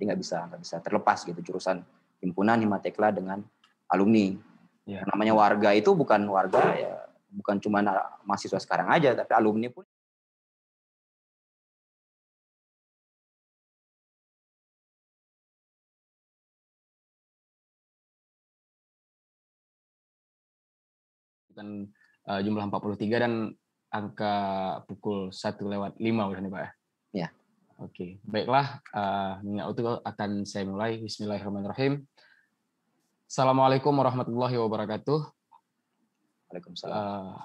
jadi nggak bisa nggak bisa terlepas gitu jurusan himpunan himatekla dengan alumni yeah. namanya warga itu bukan warga ya bukan cuma mahasiswa sekarang aja tapi alumni pun bukan uh, eh, jumlah 43 dan angka pukul 1 lewat 5 udah nih Pak ya. Oke, baiklah. Uh, minyak akan saya mulai. Bismillahirrahmanirrahim. Assalamualaikum warahmatullahi wabarakatuh. Waalaikumsalam. Uh,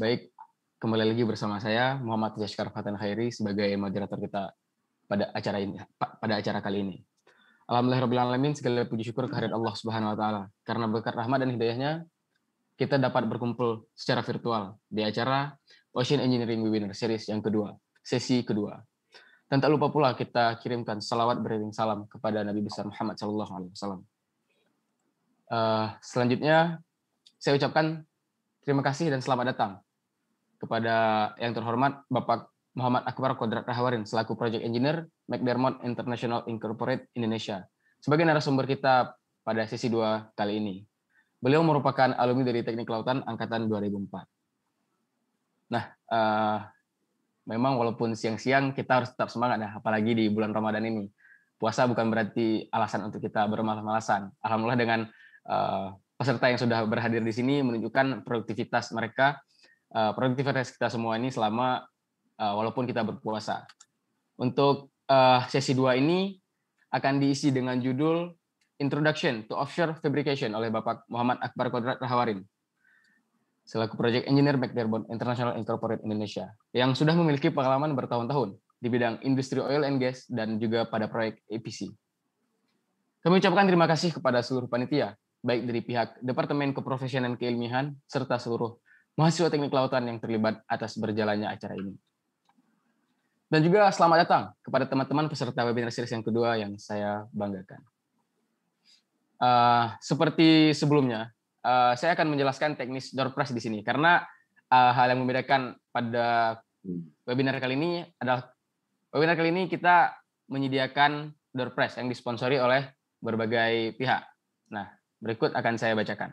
baik, kembali lagi bersama saya Muhammad Jaskar Fatan Khairi sebagai moderator kita pada acara ini pada acara kali ini. Alhamdulillahirobbilalamin segala puji syukur kehadirat Allah Subhanahu Wa Taala karena berkat rahmat dan hidayahnya kita dapat berkumpul secara virtual di acara Ocean Engineering Webinar Series yang kedua, sesi kedua. Dan tak lupa pula kita kirimkan salawat beriring salam kepada Nabi besar Muhammad Shallallahu Alaihi Wasallam. Eh, selanjutnya saya ucapkan terima kasih dan selamat datang kepada yang terhormat Bapak Muhammad Akbar Kodrat Rahwarin selaku Project Engineer McDermott International Incorporated Indonesia sebagai narasumber kita pada sesi dua kali ini. Beliau merupakan alumni dari Teknik Kelautan Angkatan 2004. Nah, eh, memang walaupun siang-siang kita harus tetap semangat ya, apalagi di bulan Ramadan ini. Puasa bukan berarti alasan untuk kita bermalas-malasan. Alhamdulillah dengan uh, peserta yang sudah berhadir di sini menunjukkan produktivitas mereka, uh, produktivitas kita semua ini selama uh, walaupun kita berpuasa. Untuk uh, sesi dua ini akan diisi dengan judul Introduction to Offshore Fabrication oleh Bapak Muhammad Akbar Kodrat Rahawarin selaku Project Engineer McDermott International Incorporated Indonesia yang sudah memiliki pengalaman bertahun-tahun di bidang industri oil and gas dan juga pada proyek APC. Kami ucapkan terima kasih kepada seluruh panitia, baik dari pihak Departemen Keprofesionalan Keilmihan, serta seluruh mahasiswa teknik lautan yang terlibat atas berjalannya acara ini. Dan juga selamat datang kepada teman-teman peserta webinar series yang kedua yang saya banggakan. Uh, seperti sebelumnya, uh, saya akan menjelaskan teknis door prize di sini karena uh, hal yang membedakan pada webinar kali ini adalah webinar kali ini kita menyediakan door prize yang disponsori oleh berbagai pihak. Nah, berikut akan saya bacakan.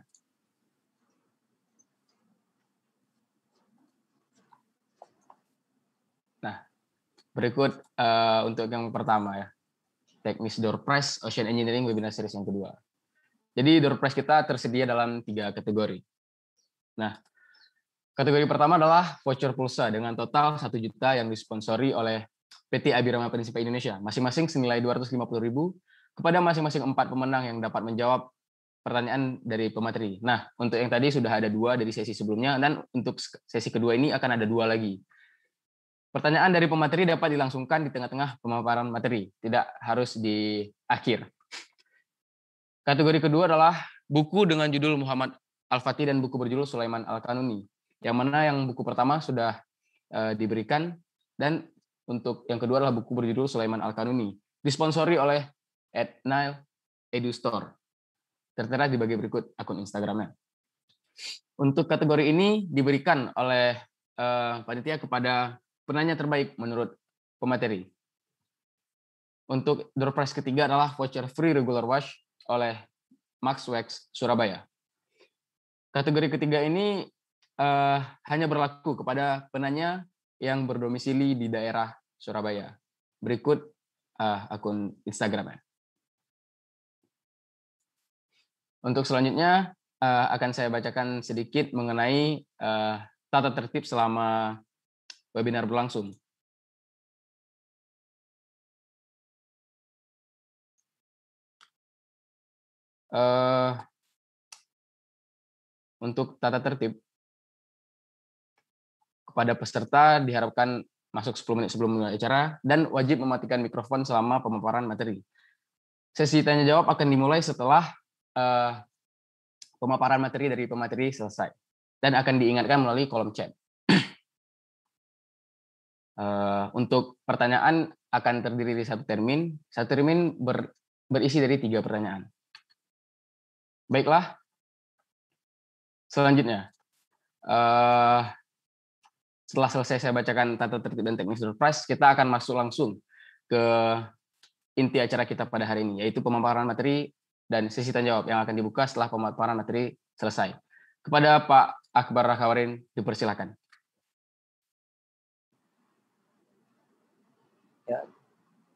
Nah, berikut uh, untuk yang pertama ya. Teknis door prize Ocean Engineering webinar series yang kedua. Jadi door prize kita tersedia dalam tiga kategori. Nah, kategori pertama adalah voucher pulsa dengan total 1 juta yang disponsori oleh PT Abirama Prinsip Indonesia, masing-masing senilai 250 ribu kepada masing-masing empat pemenang yang dapat menjawab pertanyaan dari pemateri. Nah, untuk yang tadi sudah ada dua dari sesi sebelumnya, dan untuk sesi kedua ini akan ada dua lagi. Pertanyaan dari pemateri dapat dilangsungkan di tengah-tengah pemaparan materi, tidak harus di akhir. Kategori kedua adalah buku dengan judul Muhammad Al-Fatih dan buku berjudul Sulaiman Al-Kanuni. Yang mana yang buku pertama sudah e, diberikan dan untuk yang kedua adalah buku berjudul Sulaiman Al-Kanuni. Disponsori oleh Ed Nile Edu Store. Tertera di bagian berikut akun Instagramnya. Untuk kategori ini diberikan oleh uh, panitia kepada penanya terbaik menurut pemateri. Untuk door prize ketiga adalah voucher free regular wash oleh Max Wex Surabaya. Kategori ketiga ini uh, hanya berlaku kepada penanya yang berdomisili di daerah Surabaya. Berikut uh, akun Instagramnya. Untuk selanjutnya uh, akan saya bacakan sedikit mengenai uh, tata tertib selama webinar berlangsung. uh, untuk tata tertib kepada peserta diharapkan masuk 10 menit sebelum mulai acara dan wajib mematikan mikrofon selama pemaparan materi. Sesi tanya jawab akan dimulai setelah uh, pemaparan materi dari pemateri selesai dan akan diingatkan melalui kolom chat. uh, untuk pertanyaan akan terdiri dari satu termin. Satu termin ber, berisi dari tiga pertanyaan. Baiklah. Selanjutnya. Uh, setelah selesai saya bacakan tata tertib dan teknis surprise, kita akan masuk langsung ke inti acara kita pada hari ini, yaitu pemaparan materi dan sesi tanya jawab yang akan dibuka setelah pemaparan materi selesai. Kepada Pak Akbar Rakawarin, dipersilakan. Ya,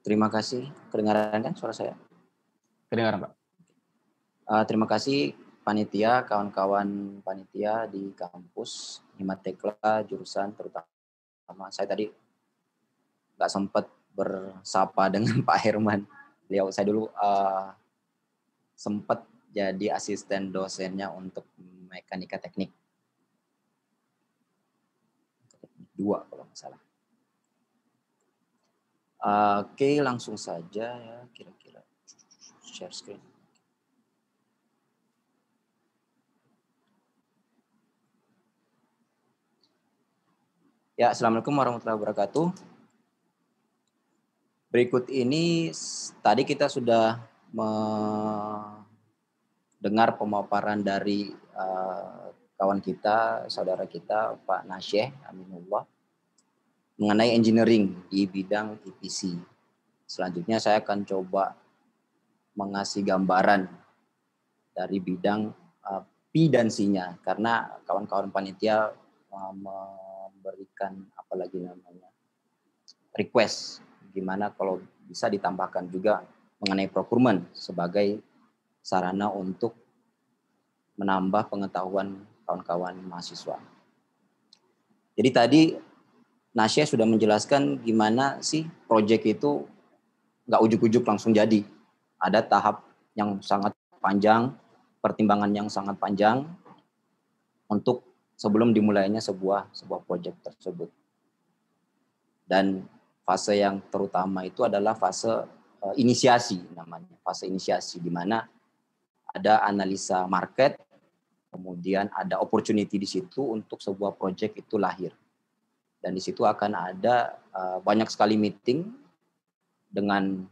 terima kasih. Kedengaran kan suara saya? Kedengaran, Pak. Uh, terima kasih panitia, kawan-kawan panitia di kampus Himatekla jurusan terutama saya tadi nggak sempat bersapa dengan Pak Herman. Beliau saya dulu uh, eh, sempat jadi asisten dosennya untuk mekanika teknik dua kalau nggak salah. Eh, oke, langsung saja ya kira-kira share screen. Ya, Assalamualaikum warahmatullahi wabarakatuh. Berikut ini tadi kita sudah mendengar pemaparan dari uh, kawan kita, saudara kita Pak Nasheh, Aminullah mengenai engineering di bidang EPC. Selanjutnya saya akan coba mengasih gambaran dari bidang uh, P dan C-nya karena kawan-kawan panitia uh, memberikan apalagi namanya request gimana kalau bisa ditambahkan juga mengenai procurement sebagai sarana untuk menambah pengetahuan kawan-kawan mahasiswa. Jadi tadi Nasya sudah menjelaskan gimana sih proyek itu nggak ujuk-ujuk langsung jadi. Ada tahap yang sangat panjang, pertimbangan yang sangat panjang untuk sebelum dimulainya sebuah sebuah proyek tersebut. Dan fase yang terutama itu adalah fase eh, inisiasi namanya, fase inisiasi di mana ada analisa market, kemudian ada opportunity di situ untuk sebuah proyek itu lahir. Dan di situ akan ada eh, banyak sekali meeting dengan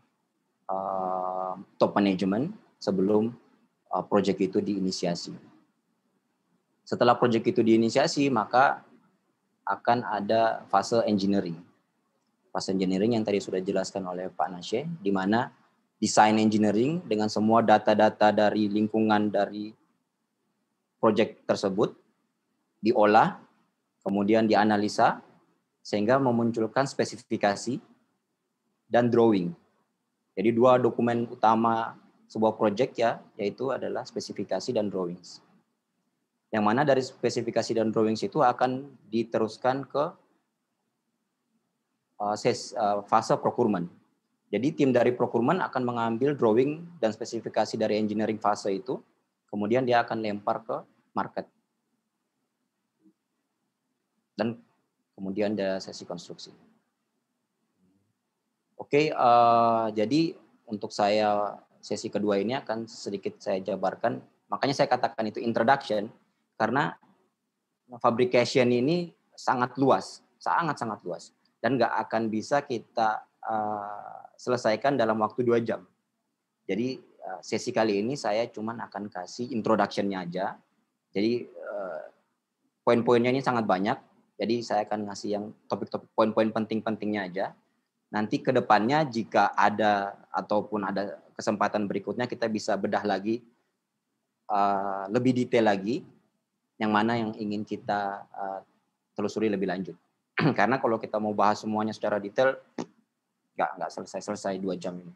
eh, top management sebelum proyek itu diinisiasi setelah proyek itu diinisiasi, maka akan ada fase engineering. Fase engineering yang tadi sudah dijelaskan oleh Pak Nashe, di mana desain engineering dengan semua data-data dari lingkungan dari proyek tersebut diolah, kemudian dianalisa, sehingga memunculkan spesifikasi dan drawing. Jadi dua dokumen utama sebuah proyek ya, yaitu adalah spesifikasi dan drawings. Yang mana dari spesifikasi dan drawings itu akan diteruskan ke uh, uh, fase procurement. Jadi tim dari procurement akan mengambil drawing dan spesifikasi dari engineering fase itu, kemudian dia akan lempar ke market. Dan kemudian ada sesi konstruksi. Oke, uh, jadi untuk saya sesi kedua ini akan sedikit saya jabarkan. Makanya saya katakan itu introduction, karena fabrication ini sangat luas, sangat-sangat luas dan nggak akan bisa kita uh, selesaikan dalam waktu dua jam. Jadi uh, sesi kali ini saya cuman akan kasih introduction aja. Jadi uh, poin-poinnya ini sangat banyak. Jadi saya akan ngasih yang topik-topik poin-poin penting-pentingnya aja. Nanti ke depannya jika ada ataupun ada kesempatan berikutnya kita bisa bedah lagi uh, lebih detail lagi yang mana yang ingin kita uh, telusuri lebih lanjut. Karena kalau kita mau bahas semuanya secara detail, nggak nggak selesai-selesai dua jam ini.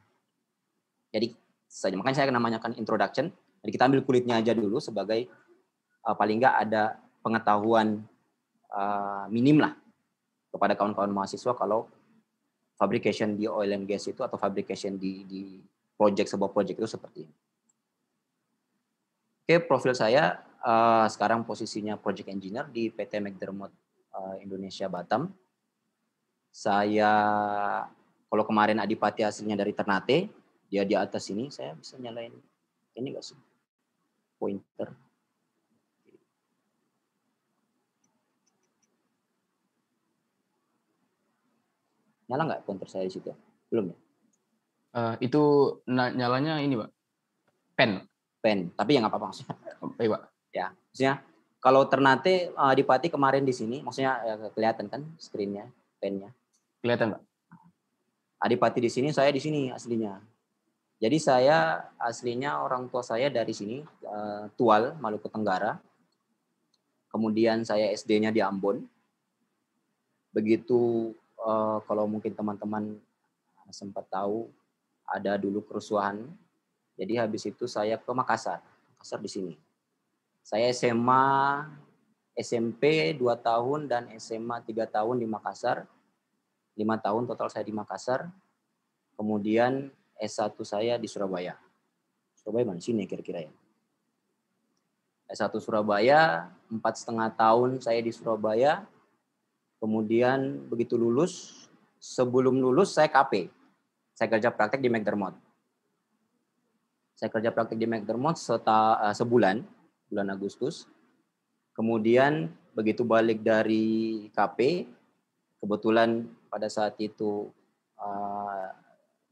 Jadi saja makanya saya akan namakan introduction. Jadi kita ambil kulitnya aja dulu sebagai uh, paling nggak ada pengetahuan uh, minim lah kepada kawan-kawan mahasiswa kalau fabrication di oil and gas itu atau fabrication di di project sebuah project itu seperti ini. Oke, profil saya uh, sekarang posisinya project engineer di PT McDermott uh, eh, Indonesia Batam. Saya kalau kemarin Adipati hasilnya dari Ternate, dia di atas ini saya bisa nyalain ini enggak sih? Pointer. Nyala nggak pointer saya di situ? Belum ya? Uh, itu nyalanya ini, Pak. Pen. Pen, tapi yang apa apa Iya, Pak ya maksudnya kalau Ternate uh, eh, dipati kemarin di sini, maksudnya ya, kelihatan kan screennya, pennya? Kelihatan pak. Adipati di sini, saya di sini aslinya. Jadi saya aslinya orang tua saya dari sini, uh, Tual, Maluku Tenggara. Kemudian saya SD-nya di Ambon. Begitu uh, kalau mungkin teman-teman sempat tahu ada dulu kerusuhan. Jadi habis itu saya ke Makassar, Makassar di sini saya SMA, SMP 2 tahun dan SMA 3 tahun di Makassar. 5 tahun total saya di Makassar. Kemudian S1 saya di Surabaya. Surabaya mana sini kira-kira ya? S1 Surabaya, empat setengah tahun saya di Surabaya. Kemudian begitu lulus, sebelum lulus saya KP. Saya kerja praktek di McDermott. Saya kerja praktek di McDermott seta, uh, sebulan bulan Agustus. Kemudian begitu balik dari KP, kebetulan pada saat itu uh,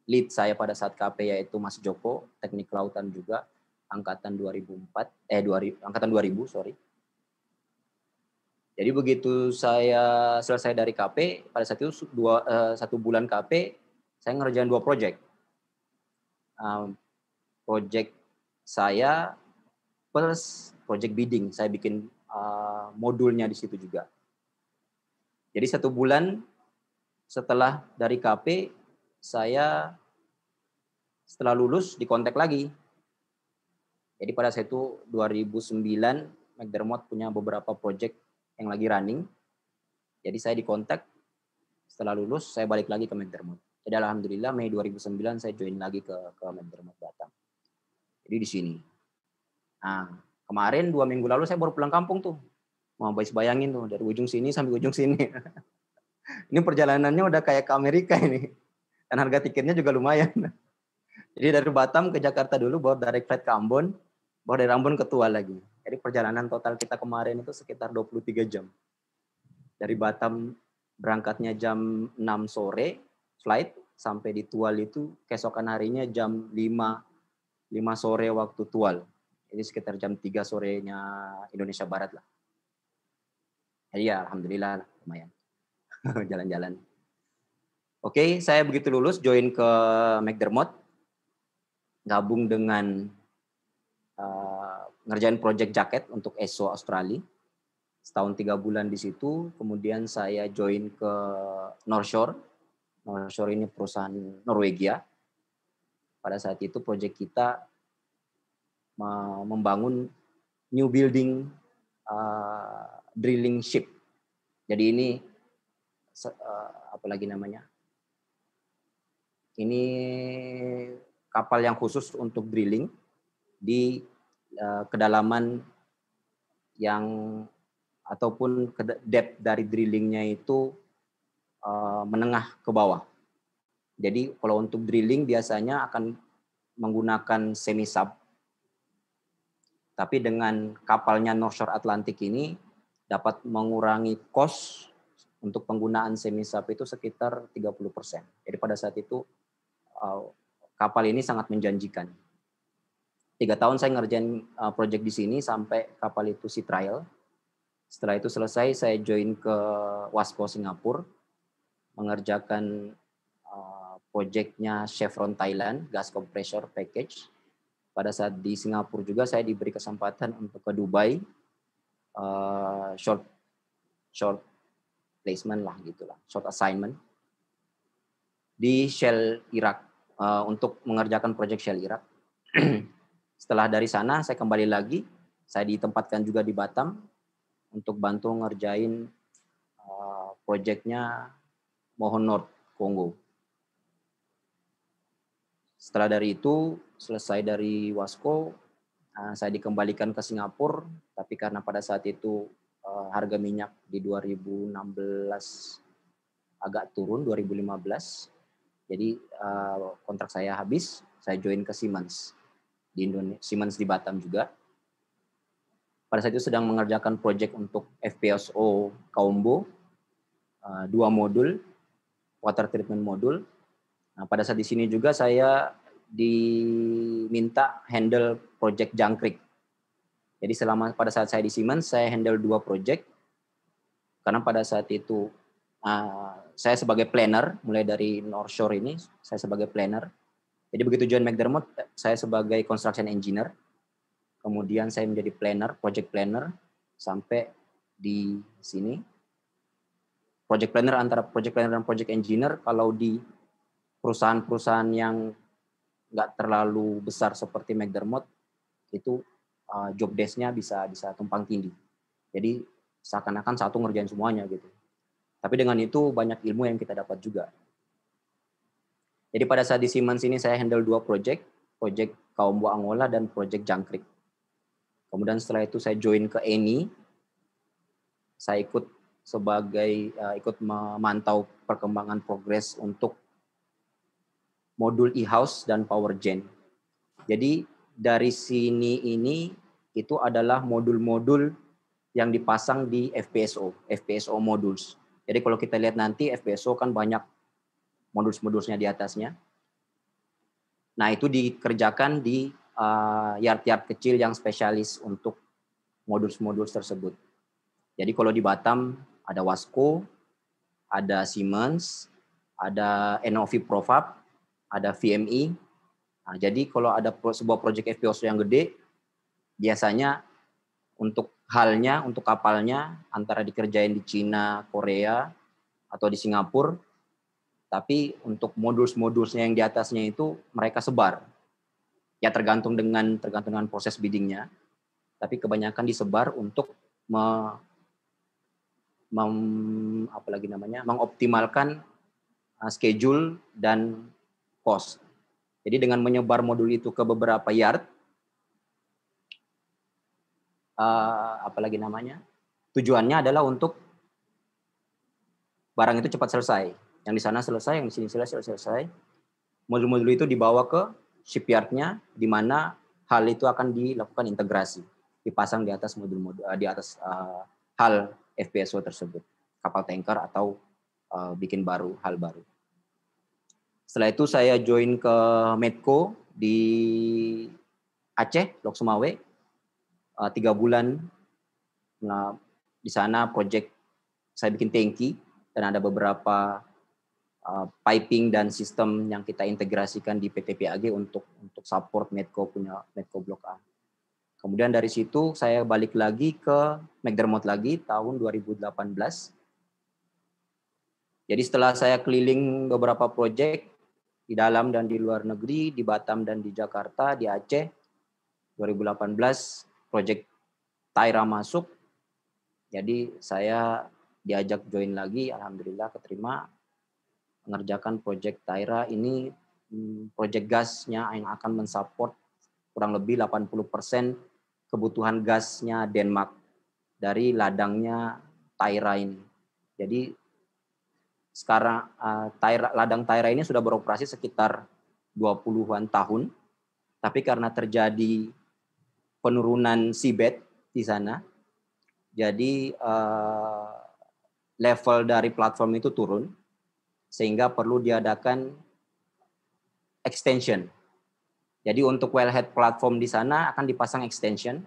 lead saya pada saat KP yaitu Mas Joko, teknik kelautan juga, angkatan 2004 eh 2000 angkatan 2000 sorry. Jadi begitu saya selesai dari KP, pada saat itu dua, uh, satu bulan KP, saya ngerjain dua project. Um, project saya plus project bidding, saya bikin uh, modulnya di situ juga. Jadi satu bulan setelah dari KP, saya setelah lulus di kontak lagi. Jadi pada saat itu 2009 McDermott punya beberapa project yang lagi running. Jadi saya di kontak setelah lulus saya balik lagi ke McDermott. Jadi alhamdulillah Mei 2009 saya join lagi ke ke McDermott Batam. Jadi di sini. Nah, Kemarin dua minggu lalu saya baru pulang kampung tuh. Mau bayangin tuh dari ujung sini sampai ujung sini. ini perjalanannya udah kayak ke Amerika ini. Dan harga tiketnya juga lumayan. Jadi dari Batam ke Jakarta dulu, baru dari flight ke Ambon, baru dari Ambon ke Tua lagi. Jadi perjalanan total kita kemarin itu sekitar 23 jam. Dari Batam berangkatnya jam 6 sore, flight, sampai di Tual itu keesokan harinya jam 5, 5 sore waktu Tual. Ini sekitar jam 3 sorenya Indonesia Barat lah. Iya, alhamdulillah lumayan. Jalan-jalan. Oke, saya begitu lulus join ke McDermott. Gabung dengan uh, ngerjain project jaket untuk ESO Australia. Setahun tiga bulan di situ, kemudian saya join ke North Shore. North Shore ini perusahaan Norwegia. Pada saat itu project kita membangun new building uh, drilling ship. Jadi ini uh, lagi namanya? Ini kapal yang khusus untuk drilling di uh, kedalaman yang ataupun depth dari drillingnya itu uh, menengah ke bawah. Jadi kalau untuk drilling biasanya akan menggunakan semi sub tapi dengan kapalnya North Shore Atlantic ini dapat mengurangi kos untuk penggunaan semi sub itu sekitar 30%. Jadi pada saat itu uh, kapal ini sangat menjanjikan. Tiga tahun saya ngerjain uh, proyek di sini sampai kapal itu si trial. Setelah itu selesai, saya join ke Wasco Singapura, mengerjakan uh, proyeknya Chevron Thailand, gas compressor package. Pada saat di Singapura juga saya diberi kesempatan untuk ke Dubai uh, short short placement lah gitulah, short assignment di Shell Irak uh, eh, untuk mengerjakan proyek Shell Irak. Setelah dari sana saya kembali lagi, saya ditempatkan juga di Batam untuk bantu ngerjain uh, eh, proyeknya Mohon North Kongo. Setelah dari itu selesai dari Wasco eh, saya dikembalikan ke Singapura tapi karena pada saat itu eh, harga minyak di 2016 agak turun 2015 jadi eh, kontrak saya habis saya join ke Siemens di Indonesia, Siemens di Batam juga pada saat itu sedang mengerjakan proyek untuk FPSO Kaombo dua modul water treatment modul nah, pada saat di sini juga saya diminta handle project jangkrik. Jadi selama pada saat saya di Siemens, saya handle dua project. Karena pada saat itu uh, saya sebagai planner, mulai dari North Shore ini, saya sebagai planner. Jadi begitu John McDermott, saya sebagai construction engineer. Kemudian saya menjadi planner, project planner, sampai di sini. Project planner antara project planner dan project engineer, kalau di perusahaan-perusahaan yang nggak terlalu besar seperti McDermott itu uh, job desknya bisa bisa tumpang tindih jadi seakan-akan satu ngerjain semuanya gitu tapi dengan itu banyak ilmu yang kita dapat juga jadi pada saat di Siemens ini saya handle dua project project kaum buah Angola dan project Jangkrik kemudian setelah itu saya join ke Eni saya ikut sebagai uh, ikut memantau perkembangan progres untuk modul e-house dan power gen. Jadi dari sini ini itu adalah modul-modul yang dipasang di FPSO, FPSO modules. Jadi kalau kita lihat nanti FPSO kan banyak modul-modulnya di atasnya. Nah itu dikerjakan di yard uh, yard-yard kecil yang spesialis untuk modul-modul tersebut. Jadi kalau di Batam ada Wasco, ada Siemens, ada NOV Profab, ada VMI. E. Nah, jadi kalau ada sebuah proyek FPO yang gede, biasanya untuk halnya, untuk kapalnya antara dikerjain di Cina, Korea, atau di Singapura. Tapi untuk modus-modusnya yang di atasnya itu mereka sebar. Ya tergantung dengan tergantung dengan proses biddingnya. Tapi kebanyakan disebar untuk me, mem, apa namanya mengoptimalkan eh, schedule dan cost. Jadi dengan menyebar modul itu ke beberapa yard, uh, eh, apalagi namanya, tujuannya adalah untuk barang itu cepat selesai. Yang di sana selesai, yang di sini selesai, selesai. Modul-modul itu dibawa ke shipyardnya, di mana hal itu akan dilakukan integrasi, dipasang di atas modul-modul, eh, di atas uh, hal FPSO tersebut, kapal tanker atau uh, bikin baru hal baru. Setelah itu saya join ke Medco di Aceh, Lok Sumawe. Uh, tiga bulan nah, di sana project saya bikin tanki dan ada beberapa uh, piping dan sistem yang kita integrasikan di PT PAG untuk untuk support Medco punya Medco Blok A. Kemudian dari situ saya balik lagi ke McDermott lagi tahun 2018. Jadi setelah saya keliling beberapa proyek, di dalam dan di luar negeri, di Batam dan di Jakarta, di Aceh. 2018 proyek Taira masuk. Jadi saya diajak join lagi, alhamdulillah keterima mengerjakan proyek Taira ini hmm, proyek gasnya yang akan mensupport kurang lebih 80% kebutuhan gasnya Denmark dari ladangnya Taira ini. Jadi sekarang uh, Taira, ladang Taira ini sudah beroperasi sekitar 20-an tahun. Tapi karena terjadi penurunan seabed di sana, jadi uh, level dari platform itu turun, sehingga perlu diadakan extension. Jadi untuk wellhead platform di sana akan dipasang extension,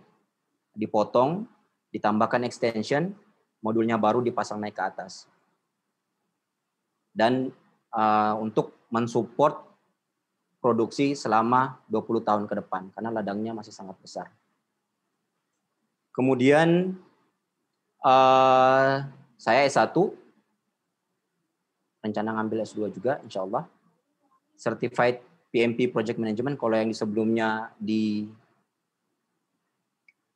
dipotong, ditambahkan extension, modulnya baru dipasang naik ke atas dan uh, untuk mensupport produksi selama 20 tahun ke depan karena ladangnya masih sangat besar. Kemudian uh, saya S1 rencana ngambil S2 juga insya Allah. Certified PMP Project Management kalau yang di sebelumnya di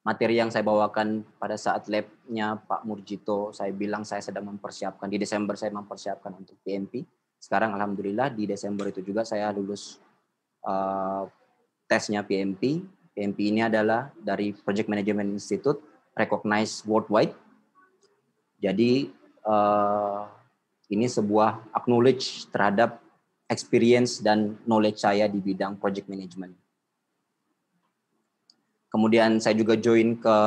materi yang saya bawakan pada saat labnya Pak Murjito, saya bilang saya sedang mempersiapkan di Desember saya mempersiapkan untuk PMP. Sekarang alhamdulillah di Desember itu juga saya lulus uh, tesnya PMP. PMP ini adalah dari Project Management Institute, recognized worldwide. Jadi uh, ini sebuah acknowledge terhadap experience dan knowledge saya di bidang project management Kemudian saya juga join ke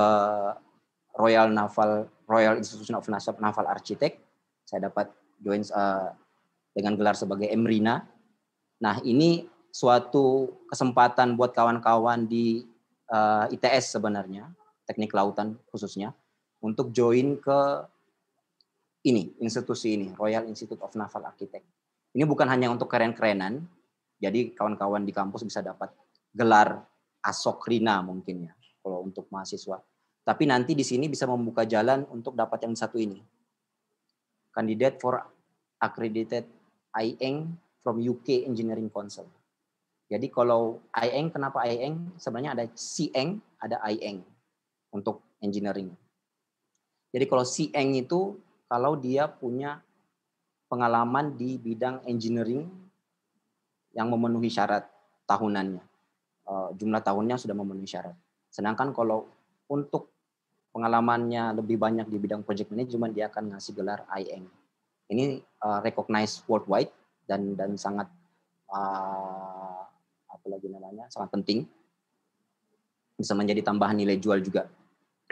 Royal Naval Royal Institution of Naval Architect. Saya dapat join uh, dengan gelar sebagai Emrina. Nah, ini suatu kesempatan buat kawan-kawan di uh, eh, ITS sebenarnya, teknik lautan khususnya, untuk join ke ini, institusi ini, Royal Institute of Naval Architect. Ini bukan hanya untuk keren-kerenan, jadi kawan-kawan di kampus bisa dapat gelar asokrina mungkin ya kalau untuk mahasiswa. Tapi nanti di sini bisa membuka jalan untuk dapat yang satu ini. Candidate for accredited IEng from UK Engineering Council. Jadi kalau IEng kenapa IEng? Sebenarnya ada CEng, ada IEng untuk engineering. Jadi kalau CEng itu kalau dia punya pengalaman di bidang engineering yang memenuhi syarat tahunannya. Eh, jumlah tahunnya sudah memenuhi syarat. Sedangkan kalau untuk pengalamannya lebih banyak di bidang project management dia akan ngasih gelar IM. Ini uh, recognized worldwide dan dan sangat uh, apa lagi namanya sangat penting bisa menjadi tambahan nilai jual juga.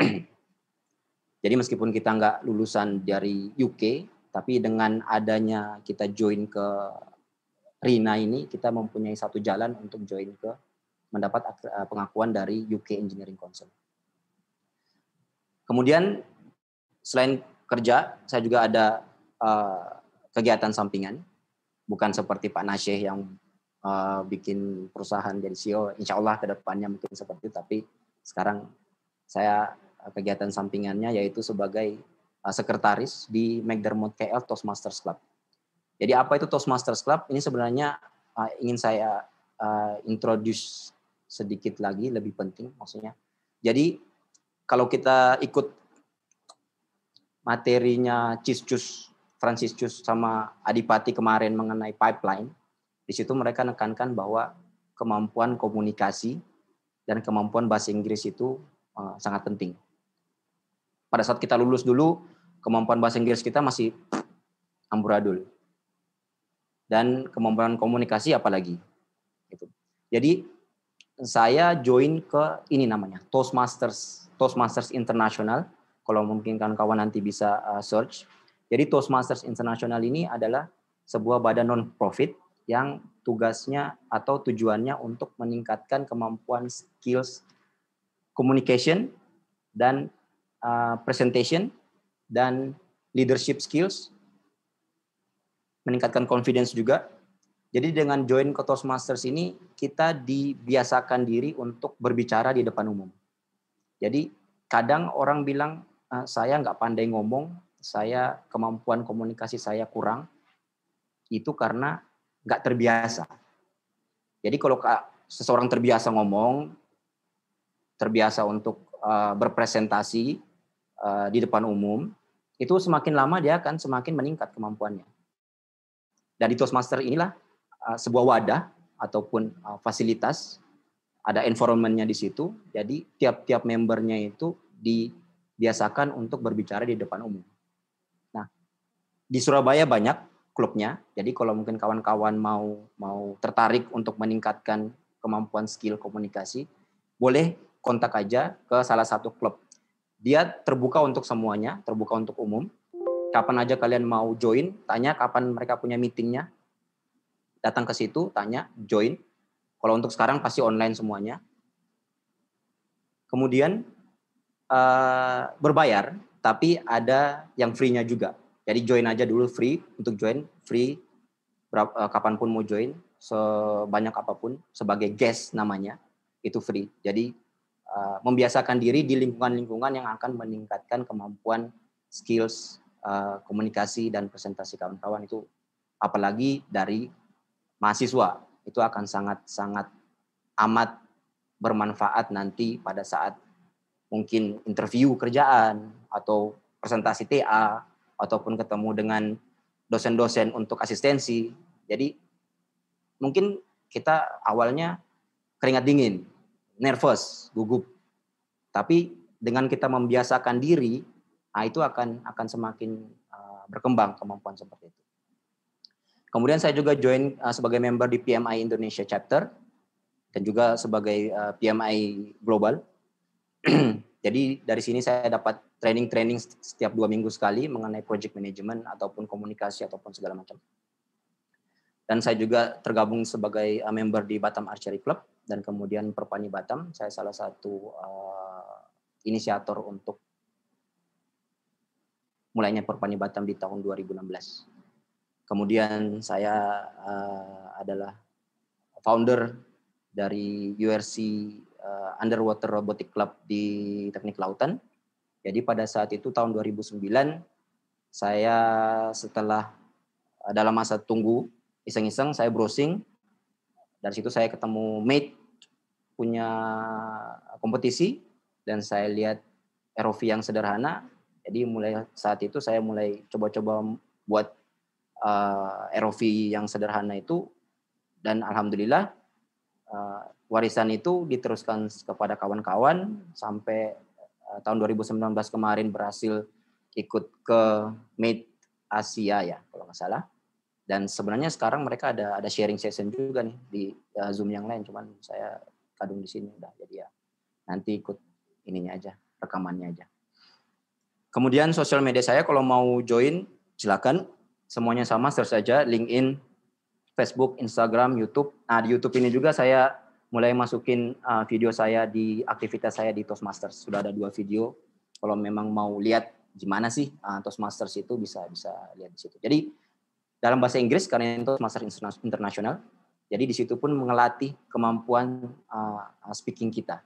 Jadi meskipun kita nggak lulusan dari UK, tapi dengan adanya kita join ke Rina ini, kita mempunyai satu jalan untuk join ke mendapat eh, pengakuan dari UK Engineering Council. Kemudian selain kerja, saya juga ada uh, kegiatan sampingan, bukan seperti Pak Nasheh yang uh, bikin perusahaan jadi CEO. Insya Allah kedepannya mungkin seperti itu, tapi sekarang saya kegiatan sampingannya yaitu sebagai uh, sekretaris di McDermott KL Toastmasters Club. Jadi apa itu Toastmasters Club? Ini sebenarnya uh, ingin saya uh, introduce sedikit lagi lebih penting maksudnya. Jadi kalau kita ikut materinya Ciscus Francis sama Adipati kemarin mengenai pipeline, di situ mereka menekankan bahwa kemampuan komunikasi dan kemampuan bahasa Inggris itu eh, sangat penting. Pada saat kita lulus dulu, kemampuan bahasa Inggris kita masih amburadul. Dan kemampuan komunikasi apalagi. Gitu. Jadi saya join ke ini namanya Toastmasters Toastmasters International. Kalau mungkin kawan-kawan nanti bisa uh, search. Jadi Toastmasters International ini adalah sebuah badan non-profit yang tugasnya atau tujuannya untuk meningkatkan kemampuan skills communication dan uh, presentation dan leadership skills meningkatkan confidence juga jadi dengan join ke Toastmasters ini kita dibiasakan diri untuk berbicara di depan umum. Jadi kadang orang bilang ah, saya nggak pandai ngomong, saya kemampuan komunikasi saya kurang, itu karena nggak terbiasa. Jadi kalau seseorang terbiasa ngomong, terbiasa untuk ah, berpresentasi ah, di depan umum, itu semakin lama dia akan semakin meningkat kemampuannya. Dan di Toastmaster inilah Uh, sebuah wadah ataupun uh, fasilitas ada environmentnya di situ. Jadi tiap-tiap membernya itu dibiasakan untuk berbicara di depan umum. Nah, di Surabaya banyak klubnya. Jadi kalau mungkin kawan-kawan mau mau tertarik untuk meningkatkan kemampuan skill komunikasi, boleh kontak aja ke salah satu klub. Dia terbuka untuk semuanya, terbuka untuk umum. Kapan aja kalian mau join, tanya kapan mereka punya meetingnya, datang ke situ, tanya, join. Kalau untuk sekarang pasti online semuanya. Kemudian uh, berbayar, tapi ada yang free-nya juga. Jadi join aja dulu free untuk join free berapa, uh, eh, kapanpun mau join sebanyak apapun sebagai guest namanya itu free. Jadi uh, membiasakan diri di lingkungan-lingkungan yang akan meningkatkan kemampuan skills uh, komunikasi dan presentasi kawan-kawan itu apalagi dari mahasiswa itu akan sangat-sangat amat bermanfaat nanti pada saat mungkin interview kerjaan atau presentasi TA ataupun ketemu dengan dosen-dosen untuk asistensi. Jadi mungkin kita awalnya keringat dingin, nervous, gugup. Tapi dengan kita membiasakan diri, nah itu akan akan semakin eh, berkembang kemampuan seperti itu. Kemudian saya juga join uh, sebagai member di PMI Indonesia chapter dan juga sebagai uh, PMI global. Jadi dari sini saya dapat training-training setiap dua minggu sekali mengenai project management ataupun komunikasi ataupun segala macam. Dan saya juga tergabung sebagai uh, member di Batam Archery Club dan kemudian Perpani Batam. Saya salah satu uh, inisiator untuk mulainya Perpani Batam di tahun 2016. Kemudian saya uh, adalah founder dari URC uh, eh, Underwater Robotic Club di Teknik Lautan. Jadi pada saat itu tahun 2009 saya setelah eh, dalam masa tunggu iseng-iseng saya browsing dari situ saya ketemu Mate punya kompetisi dan saya lihat ROV yang sederhana. Jadi mulai saat itu saya mulai coba-coba buat uh, eh, ROV yang sederhana itu dan alhamdulillah uh, warisan itu diteruskan kepada kawan-kawan sampai uh, tahun 2019 kemarin berhasil ikut ke Mid Asia ya kalau nggak salah dan sebenarnya sekarang mereka ada ada sharing session juga nih di uh, Zoom yang lain cuman saya kadung di sini udah jadi ya nanti ikut ininya aja rekamannya aja kemudian sosial media saya kalau mau join silakan semuanya sama search saja. LinkedIn, Facebook, Instagram, YouTube. Nah di YouTube ini juga saya mulai masukin uh, video saya di aktivitas saya di Toastmasters. Sudah ada dua video. Kalau memang mau lihat gimana sih uh, Toastmasters itu bisa bisa lihat di situ. Jadi dalam bahasa Inggris karena itu Toastmasters internasional. Jadi di situ pun mengelatih kemampuan uh, speaking kita.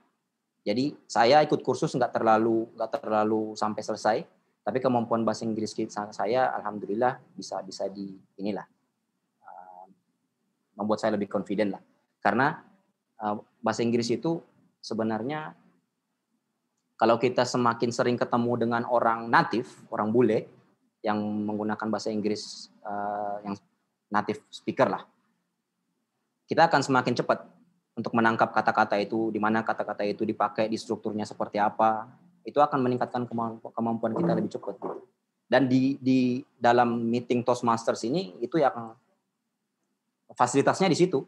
Jadi saya ikut kursus nggak terlalu nggak terlalu sampai selesai tapi kemampuan bahasa Inggris saya alhamdulillah bisa bisa di inilah uh, membuat saya lebih confident lah karena uh, bahasa Inggris itu sebenarnya kalau kita semakin sering ketemu dengan orang natif orang bule yang menggunakan bahasa Inggris uh, yang natif speaker lah kita akan semakin cepat untuk menangkap kata-kata itu di mana kata-kata itu dipakai di strukturnya seperti apa itu akan meningkatkan kemampuan kita lebih cepat. Gitu. Dan di di dalam meeting Toastmasters ini itu yang fasilitasnya di situ.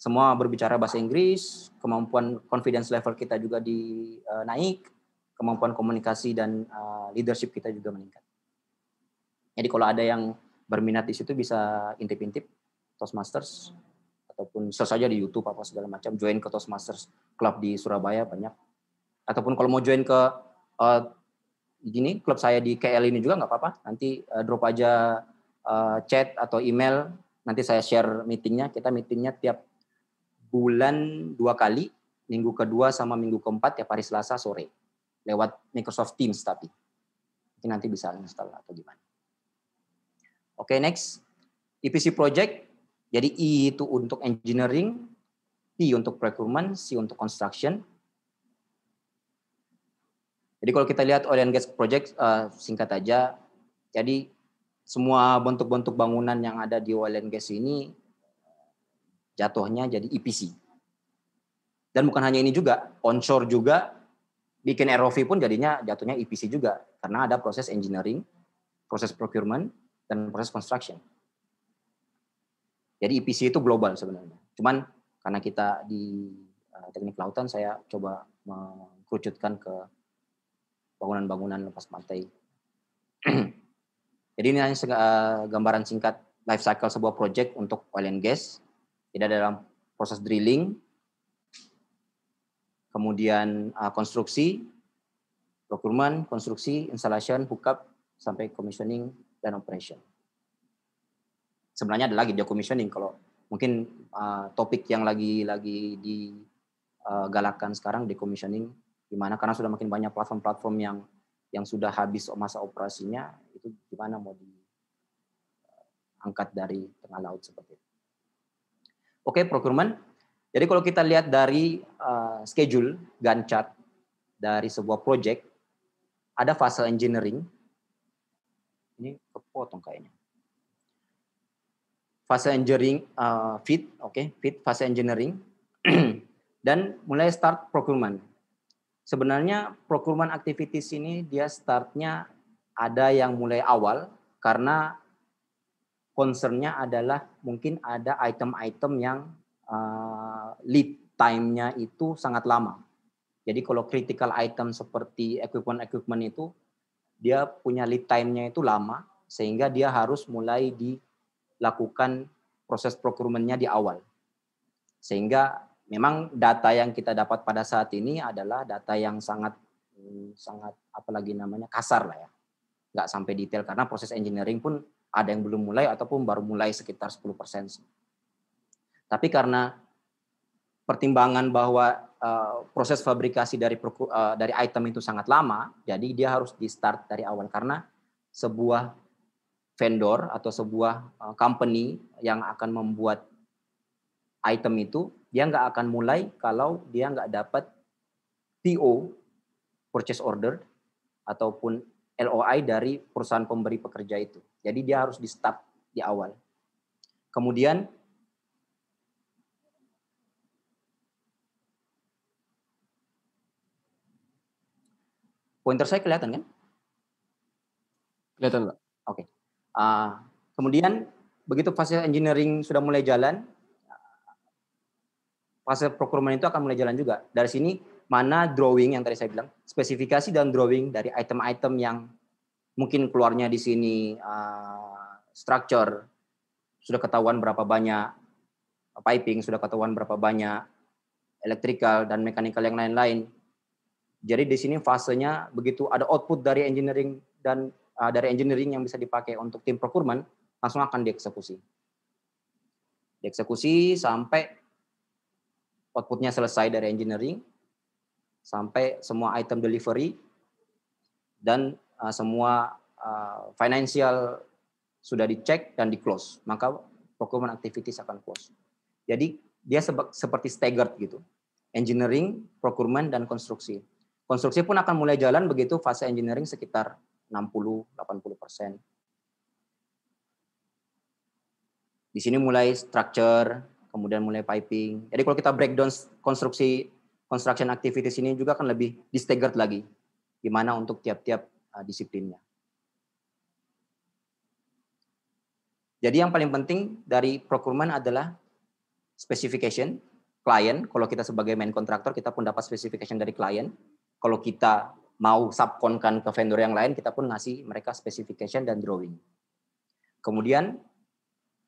Semua berbicara bahasa Inggris, kemampuan confidence level kita juga di eh, naik, kemampuan komunikasi dan eh, leadership kita juga meningkat. Jadi kalau ada yang berminat di situ bisa intip-intip Toastmasters ataupun search aja di YouTube apa segala macam, join ke Toastmasters Club di Surabaya banyak. Ataupun kalau mau join ke uh, gini klub saya di KL ini juga nggak apa-apa nanti uh, drop aja uh, chat atau email nanti saya share meetingnya kita meetingnya tiap bulan dua kali minggu kedua sama minggu keempat ya hari Selasa sore lewat Microsoft Teams tapi mungkin nanti bisa install atau gimana oke okay, next EPC project jadi I itu untuk engineering P untuk procurement C untuk construction jadi kalau kita lihat oil and gas project uh, singkat aja, jadi semua bentuk-bentuk bangunan yang ada di oil and gas ini jatuhnya jadi EPC. Dan bukan hanya ini juga, onshore juga bikin ROV pun jadinya jatuhnya EPC juga karena ada proses engineering, proses procurement dan proses construction. Jadi EPC itu global sebenarnya. Cuman karena kita di eh, teknik lautan saya coba mengkerucutkan ke bangunan-bangunan lepas pantai. Jadi ini hanya eh, gambaran singkat life cycle sebuah project untuk oil and gas. Tidak dalam proses drilling, kemudian eh, konstruksi, procurement, konstruksi, installation, hookup, sampai commissioning dan operation. Sebenarnya ada lagi commissioning. kalau mungkin eh, topik yang lagi lagi digalakkan sekarang di commissioning gimana karena sudah makin banyak platform-platform yang yang sudah habis masa operasinya itu gimana mau diangkat eh, dari tengah laut seperti itu. Oke, okay, procurement. Jadi kalau kita lihat dari uh, schedule Gantt chart dari sebuah project, ada fase engineering. Ini kepotong kayaknya. Fase engineering uh, eh, fit, oke, okay, fit fase engineering dan mulai start procurement Sebenarnya procurement activities ini dia startnya ada yang mulai awal karena concernnya adalah mungkin ada item-item yang uh, lead time-nya itu sangat lama. Jadi kalau critical item seperti equipment-equipment itu dia punya lead time-nya itu lama sehingga dia harus mulai dilakukan proses procurement-nya di awal. Sehingga memang data yang kita dapat pada saat ini adalah data yang sangat hmm, sangat apalagi namanya kasar lah ya. Nggak sampai detail karena proses engineering pun ada yang belum mulai ataupun baru mulai sekitar 10%. persen. Tapi karena pertimbangan bahwa uh, proses fabrikasi dari uh, dari item itu sangat lama, jadi dia harus di start dari awal karena sebuah vendor atau sebuah uh, company yang akan membuat item itu dia nggak akan mulai kalau dia nggak dapat PO, purchase order, ataupun LOI dari perusahaan pemberi pekerja itu. Jadi dia harus di start di awal. Kemudian pointer saya kelihatan kan? Kelihatan, Pak. Oke. Okay. Uh, kemudian begitu fase engineering sudah mulai jalan, Fase procurement itu akan mulai jalan juga. Dari sini mana drawing yang tadi saya bilang, spesifikasi dan drawing dari item-item yang mungkin keluarnya di sini uh, structure sudah ketahuan berapa banyak piping sudah ketahuan berapa banyak electrical dan mechanical yang lain-lain. Jadi di sini fasenya begitu ada output dari engineering dan uh, dari engineering yang bisa dipakai untuk tim procurement langsung akan dieksekusi. Dieksekusi sampai outputnya selesai dari engineering sampai semua item delivery dan uh, semua uh, financial sudah dicek dan di close maka procurement activities akan close jadi dia seperti staggered gitu engineering procurement dan konstruksi konstruksi pun akan mulai jalan begitu fase engineering sekitar 60 80 persen di sini mulai structure kemudian mulai piping. Jadi kalau kita breakdown konstruksi construction activities ini juga akan lebih di lagi gimana untuk tiap-tiap uh, disiplinnya. Jadi yang paling penting dari procurement adalah specification klien. Kalau kita sebagai main kontraktor kita pun dapat specification dari klien. Kalau kita mau subkonkan ke vendor yang lain, kita pun ngasih mereka specification dan drawing. Kemudian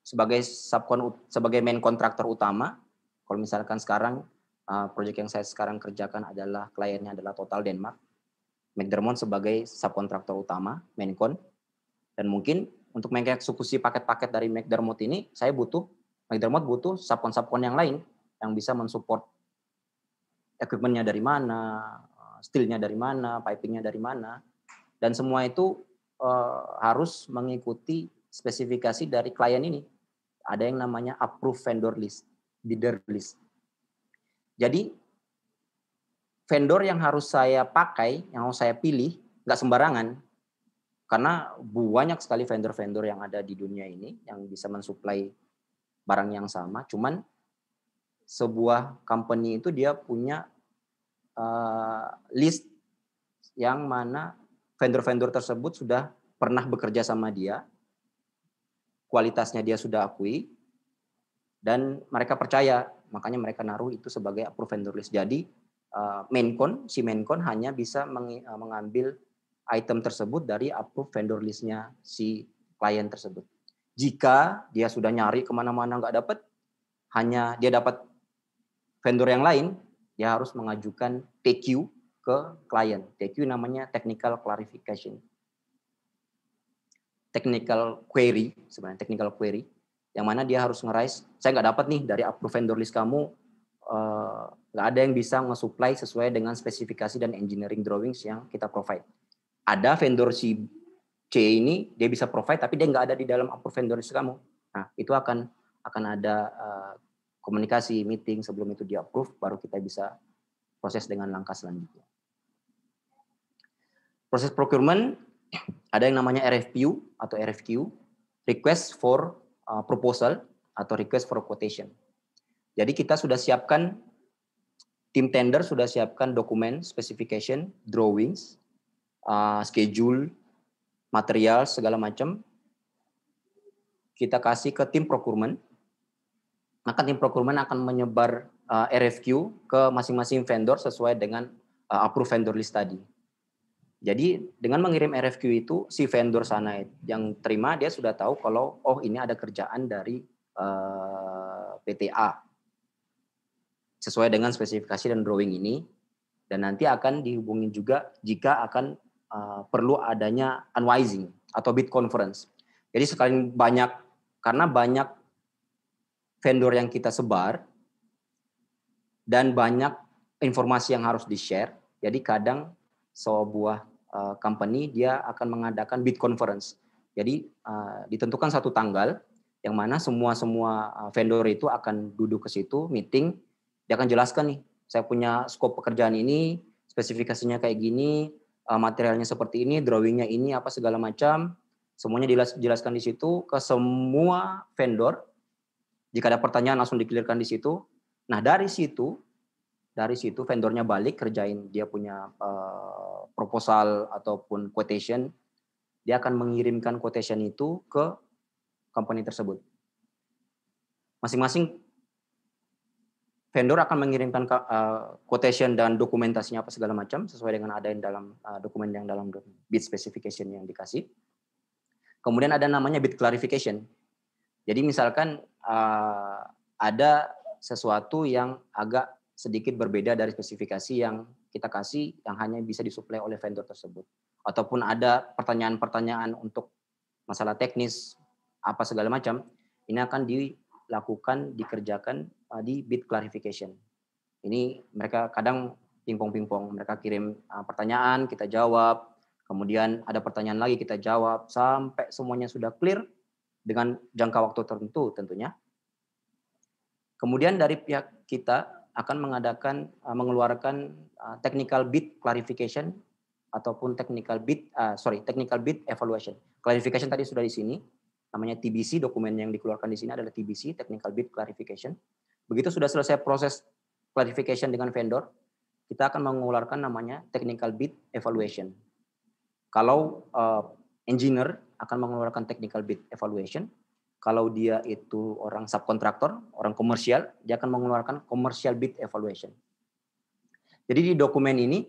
sebagai subkon sebagai main kontraktor utama. Kalau misalkan sekarang uh, proyek yang saya sekarang kerjakan adalah kliennya adalah Total Denmark. McDermott sebagai subkontraktor utama, main kon Dan mungkin untuk mengeksekusi paket-paket dari McDermott ini, saya butuh McDermott butuh subkon-subkon yang lain yang bisa mensupport equipmentnya dari mana, uh, steelnya dari mana, pipingnya dari mana, dan semua itu uh, harus mengikuti spesifikasi dari klien ini. Ada yang namanya approve vendor list, bidder list. Jadi vendor yang harus saya pakai, yang harus saya pilih, nggak sembarangan. Karena banyak sekali vendor-vendor yang ada di dunia ini yang bisa mensuplai barang yang sama. Cuman sebuah company itu dia punya uh, list yang mana vendor-vendor tersebut sudah pernah bekerja sama dia kualitasnya dia sudah akui dan mereka percaya makanya mereka naruh itu sebagai approved vendor list. Jadi eh, maincon si maincon hanya bisa eh, mengambil item tersebut dari approved vendor listnya si klien tersebut. Jika dia sudah nyari kemana-mana nggak dapat, hanya dia dapat vendor yang lain, dia harus mengajukan TQ ke klien. TQ namanya technical clarification technical query sebenarnya technical query yang mana dia harus ngerais saya nggak dapat nih dari approved vendor list kamu eh, nggak ada yang bisa nge-supply sesuai dengan spesifikasi dan engineering drawings yang kita provide. Ada vendor si C ini dia bisa provide tapi dia nggak ada di dalam approved vendor list kamu. Nah itu akan akan ada eh, komunikasi meeting sebelum itu di approve baru kita bisa proses dengan langkah selanjutnya. Proses procurement ada yang namanya RFQ atau RFQ, request for uh, proposal atau request for quotation. Jadi kita sudah siapkan tim tender sudah siapkan dokumen specification, drawings, uh, schedule, material segala macam. Kita kasih ke tim procurement. Maka tim procurement akan menyebar uh, RFQ ke masing-masing vendor sesuai dengan approve vendor list tadi. Jadi dengan mengirim RFQ itu si vendor sana yang terima dia sudah tahu kalau oh ini ada kerjaan dari uh, eh, PTA sesuai dengan spesifikasi dan drawing ini dan nanti akan dihubungin juga jika akan eh, perlu adanya unwising atau bid conference. Jadi sekali banyak karena banyak vendor yang kita sebar dan banyak informasi yang harus di-share. Jadi kadang sebuah Eh, company dia akan mengadakan bid conference. Jadi uh, ditentukan satu tanggal yang mana semua semua eh, vendor itu akan duduk ke situ meeting, dia akan jelaskan nih, saya punya scope pekerjaan ini, spesifikasinya kayak gini, uh, materialnya seperti ini, drawingnya ini apa segala macam, semuanya dijelaskan di situ ke semua vendor. Jika ada pertanyaan langsung dikelirkan di situ. Nah dari situ dari situ vendornya balik kerjain dia punya eh, proposal ataupun quotation dia akan mengirimkan quotation itu ke company tersebut masing-masing vendor akan mengirimkan eh, quotation dan dokumentasinya apa segala macam sesuai dengan ada yang dalam eh, dokumen yang dalam bid specification yang dikasih kemudian ada namanya bid clarification jadi misalkan ada sesuatu yang agak sedikit berbeda dari spesifikasi yang kita kasih yang hanya bisa disuplai oleh vendor tersebut. Ataupun ada pertanyaan-pertanyaan untuk masalah teknis apa segala macam, ini akan dilakukan, dikerjakan eh, di bid clarification. Ini mereka kadang pingpong-pingpong, mereka kirim eh, pertanyaan, kita jawab, kemudian ada pertanyaan lagi kita jawab sampai semuanya sudah clear dengan jangka waktu tertentu tentunya. Kemudian dari pihak kita akan mengadakan uh, mengeluarkan uh, technical bid clarification ataupun technical bid uh, sorry technical bid evaluation. Clarification tadi sudah di sini namanya TBC dokumen yang dikeluarkan di sini adalah TBC technical bid clarification. Begitu sudah selesai proses clarification dengan vendor, kita akan mengeluarkan namanya technical bid evaluation. Kalau uh, engineer akan mengeluarkan technical bid evaluation, kalau dia itu orang subkontraktor, orang komersial, dia akan mengeluarkan commercial bid evaluation. Jadi di dokumen ini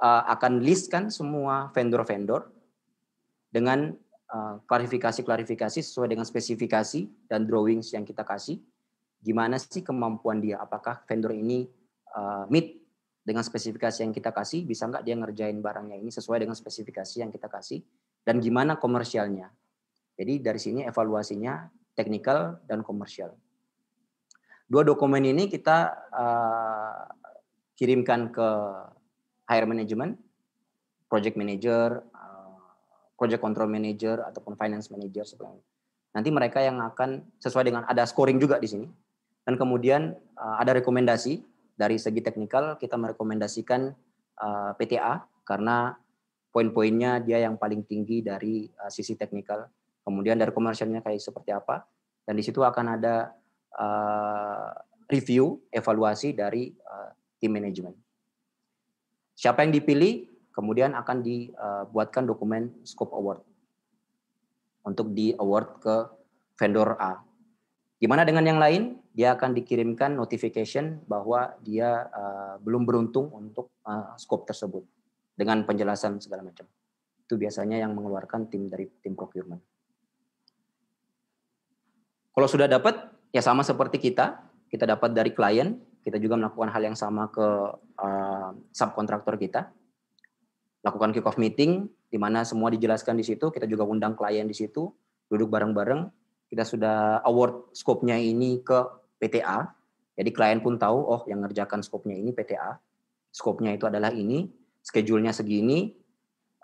eh, akan listkan semua vendor-vendor dengan eh, klarifikasi-klarifikasi sesuai dengan spesifikasi dan drawings yang kita kasih. Gimana sih kemampuan dia? Apakah vendor ini uh, meet dengan spesifikasi yang kita kasih? Bisa nggak dia ngerjain barangnya ini sesuai dengan spesifikasi yang kita kasih? Dan gimana komersialnya? Jadi dari sini evaluasinya teknikal dan komersial. Dua dokumen ini kita uh, kirimkan ke hire management, project manager, uh, project control manager ataupun finance manager sebenarnya. Nanti mereka yang akan sesuai dengan ada scoring juga di sini. Dan kemudian uh, ada rekomendasi dari segi teknikal kita merekomendasikan uh, PTA karena poin-poinnya dia yang paling tinggi dari uh, sisi teknikal kemudian dari komersialnya kayak seperti apa dan di situ akan ada eh, review evaluasi dari eh, tim manajemen siapa yang dipilih kemudian akan dibuatkan eh, dokumen scope award untuk di award ke vendor A Gimana dengan yang lain? Dia akan dikirimkan notification bahwa dia belum beruntung untuk scope tersebut dengan penjelasan segala macam. Itu biasanya yang mengeluarkan tim dari tim procurement. Kalau sudah dapat, ya sama seperti kita, kita dapat dari klien, kita juga melakukan hal yang sama ke uh, subkontraktor kita. Lakukan kick off meeting, di mana semua dijelaskan di situ, kita juga undang klien di situ, duduk bareng-bareng. Kita sudah award scope-nya ini ke PTA, jadi klien pun tahu, oh yang ngerjakan scope-nya ini PTA, Scope-nya itu adalah ini, schedule-nya segini,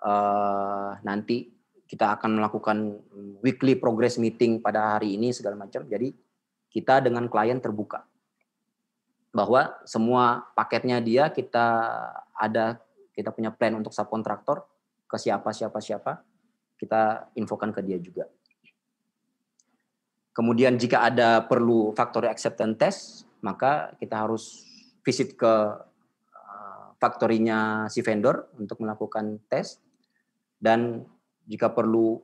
uh, nanti kita akan melakukan mm, weekly progress meeting pada hari ini segala macam. Jadi kita dengan klien terbuka bahwa semua paketnya dia kita ada kita punya plan untuk subkontraktor ke siapa siapa siapa kita infokan ke dia juga. Kemudian jika ada perlu factory acceptance test, maka kita harus visit ke uh, faktorinya si vendor untuk melakukan tes dan jika perlu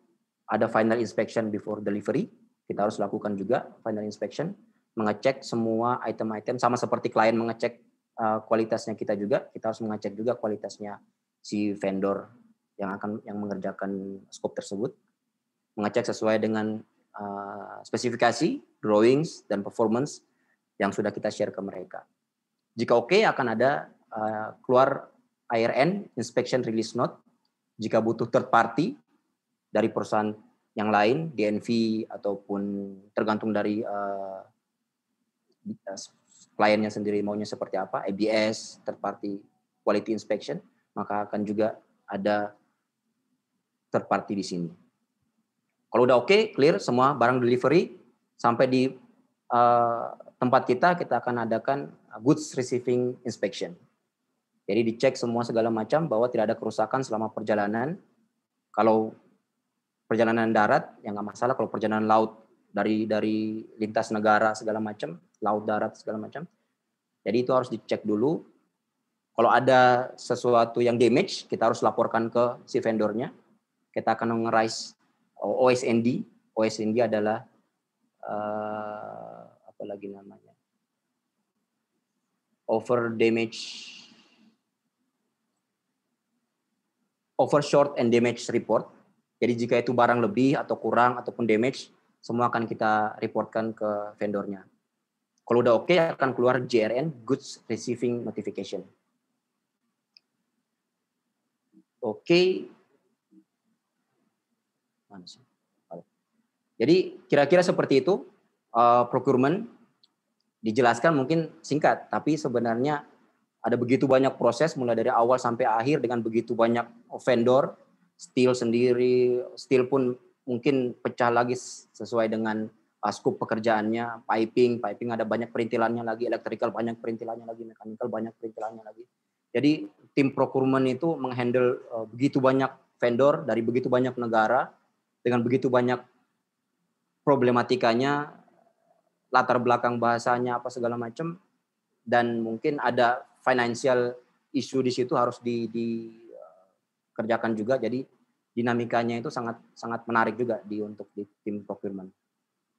ada final inspection before delivery, kita harus lakukan juga final inspection, mengecek semua item-item sama seperti klien mengecek eh, kualitasnya kita juga, kita harus mengecek juga kualitasnya si vendor yang akan yang mengerjakan scope tersebut, mengecek sesuai dengan uh, spesifikasi, drawings dan performance yang sudah kita share ke mereka. Jika oke okay, akan ada uh, keluar IRN inspection release note. Jika butuh third party dari perusahaan yang lain, DNV ataupun tergantung dari uh, kliennya sendiri maunya seperti apa, ABS, third party quality inspection, maka akan juga ada third party di sini. Kalau udah oke, okay, clear semua barang delivery sampai di uh, tempat kita kita akan adakan goods receiving inspection. Jadi dicek semua segala macam bahwa tidak ada kerusakan selama perjalanan. Kalau perjalanan darat ya nggak masalah kalau perjalanan laut dari dari lintas negara segala macam laut darat segala macam jadi itu harus dicek dulu kalau ada sesuatu yang damage kita harus laporkan ke si vendornya kita akan ngerais OSND oh, OSND adalah uh, apa lagi namanya over damage over short and damage report jadi jika itu barang lebih atau kurang ataupun damage, semua akan kita reportkan ke vendornya. Kalau udah oke okay, akan keluar GRN Goods Receiving Notification. Oke. Okay. Jadi kira-kira seperti itu uh, procurement dijelaskan mungkin singkat, tapi sebenarnya ada begitu banyak proses mulai dari awal sampai akhir dengan begitu banyak vendor steel sendiri, steel pun mungkin pecah lagi sesuai dengan uh, pekerjaannya, piping, piping ada banyak perintilannya lagi, electrical banyak perintilannya lagi, mechanical banyak perintilannya lagi. Jadi tim procurement itu menghandle uh, begitu banyak vendor dari begitu banyak negara dengan begitu banyak problematikanya, latar belakang bahasanya apa segala macam dan mungkin ada financial issue di situ harus di, di kerjakan juga. Jadi dinamikanya itu sangat sangat menarik juga di untuk di tim procurement.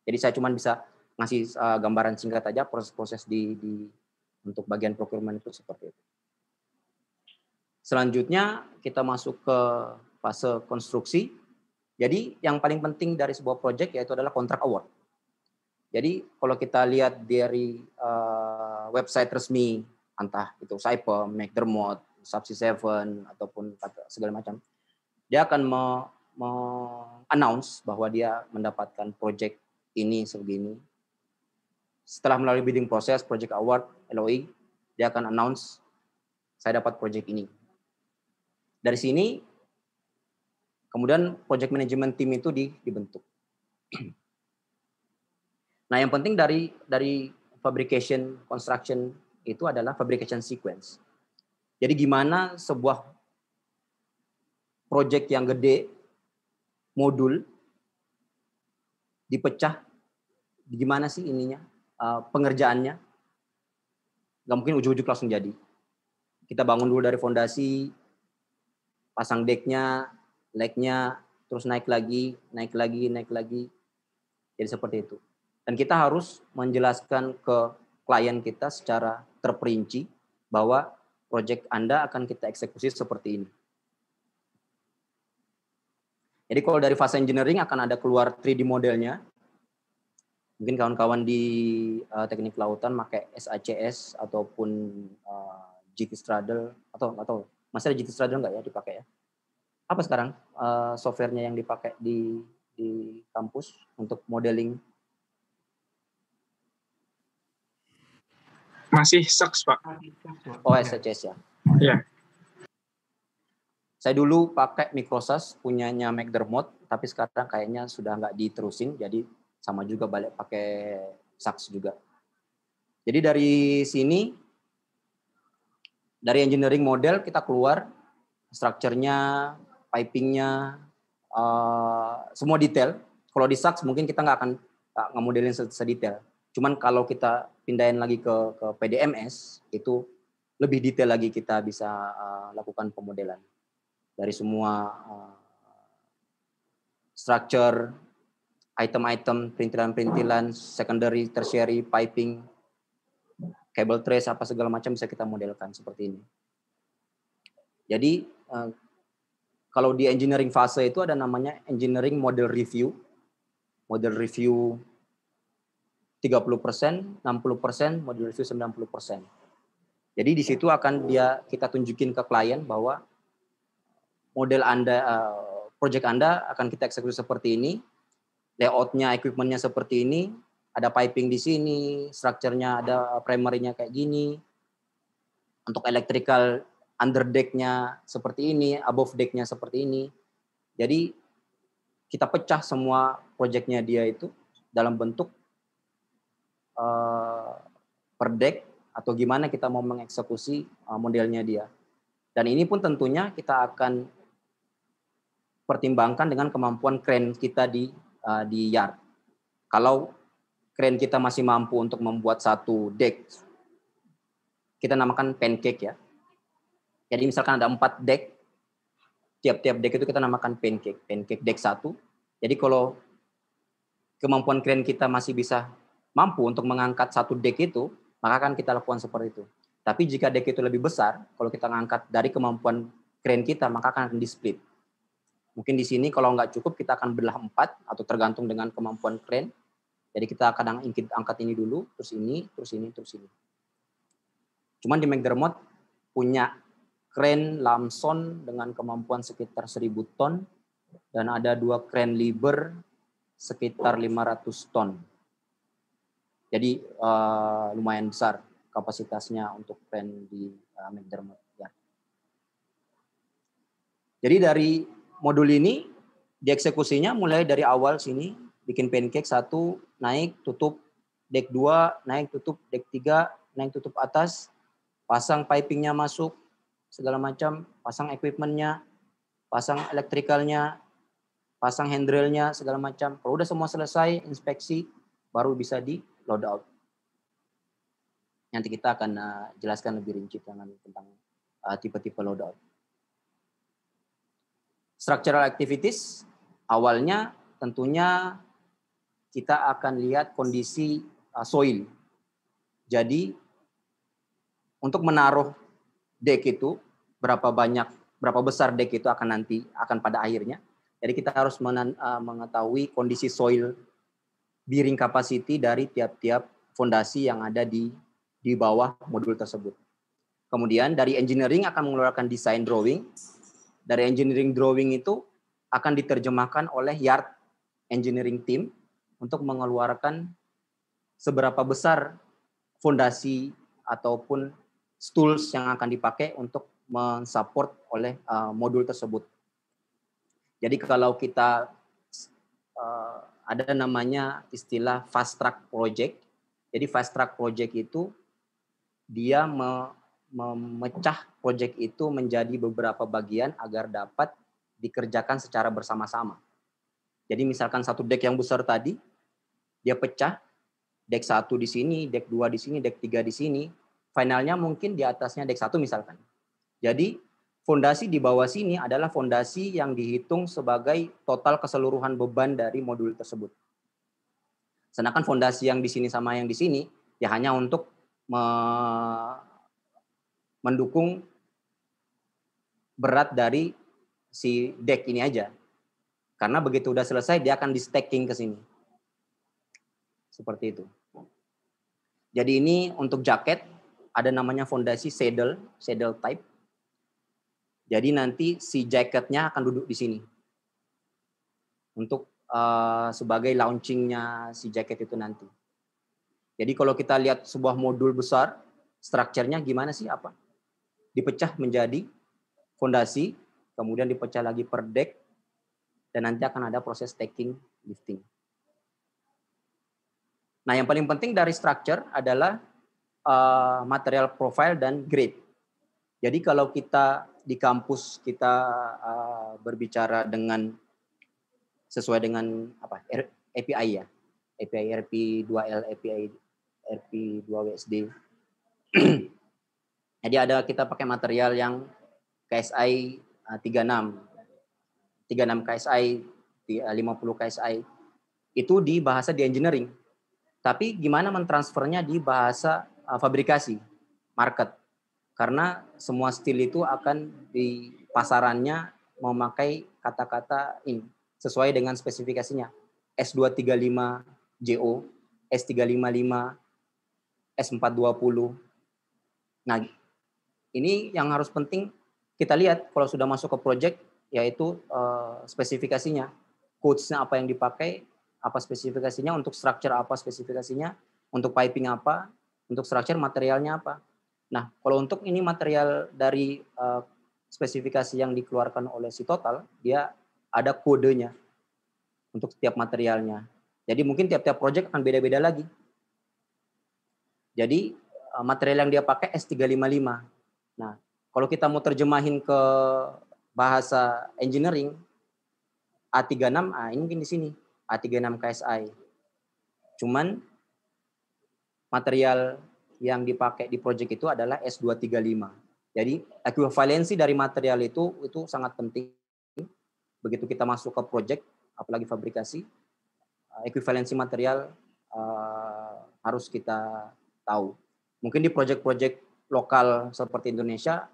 Jadi saya cuma bisa ngasih uh, gambaran singkat aja proses-proses di, di untuk bagian procurement itu seperti itu. Selanjutnya kita masuk ke fase konstruksi. Jadi yang paling penting dari sebuah proyek yaitu adalah kontrak award. Jadi kalau kita lihat dari uh, website resmi entah itu Saipem, McDermott, Subsea Seven ataupun segala macam, dia akan me, me announce bahwa dia mendapatkan project ini sebegini. Setelah melalui bidding proses, project award LOI, e, dia akan announce saya dapat project ini. Dari sini kemudian project management team itu dibentuk. Nah, yang penting dari dari fabrication construction itu adalah fabrication sequence. Jadi gimana sebuah proyek yang gede modul dipecah gimana sih ininya eh, pengerjaannya nggak mungkin ujuk-ujuk langsung jadi kita bangun dulu dari fondasi pasang decknya legnya terus naik lagi naik lagi naik lagi jadi seperti itu dan kita harus menjelaskan ke klien kita secara terperinci bahwa project Anda akan kita eksekusi seperti ini. Jadi kalau dari fase engineering akan ada keluar 3D modelnya. Mungkin kawan-kawan di uh, teknik lautan pakai SACS ataupun uh, eh, GT Straddle atau atau masih ada GT Straddle nggak ya dipakai ya? Apa sekarang uh, softwarenya yang dipakai di di kampus untuk modeling Masih seks, Pak. Oh, SCS ya. Iya. Saya dulu pakai Microsas punyanya McDermott, tapi sekarang kayaknya sudah nggak diterusin, jadi sama juga balik pakai Saks juga. Jadi dari sini, dari engineering model kita keluar, strukturnya, pipingnya, uh, semua detail. Kalau di Saks mungkin kita nggak akan nggak modelin sedetail. Cuman kalau kita pindahin lagi ke, ke PDMS itu lebih detail lagi kita bisa uh, lakukan pemodelan dari semua uh, structure, item-item, perintilan-perintilan, secondary, tertiary, piping, cable trace apa segala macam bisa kita modelkan seperti ini. Jadi uh, kalau di engineering fase itu ada namanya engineering model review. Model review 30%, 60%, mau di review 90%. Jadi di situ akan dia kita tunjukin ke klien bahwa model Anda eh, project Anda akan kita eksekusi seperti ini, layoutnya, equipmentnya seperti ini, ada piping di sini, strukturnya ada primernya kayak gini. Untuk electrical under decknya seperti ini, above decknya seperti ini. Jadi kita pecah semua projectnya dia itu dalam bentuk Eh, per deck atau gimana kita mau mengeksekusi eh, modelnya dia. Dan ini pun tentunya kita akan pertimbangkan dengan kemampuan crane kita di eh, di yard. Kalau crane kita masih mampu untuk membuat satu deck, kita namakan pancake ya. Jadi misalkan ada empat deck, tiap-tiap deck itu kita namakan pancake. Pancake deck satu. Jadi kalau kemampuan crane kita masih bisa mampu untuk mengangkat satu deck itu, maka akan kita lakukan seperti itu. Tapi jika deck itu lebih besar, kalau kita mengangkat dari kemampuan crane kita, maka akan di split. Mungkin di sini kalau nggak cukup kita akan belah empat atau tergantung dengan kemampuan crane. Jadi kita kadang ingin angkat ini dulu, terus ini, terus ini, terus ini. Cuman di McDermott punya crane Lamson dengan kemampuan sekitar 1000 ton dan ada dua crane Liber sekitar 500 ton. Jadi uh, lumayan besar kapasitasnya untuk pen di uh, McDermott. Ya. Jadi dari modul ini dieksekusinya mulai dari awal sini bikin pancake satu naik tutup deck dua naik tutup deck tiga naik tutup atas pasang pipingnya masuk segala macam pasang equipmentnya pasang elektrikalnya pasang handrailnya segala macam kalau udah semua selesai inspeksi baru bisa di loadout. Nanti kita akan uh, jelaskan lebih rinci dengan tentang eh, tipe-tipe uh, loadout. Structural activities awalnya tentunya kita akan lihat kondisi uh, soil. Jadi untuk menaruh deck itu berapa banyak berapa besar deck itu akan nanti akan pada akhirnya. Jadi kita harus mengetahui kondisi soil biring capacity dari tiap-tiap fondasi yang ada di di bawah modul tersebut. Kemudian dari engineering akan mengeluarkan design drawing. Dari engineering drawing itu akan diterjemahkan oleh yard engineering team untuk mengeluarkan seberapa besar fondasi ataupun tools yang akan dipakai untuk mensupport oleh uh, modul tersebut. Jadi kalau kita uh, ada namanya istilah fast track project. Jadi fast track project itu dia me, memecah project itu menjadi beberapa bagian agar dapat dikerjakan secara bersama-sama. Jadi misalkan satu deck yang besar tadi dia pecah deck satu di sini, deck dua di sini, deck tiga di sini. Finalnya mungkin di atasnya deck satu misalkan. Jadi fondasi di bawah sini adalah fondasi yang dihitung sebagai total keseluruhan beban dari modul tersebut. Sedangkan fondasi yang di sini sama yang di sini ya hanya untuk me mendukung berat dari si deck ini aja. Karena begitu udah selesai dia akan di stacking ke sini. Seperti itu. Jadi ini untuk jaket ada namanya fondasi saddle, saddle type jadi nanti si jaketnya akan duduk di sini untuk uh, sebagai launchingnya si jaket itu nanti. Jadi kalau kita lihat sebuah modul besar, strukturnya gimana sih apa? Dipecah menjadi fondasi, kemudian dipecah lagi per deck, dan nanti akan ada proses taking, lifting. Nah, yang paling penting dari structure adalah uh, material profile dan grade. Jadi kalau kita di kampus kita uh, berbicara dengan sesuai dengan apa R, API ya API RP2L API RP2WSD jadi ada kita pakai material yang KSI uh, 36 36 KSI 50 KSI itu di bahasa di engineering tapi gimana mentransfernya di bahasa uh, fabrikasi market karena semua stil itu akan di pasarannya memakai kata-kata ini sesuai dengan spesifikasinya S235JO, S355, S420. Nah, ini yang harus penting kita lihat kalau sudah masuk ke project yaitu eh, spesifikasinya, coachnya apa yang dipakai, apa spesifikasinya, untuk structure apa spesifikasinya, untuk piping apa, untuk structure materialnya apa. Nah, kalau untuk ini material dari uh, spesifikasi yang dikeluarkan oleh si Total, dia ada kodenya untuk setiap materialnya. Jadi mungkin tiap-tiap project akan beda-beda lagi. Jadi uh, material yang dia pakai S355. Nah, kalau kita mau terjemahin ke bahasa engineering A36, ah ini mungkin di sini A36 KSI. Cuman material yang dipakai di project itu adalah S235. Jadi ekuivalensi dari material itu itu sangat penting. Begitu kita masuk ke project, apalagi fabrikasi, eh, ekuivalensi material uh, harus kita tahu. Mungkin di project-project lokal seperti Indonesia,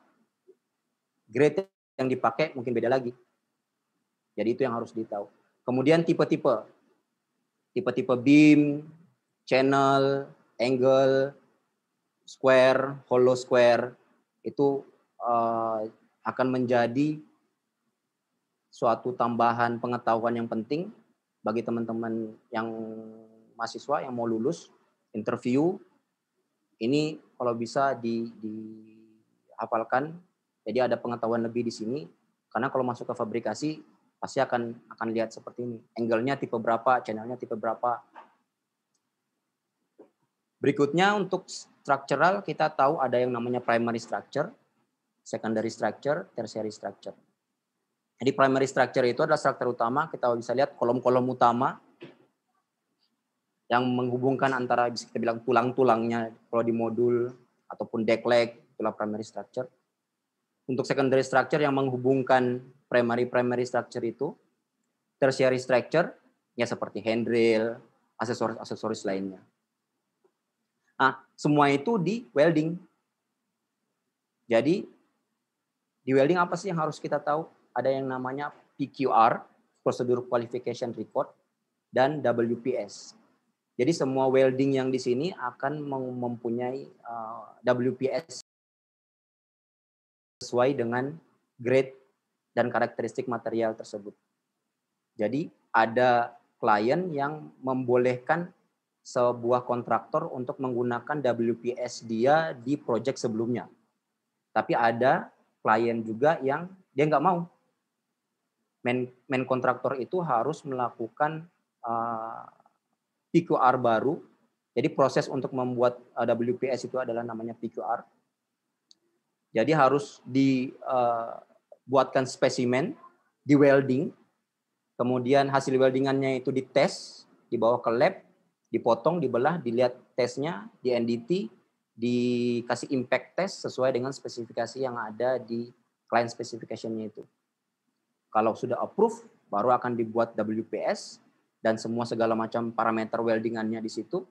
grade yang dipakai mungkin beda lagi. Jadi itu yang harus ditahu. Kemudian tipe-tipe. Tipe-tipe beam, channel, angle, square, hollow square itu uh, akan menjadi suatu tambahan pengetahuan yang penting bagi teman-teman yang mahasiswa yang mau lulus interview ini kalau bisa di, dihafalkan jadi ada pengetahuan lebih di sini karena kalau masuk ke fabrikasi pasti akan akan lihat seperti ini angle-nya tipe berapa channelnya tipe berapa berikutnya untuk Struktural kita tahu ada yang namanya primary structure, secondary structure, tertiary structure. Jadi primary structure itu adalah struktur utama, kita bisa lihat kolom-kolom utama yang menghubungkan antara bisa kita bilang tulang-tulangnya kalau di modul ataupun deck leg itulah primary structure. Untuk secondary structure yang menghubungkan primary-primary structure itu, tertiary structure ya seperti handrail, aksesoris-aksesoris lainnya. Nah, semua itu di welding. Jadi di welding apa sih yang harus kita tahu? Ada yang namanya PQR, prosedur qualification record, dan WPS. Jadi semua welding yang di sini akan mempunyai ah, WPS sesuai dengan grade dan karakteristik material tersebut. Jadi ada klien yang membolehkan sebuah kontraktor untuk menggunakan WPS dia di proyek sebelumnya. Tapi ada klien juga yang dia nggak mau. Main, main kontraktor itu harus melakukan uh, eh, PQR baru. Jadi proses untuk membuat eh, WPS itu adalah namanya PQR. Jadi harus dibuatkan eh, uh, spesimen, di welding, kemudian hasil weldingannya itu dites, dibawa ke lab, dipotong, dibelah, dilihat tesnya di NDT, dikasih impact test sesuai dengan spesifikasi yang ada di client specification-nya itu. Kalau sudah approve, baru akan dibuat WPS dan semua segala macam parameter weldingannya di situ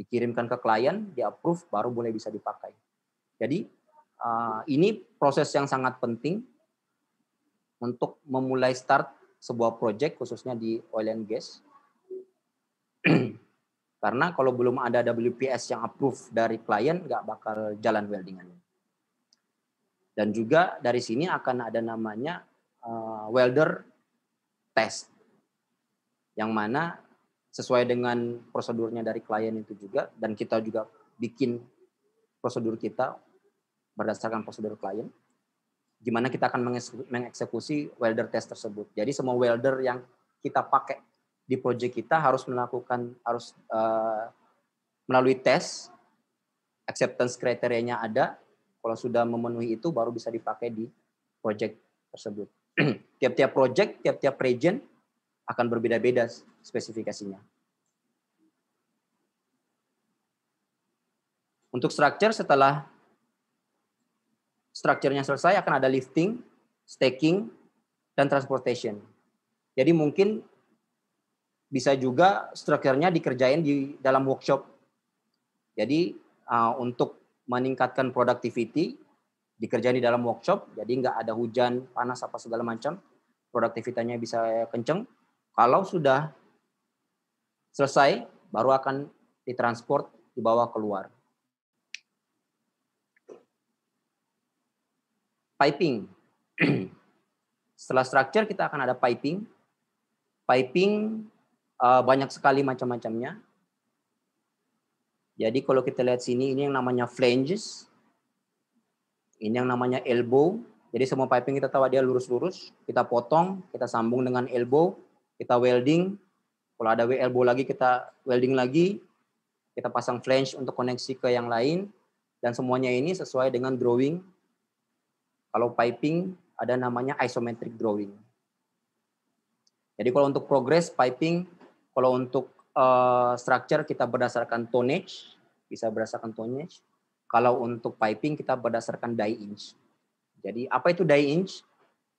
dikirimkan ke klien, di approve, baru boleh bisa dipakai. Jadi eh, ini proses yang sangat penting untuk memulai start sebuah project khususnya di oil and gas. Karena kalau belum ada WPS yang approve dari klien, nggak bakal jalan weldingannya. Dan juga dari sini akan ada namanya uh, welder test. Yang mana sesuai dengan prosedurnya dari klien itu juga, dan kita juga bikin prosedur kita berdasarkan prosedur klien, gimana kita akan mengeksekusi welder test tersebut. Jadi semua welder yang kita pakai di project kita harus melakukan harus uh, melalui tes acceptance kriterianya ada kalau sudah memenuhi itu baru bisa dipakai di project tersebut tiap-tiap project tiap-tiap region akan berbeda-beda spesifikasinya untuk structure setelah structure-nya selesai akan ada lifting, staking, dan transportation. Jadi mungkin bisa juga strukturnya dikerjain di dalam workshop. Jadi uh, untuk meningkatkan productivity dikerjain di dalam workshop, jadi nggak ada hujan, panas apa segala macam, produktivitasnya bisa kenceng. Kalau sudah selesai, baru akan ditransport dibawa keluar. Piping. Setelah structure kita akan ada piping. Piping uh, banyak sekali macam-macamnya. Jadi kalau kita lihat sini, ini yang namanya flanges. Ini yang namanya elbow. Jadi semua piping kita tahu dia lurus-lurus. Kita potong, kita sambung dengan elbow. Kita welding. Kalau ada elbow lagi, kita welding lagi. Kita pasang flange untuk koneksi ke yang lain. Dan semuanya ini sesuai dengan drawing. Kalau piping, ada namanya isometric drawing. Jadi kalau untuk progress piping, kalau untuk uh, structure kita berdasarkan tonnage, bisa berdasarkan tonnage. Kalau untuk piping kita berdasarkan die inch. Jadi apa itu die inch?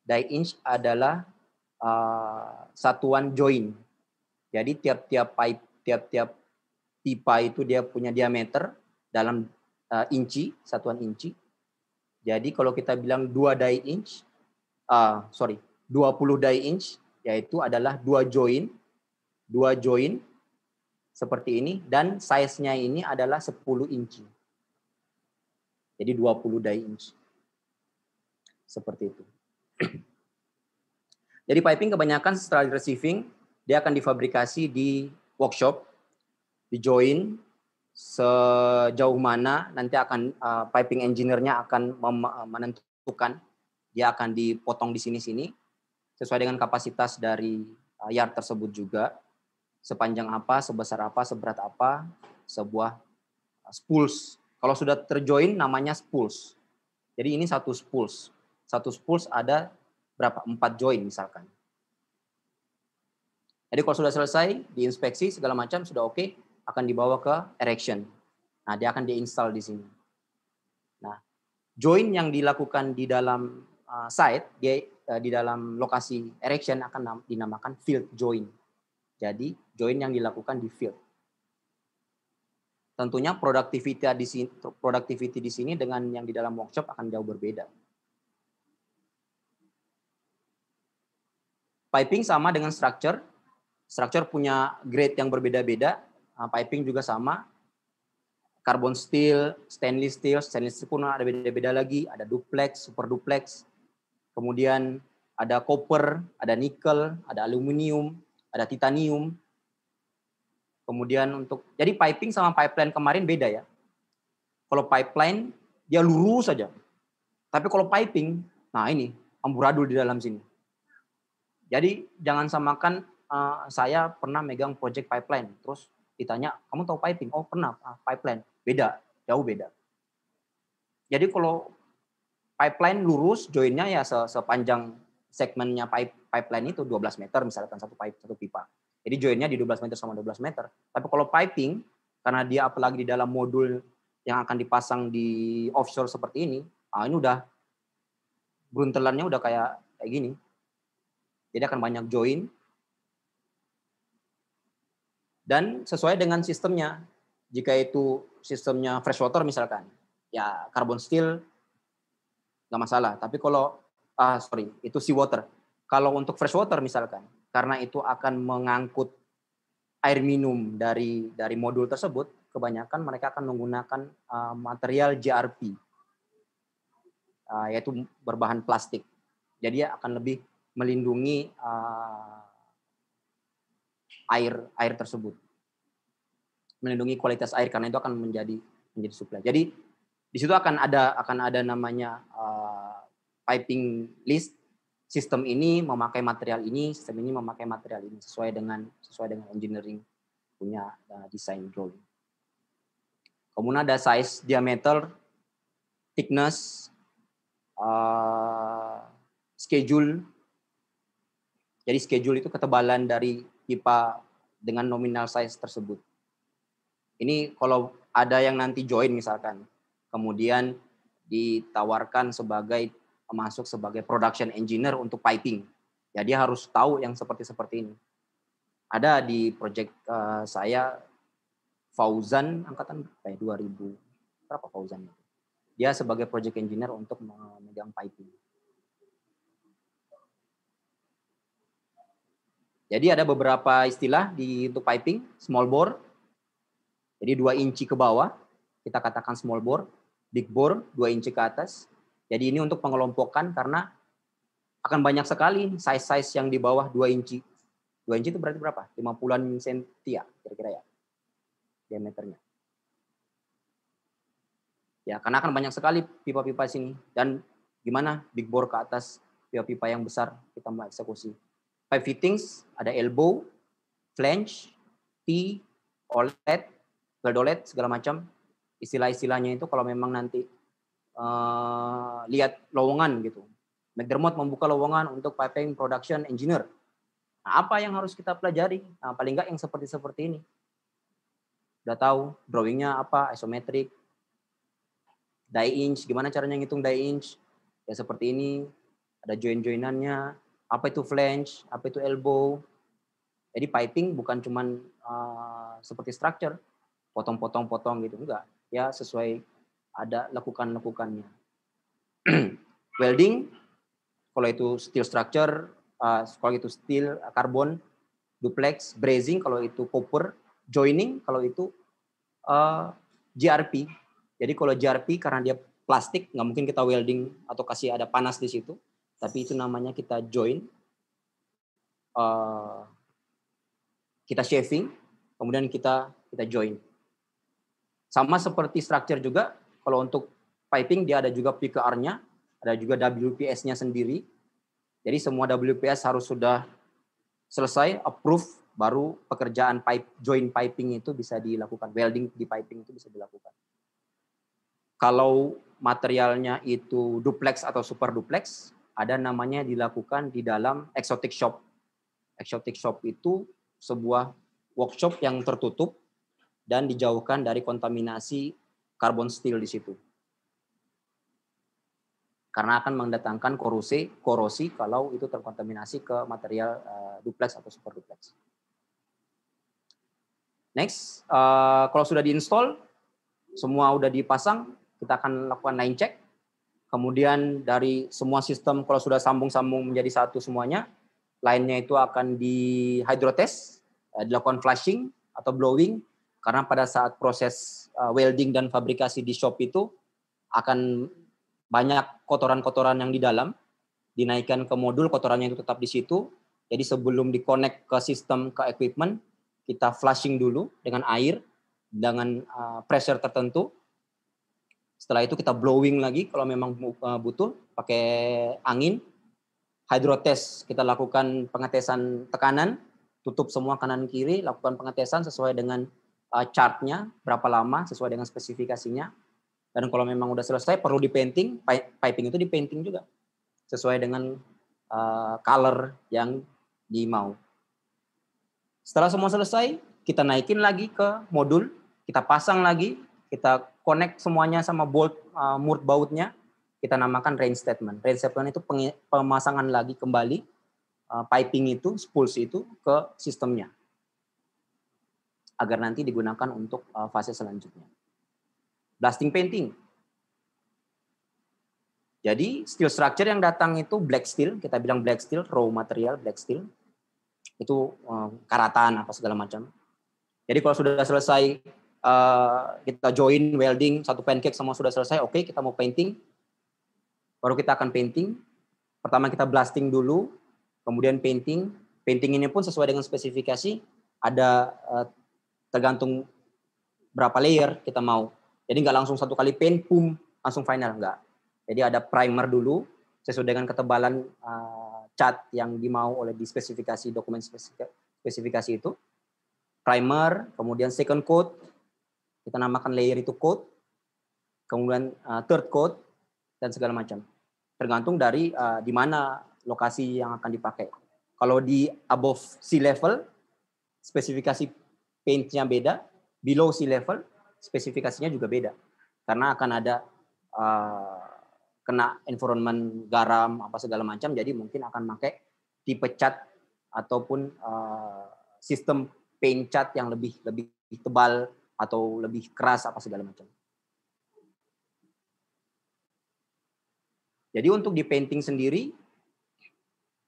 Die inch adalah uh, satuan join. Jadi tiap-tiap pipe, tiap-tiap pipa itu dia punya diameter dalam uh, inci, satuan inci. Jadi kalau kita bilang 2 die inch, uh, sorry, 20 die inch, yaitu adalah dua join dua join seperti ini dan size-nya ini adalah 10 inci. Jadi 20 die inch Seperti itu. Jadi piping kebanyakan setelah receiving dia akan difabrikasi di workshop, di join sejauh mana nanti akan uh, piping engineer-nya akan uh, menentukan dia akan dipotong di sini-sini sesuai dengan kapasitas dari uh, yard tersebut juga sepanjang apa, sebesar apa, seberat apa sebuah uh, spools. Kalau sudah terjoin namanya spools. Jadi ini satu spools. Satu spools ada berapa? Empat join misalkan. Jadi kalau sudah selesai diinspeksi segala macam sudah oke, okay, akan dibawa ke erection. Nah, dia akan diinstal di sini. Nah, join yang dilakukan di dalam uh, site, dia uh, di dalam lokasi erection akan dinamakan field join. Jadi join yang dilakukan di field. Tentunya productivity di sini, productivity di sini dengan yang di dalam workshop akan jauh berbeda. Piping sama dengan structure. Structure punya grade yang berbeda-beda. Nah, piping juga sama, carbon steel, stainless steel, stainless steel pun ada beda-beda lagi, ada duplex, super duplex, kemudian ada copper, ada nikel, ada aluminium, ada titanium. Kemudian untuk jadi piping sama pipeline kemarin beda ya. Kalau pipeline dia lurus saja. Tapi kalau piping, nah ini amburadul di dalam sini. Jadi jangan samakan uh, saya pernah megang project pipeline, terus ditanya kamu tahu piping? Oh pernah, ah, pipeline beda, jauh beda. Jadi kalau pipeline lurus joinnya ya sepanjang segmennya pipeline itu 12 meter misalkan satu pipe satu pipa. Jadi joinnya di 12 meter sama 12 meter. Tapi kalau piping, karena dia apalagi di dalam modul yang akan dipasang di offshore seperti ini, ah ini udah bruntelannya udah kayak kayak gini. Jadi akan banyak join dan sesuai dengan sistemnya. Jika itu sistemnya freshwater misalkan, ya carbon steel nggak masalah. Tapi kalau ah sorry itu sea water. Kalau untuk freshwater misalkan, karena itu akan mengangkut air minum dari dari modul tersebut, kebanyakan mereka akan menggunakan uh, material JRP, uh, eh, yaitu berbahan plastik. Jadi akan lebih melindungi uh, air air tersebut, melindungi kualitas air karena itu akan menjadi menjadi suplai. Jadi di situ akan ada akan ada namanya uh, piping list sistem ini memakai material ini, sistem ini memakai material ini sesuai dengan sesuai dengan engineering punya uh, desain drawing. Kemudian ada size, diameter, thickness, uh, schedule. Jadi schedule itu ketebalan dari pipa dengan nominal size tersebut. Ini kalau ada yang nanti join misalkan, kemudian ditawarkan sebagai masuk sebagai production engineer untuk piping. Ya dia harus tahu yang seperti-seperti ini. Ada di project uh, saya Fauzan angkatan kayak 2000 berapa Fauzan Dia sebagai project engineer untuk memegang piping. Jadi ada beberapa istilah di untuk piping, small bore. Jadi dua inci ke bawah, kita katakan small bore, big bore dua inci ke atas, jadi ini untuk pengelompokan karena akan banyak sekali size-size yang di bawah 2 inci. 2 inci itu berarti berapa? 50-an senti ya, kira-kira ya diameternya. Ya, karena akan banyak sekali pipa-pipa sini dan gimana big bore ke atas pipa-pipa yang besar kita mau eksekusi. Pipe fittings ada elbow, flange, T, OLED, gold e OLED segala macam. Istilah-istilahnya itu kalau memang nanti Eh, lihat lowongan gitu. McDermott membuka lowongan untuk piping production engineer. Nah, apa yang harus kita pelajari? Nah, paling nggak yang seperti seperti ini. Udah tahu drawingnya apa, isometrik, die inch, gimana caranya ngitung die inch? Ya seperti ini, ada join-joinannya, apa itu flange, apa itu elbow. Jadi piping bukan cuman uh, seperti structure, potong-potong-potong gitu, enggak. Ya sesuai ada lakukan-lakukannya. Welding, kalau itu steel structure, uh, kalau itu steel karbon, uh, duplex, brazing kalau itu copper, joining kalau itu uh, GRP. Jadi kalau GRP karena dia plastik, nggak mungkin kita welding atau kasih ada panas di situ, tapi itu namanya kita join. Uh, kita shaving, kemudian kita kita join. Sama seperti structure juga, kalau untuk piping dia ada juga PKR-nya, ada juga WPS-nya sendiri. Jadi semua WPS harus sudah selesai approve baru pekerjaan pipe join piping itu bisa dilakukan, welding di piping itu bisa dilakukan. Kalau materialnya itu duplex atau super duplex, ada namanya dilakukan di dalam exotic shop. Exotic shop itu sebuah workshop yang tertutup dan dijauhkan dari kontaminasi karbon steel di situ. Karena akan mendatangkan korosi, korosi kalau itu terkontaminasi ke material eh, duplex atau super duplex. Next, eh, kalau sudah diinstall, semua sudah dipasang, kita akan lakukan line check. Kemudian dari semua sistem kalau sudah sambung-sambung menjadi satu semuanya, lainnya itu akan di hydrotest, eh, dilakukan flashing atau blowing karena pada saat proses Eh, welding dan fabrikasi di shop itu akan banyak kotoran-kotoran yang di dalam dinaikkan ke modul kotorannya itu tetap di situ jadi sebelum dikonek ke sistem ke equipment kita flushing dulu dengan air dengan eh, pressure tertentu setelah itu kita blowing lagi kalau memang eh, butuh pakai angin hydrotest kita lakukan pengetesan tekanan tutup semua kanan kiri lakukan pengetesan sesuai dengan Eh, chartnya berapa lama sesuai dengan spesifikasinya dan kalau memang udah selesai perlu di painting piping itu di painting juga sesuai dengan uh, color yang dimau setelah semua selesai kita naikin lagi ke modul kita pasang lagi kita connect semuanya sama bolt uh, eh, mood bautnya kita namakan range statement range statement itu pemasangan lagi kembali uh, piping itu spools itu ke sistemnya agar nanti digunakan untuk uh, fase selanjutnya. Blasting painting. Jadi steel structure yang datang itu black steel, kita bilang black steel, raw material black steel. Itu uh, karatan apa segala macam. Jadi kalau sudah selesai uh, kita join welding satu pancake semua sudah selesai, oke okay, kita mau painting. Baru kita akan painting. Pertama kita blasting dulu, kemudian painting. Painting ini pun sesuai dengan spesifikasi ada tergantung berapa layer kita mau. Jadi nggak langsung satu kali paint, pum, langsung final nggak. Jadi ada primer dulu sesuai dengan ketebalan uh, cat yang dimau oleh di spesifikasi dokumen spesifikasi itu. Primer, kemudian second coat, kita namakan layer itu coat, kemudian uh, third coat dan segala macam. Tergantung dari uh, di mana lokasi yang akan dipakai. Kalau di above sea level, spesifikasi paintnya beda, below sea level spesifikasinya juga beda karena akan ada uh, kena environment garam apa segala macam jadi mungkin akan pakai tipe cat ataupun uh, sistem paint cat yang lebih lebih tebal atau lebih keras apa segala macam. Jadi untuk di painting sendiri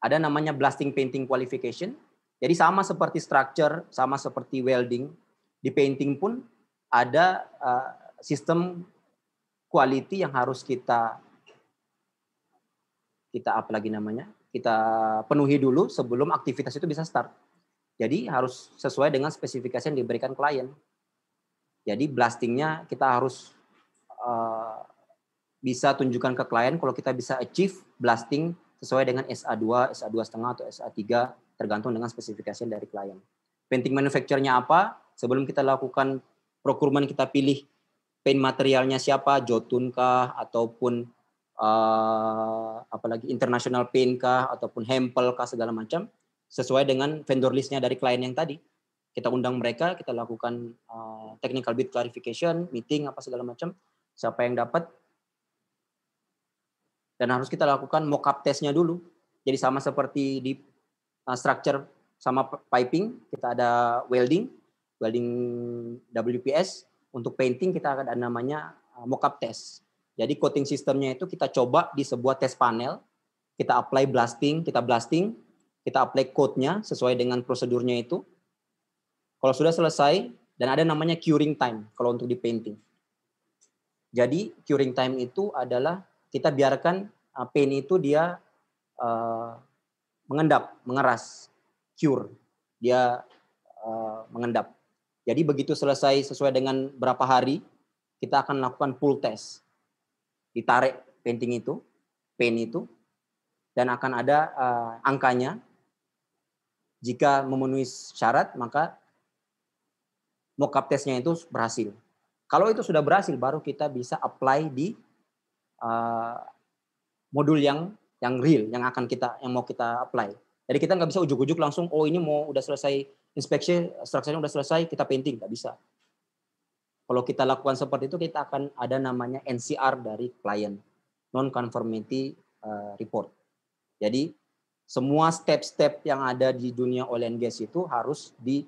ada namanya blasting painting qualification jadi sama seperti structure, sama seperti welding, di painting pun ada uh, sistem quality yang harus kita kita apa lagi namanya? Kita penuhi dulu sebelum aktivitas itu bisa start. Jadi harus sesuai dengan spesifikasi yang diberikan klien. Jadi blastingnya kita harus uh, bisa tunjukkan ke klien kalau kita bisa achieve blasting sesuai dengan SA2, SA2 setengah atau SA3 tergantung dengan spesifikasi dari klien. Painting manufacturer-nya apa? Sebelum kita lakukan procurement kita pilih paint materialnya siapa, jotun kah ataupun uh, apalagi international paint kah ataupun hempel kah segala macam sesuai dengan vendor listnya dari klien yang tadi. Kita undang mereka, kita lakukan uh, technical bid clarification, meeting apa segala macam. Siapa yang dapat? Dan harus kita lakukan mock up testnya dulu. Jadi sama seperti di uh, structure sama piping, kita ada welding, welding WPS. Untuk painting kita ada namanya uh, mockup test. Jadi coating sistemnya itu kita coba di sebuah test panel, kita apply blasting, kita blasting, kita apply coatnya sesuai dengan prosedurnya itu. Kalau sudah selesai, dan ada namanya curing time kalau untuk di painting. Jadi curing time itu adalah kita biarkan uh, paint itu dia uh, mengendap, mengeras, cure. Dia uh, mengendap. Jadi begitu selesai sesuai dengan berapa hari, kita akan lakukan pull test. Ditarik painting itu, paint itu, dan akan ada uh, angkanya. Jika memenuhi syarat, maka mockup testnya itu berhasil. Kalau itu sudah berhasil, baru kita bisa apply di uh, modul yang yang real yang akan kita yang mau kita apply. Jadi kita nggak bisa ujuk-ujuk langsung oh ini mau udah selesai inspeksi strukturnya udah selesai kita painting nggak bisa. Kalau kita lakukan seperti itu kita akan ada namanya NCR dari klien non conformity eh, report. Jadi semua step-step yang ada di dunia oil and gas itu harus di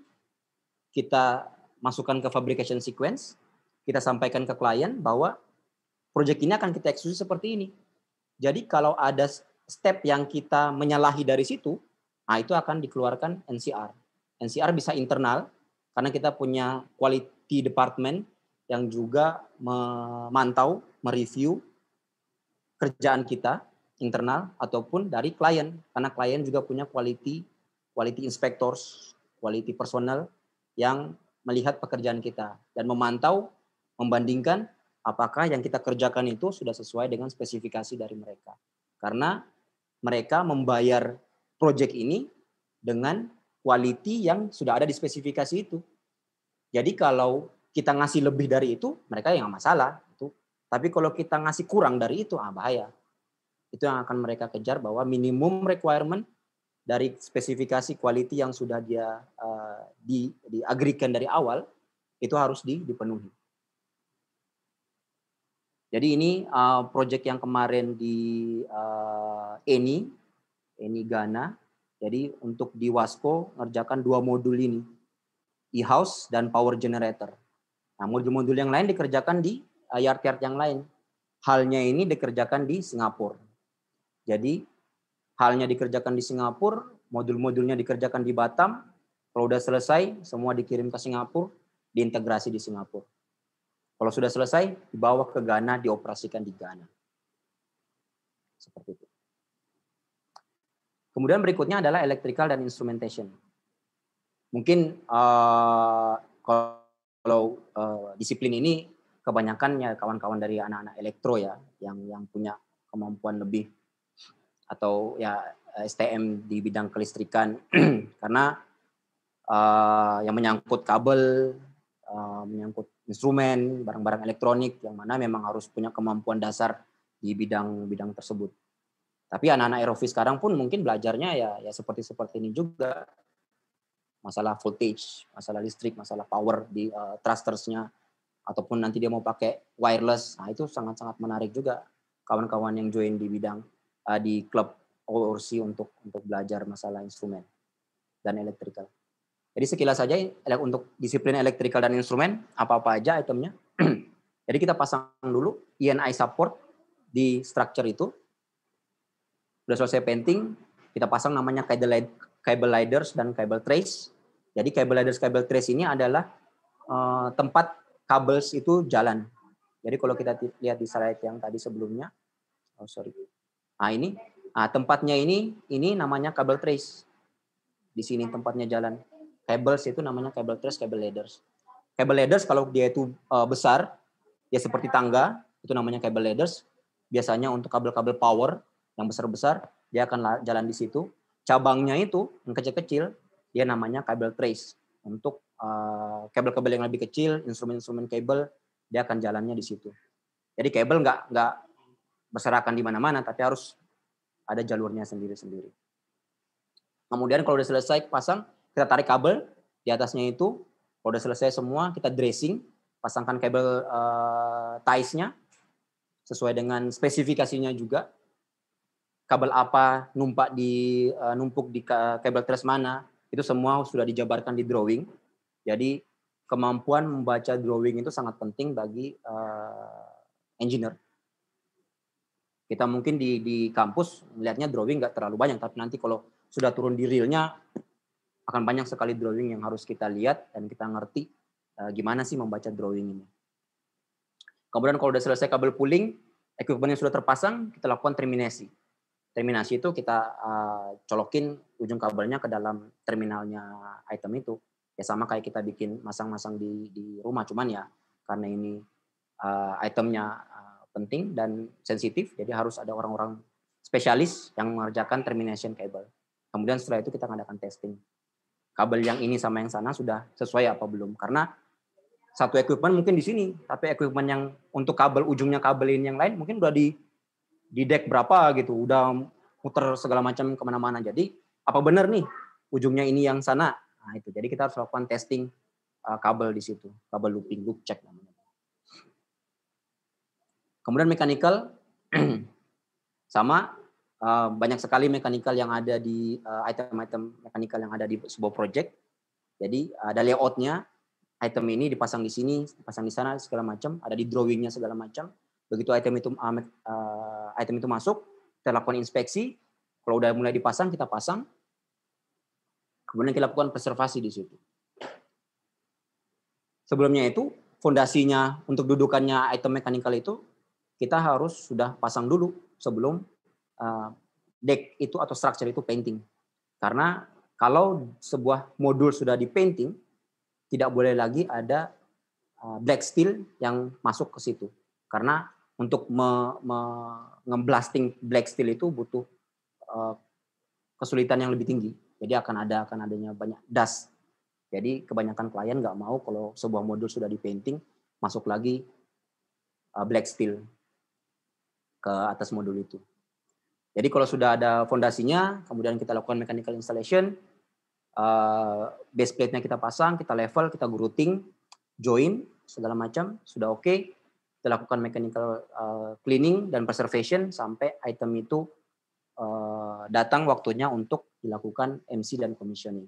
kita masukkan ke fabrication sequence, kita sampaikan ke klien bahwa proyek ini akan kita eksekusi seperti ini. Jadi kalau ada step yang kita menyalahi dari situ, nah itu akan dikeluarkan NCR. NCR bisa internal karena kita punya quality department yang juga memantau, mereview kerjaan kita internal ataupun dari klien karena klien juga punya quality quality inspectors, quality personal yang melihat pekerjaan kita dan memantau, membandingkan apakah yang kita kerjakan itu sudah sesuai dengan spesifikasi dari mereka. Karena mereka membayar proyek ini dengan quality yang sudah ada di spesifikasi itu. Jadi kalau kita ngasih lebih dari itu, mereka yang masalah. Itu. Tapi kalau kita ngasih kurang dari itu, ah bahaya. Itu yang akan mereka kejar bahwa minimum requirement dari spesifikasi quality yang sudah dia uh, di diagrikan dari awal itu harus di, dipenuhi. Jadi ini uh, proyek yang kemarin di uh, Eni, Eni Ghana. Jadi untuk di Wasco ngerjakan dua modul ini, e-house dan power generator. Nah, modul-modul yang lain dikerjakan di yard uh, yard-yard yang lain. Halnya ini dikerjakan di Singapura. Jadi halnya dikerjakan di Singapura, modul-modulnya dikerjakan di Batam. Kalau udah selesai, semua dikirim ke Singapura, diintegrasi di Singapura. Kalau sudah selesai, dibawa ke Ghana, dioperasikan di Ghana. Seperti itu. Kemudian berikutnya adalah electrical dan instrumentation. Mungkin uh, kalau uh, disiplin ini kebanyakannya kawan-kawan dari anak-anak elektro ya, yang yang punya kemampuan lebih atau ya STM di bidang kelistrikan karena uh, yang menyangkut kabel, uh, menyangkut instrumen, barang-barang elektronik yang mana memang harus punya kemampuan dasar di bidang-bidang tersebut. Tapi anak-anak aerofis sekarang pun mungkin belajarnya ya ya seperti seperti ini juga masalah voltage, masalah listrik, masalah power di uh, thrustersnya ataupun nanti dia mau pakai wireless. Nah, itu sangat-sangat menarik juga kawan-kawan yang join di bidang uh, di klub ORC untuk untuk belajar masalah instrumen dan elektrikal. Jadi sekilas saja untuk disiplin elektrikal dan instrumen apa-apa aja itemnya. Jadi kita pasang dulu INI e support di structure itu. Sudah selesai painting, kita pasang namanya cable, lighters ladders dan cable trace. Jadi cable ladders, cable trace ini adalah eh, tempat kabels itu jalan. Jadi kalau kita lihat di slide yang tadi sebelumnya, oh sorry, nah ini, nah tempatnya ini, ini namanya kabel trace. Di sini tempatnya jalan cables itu namanya cable trays, cable ladders. Cable ladders kalau dia itu uh, besar, ya seperti tangga, itu namanya cable ladders. Biasanya untuk kabel-kabel power yang besar-besar, dia akan jalan di situ. Cabangnya itu yang kecil-kecil, dia namanya cable trays. Untuk eh, kabel-kabel uh, yang lebih kecil, instrumen-instrumen kabel, dia akan jalannya di situ. Jadi kabel nggak nggak berserakan di mana-mana, tapi harus ada jalurnya sendiri-sendiri. Kemudian kalau udah selesai pasang, kita tarik kabel di atasnya itu kalau udah selesai semua kita dressing pasangkan kabel uh, eh, ties-nya sesuai dengan spesifikasinya juga kabel apa numpak di uh, numpuk di kabel tres mana itu semua sudah dijabarkan di drawing jadi kemampuan membaca drawing itu sangat penting bagi uh, engineer kita mungkin di di kampus melihatnya drawing nggak terlalu banyak tapi nanti kalau sudah turun di realnya akan banyak sekali drawing yang harus kita lihat dan kita ngerti uh, gimana sih membaca drawing ini. Kemudian kalau sudah selesai kabel pulling, equipment yang sudah terpasang, kita lakukan terminasi. Terminasi itu kita uh, colokin ujung kabelnya ke dalam terminalnya item itu. Ya sama kayak kita bikin masang-masang di, di rumah, cuman ya karena ini uh, itemnya uh, penting dan sensitif, jadi harus ada orang-orang spesialis yang mengerjakan termination cable. Kemudian setelah itu kita mengadakan testing kabel yang ini sama yang sana sudah sesuai apa belum karena satu equipment mungkin di sini tapi equipment yang untuk kabel ujungnya kabel ini yang lain mungkin udah di di deck berapa gitu udah muter segala macam kemana-mana jadi apa benar nih ujungnya ini yang sana nah itu jadi kita harus lakukan testing eh, kabel di situ kabel looping loop check namanya kemudian mechanical sama Eh, banyak sekali mekanikal yang ada di item eh, item-item mekanikal yang ada di sebuah project. Jadi ada layoutnya, item ini dipasang di sini, dipasang di sana segala macam, ada di drawingnya segala macam. Begitu item itu uh, item itu masuk, kita lakukan inspeksi. Kalau udah mulai dipasang, kita pasang. Kemudian kita lakukan preservasi di situ. Sebelumnya itu fondasinya untuk dudukannya item mekanikal itu kita harus sudah pasang dulu sebelum Eh, deck itu atau structure itu painting. Karena kalau sebuah modul sudah dipainting tidak boleh lagi ada eh, black steel yang masuk ke situ. Karena untuk mengeblasting me, black steel itu butuh eh, kesulitan yang lebih tinggi. Jadi akan ada akan adanya banyak dust Jadi kebanyakan klien nggak mau kalau sebuah modul sudah dipainting masuk lagi black steel ke atas modul itu. Jadi kalau sudah ada fondasinya, kemudian kita lakukan mechanical installation, uh, base plate-nya kita pasang, kita level, kita grouting, join, segala macam, sudah oke. Okay. Kita lakukan mechanical uh, cleaning dan preservation sampai item itu uh, datang waktunya untuk dilakukan MC dan commissioning.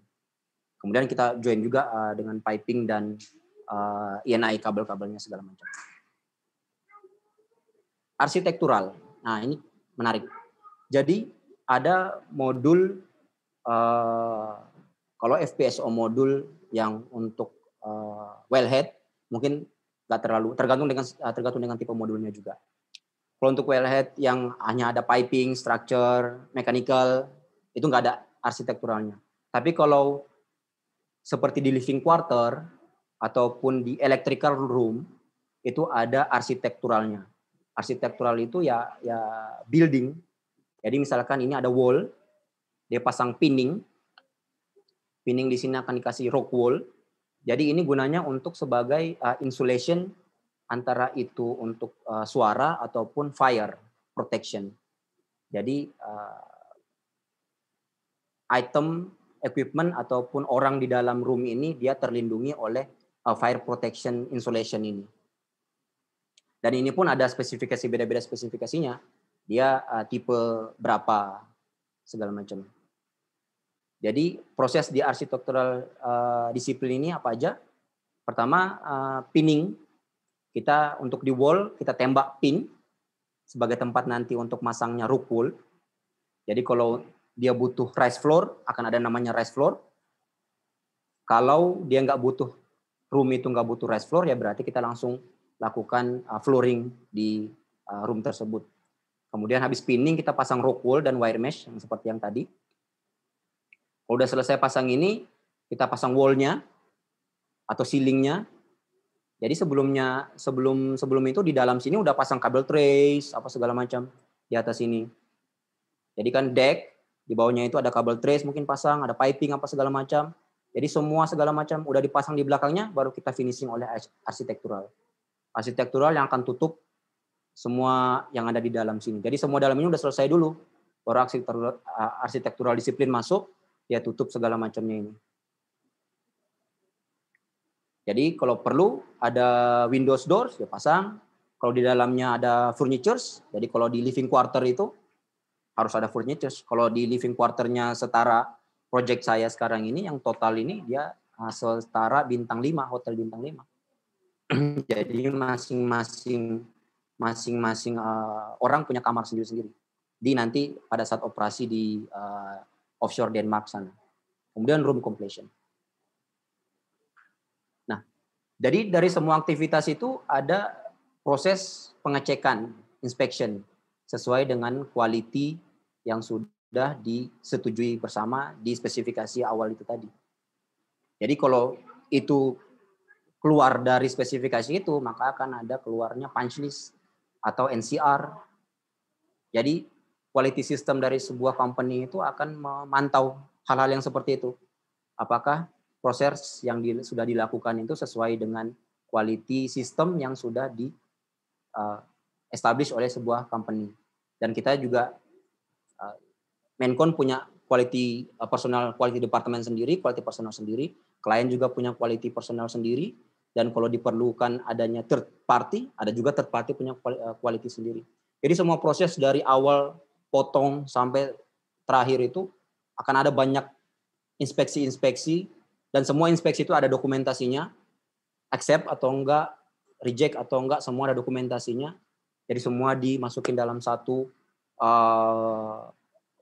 Kemudian kita join juga uh, dengan piping dan uh, INI e kabel-kabelnya segala macam. Arsitektural. Nah, ini menarik jadi ada modul uh, kalau FPSO modul yang untuk uh, wellhead mungkin nggak terlalu tergantung dengan eh, tergantung dengan tipe modulnya juga. Kalau untuk wellhead yang hanya ada piping, structure, mechanical itu nggak ada arsitekturalnya. Tapi kalau seperti di living quarter ataupun di electrical room itu ada arsitekturalnya. Arsitektural itu ya ya building jadi misalkan ini ada wall, dia pasang pinning. Pinning di sini akan dikasih rock wall. Jadi ini gunanya untuk sebagai uh, insulation antara itu untuk uh, suara ataupun fire protection. Jadi uh, item, equipment ataupun orang di dalam room ini dia terlindungi oleh uh, fire protection insulation ini. Dan ini pun ada spesifikasi beda-beda spesifikasinya dia uh, tipe berapa segala macam. Jadi proses di arsitektural uh, disiplin ini apa aja? Pertama uh, pinning kita untuk di wall kita tembak pin sebagai tempat nanti untuk masangnya rukul. Jadi kalau dia butuh rice floor akan ada namanya rice floor. Kalau dia nggak butuh room itu nggak butuh rice floor ya berarti kita langsung lakukan flooring di room tersebut. Kemudian habis pinning kita pasang rock wool dan wire mesh yang seperti yang tadi. Kalau udah selesai pasang ini, kita pasang wallnya atau ceilingnya. Jadi sebelumnya sebelum sebelum itu di dalam sini udah pasang kabel trace apa segala macam di atas ini. Jadi kan deck di bawahnya itu ada kabel trace mungkin pasang, ada piping apa segala macam. Jadi semua segala macam udah dipasang di belakangnya baru kita finishing oleh arsitektural. Arsitektural yang akan tutup semua yang ada di dalam sini. Jadi semua dalam ini udah selesai dulu, baru uh, arsitektural, disiplin masuk, ya tutup segala macamnya ini. Jadi kalau perlu ada windows doors ya pasang. Kalau di dalamnya ada furnitures, jadi kalau di living quarter itu harus ada furnitures. Kalau di living quarternya setara project saya sekarang ini yang total ini dia uh, setara bintang 5, hotel bintang 5. jadi masing-masing masing-masing uh, orang punya kamar sendiri-sendiri di nanti pada saat operasi di uh, offshore Denmark sana. Kemudian room completion. Nah, jadi dari semua aktivitas itu ada proses pengecekan inspection sesuai dengan quality yang sudah disetujui bersama di spesifikasi awal itu tadi. Jadi kalau itu keluar dari spesifikasi itu maka akan ada keluarnya punch list atau NCR. Jadi quality system dari sebuah company itu akan memantau hal-hal yang seperti itu. Apakah proses yang di, sudah dilakukan itu sesuai dengan quality system yang sudah di uh, establish oleh sebuah company. Dan kita juga uh, Mencon punya quality uh, personal quality department sendiri, quality personal sendiri, klien juga punya quality personal sendiri dan kalau diperlukan adanya third party, ada juga third party punya eh, quality sendiri. Jadi semua proses dari awal potong sampai terakhir itu akan ada banyak inspeksi-inspeksi dan semua inspeksi itu ada dokumentasinya, accept atau enggak, reject atau enggak, semua ada dokumentasinya. Jadi semua dimasukin dalam satu uh,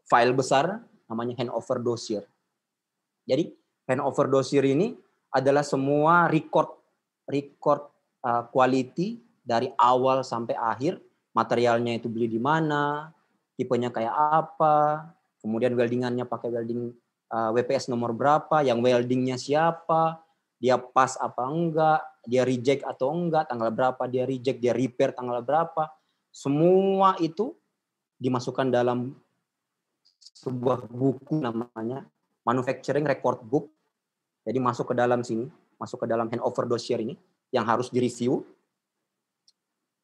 file besar namanya handover dossier. Jadi handover dossier ini adalah semua record record uh, quality dari awal sampai akhir, materialnya itu beli di mana, tipenya kayak apa, kemudian weldingannya pakai welding uh, WPS nomor berapa, yang weldingnya siapa, dia pas apa enggak, dia reject atau enggak, tanggal berapa dia reject, dia repair tanggal berapa. Semua itu dimasukkan dalam sebuah buku namanya Manufacturing Record Book. Jadi masuk ke dalam sini masuk ke dalam handover dossier ini yang harus direview,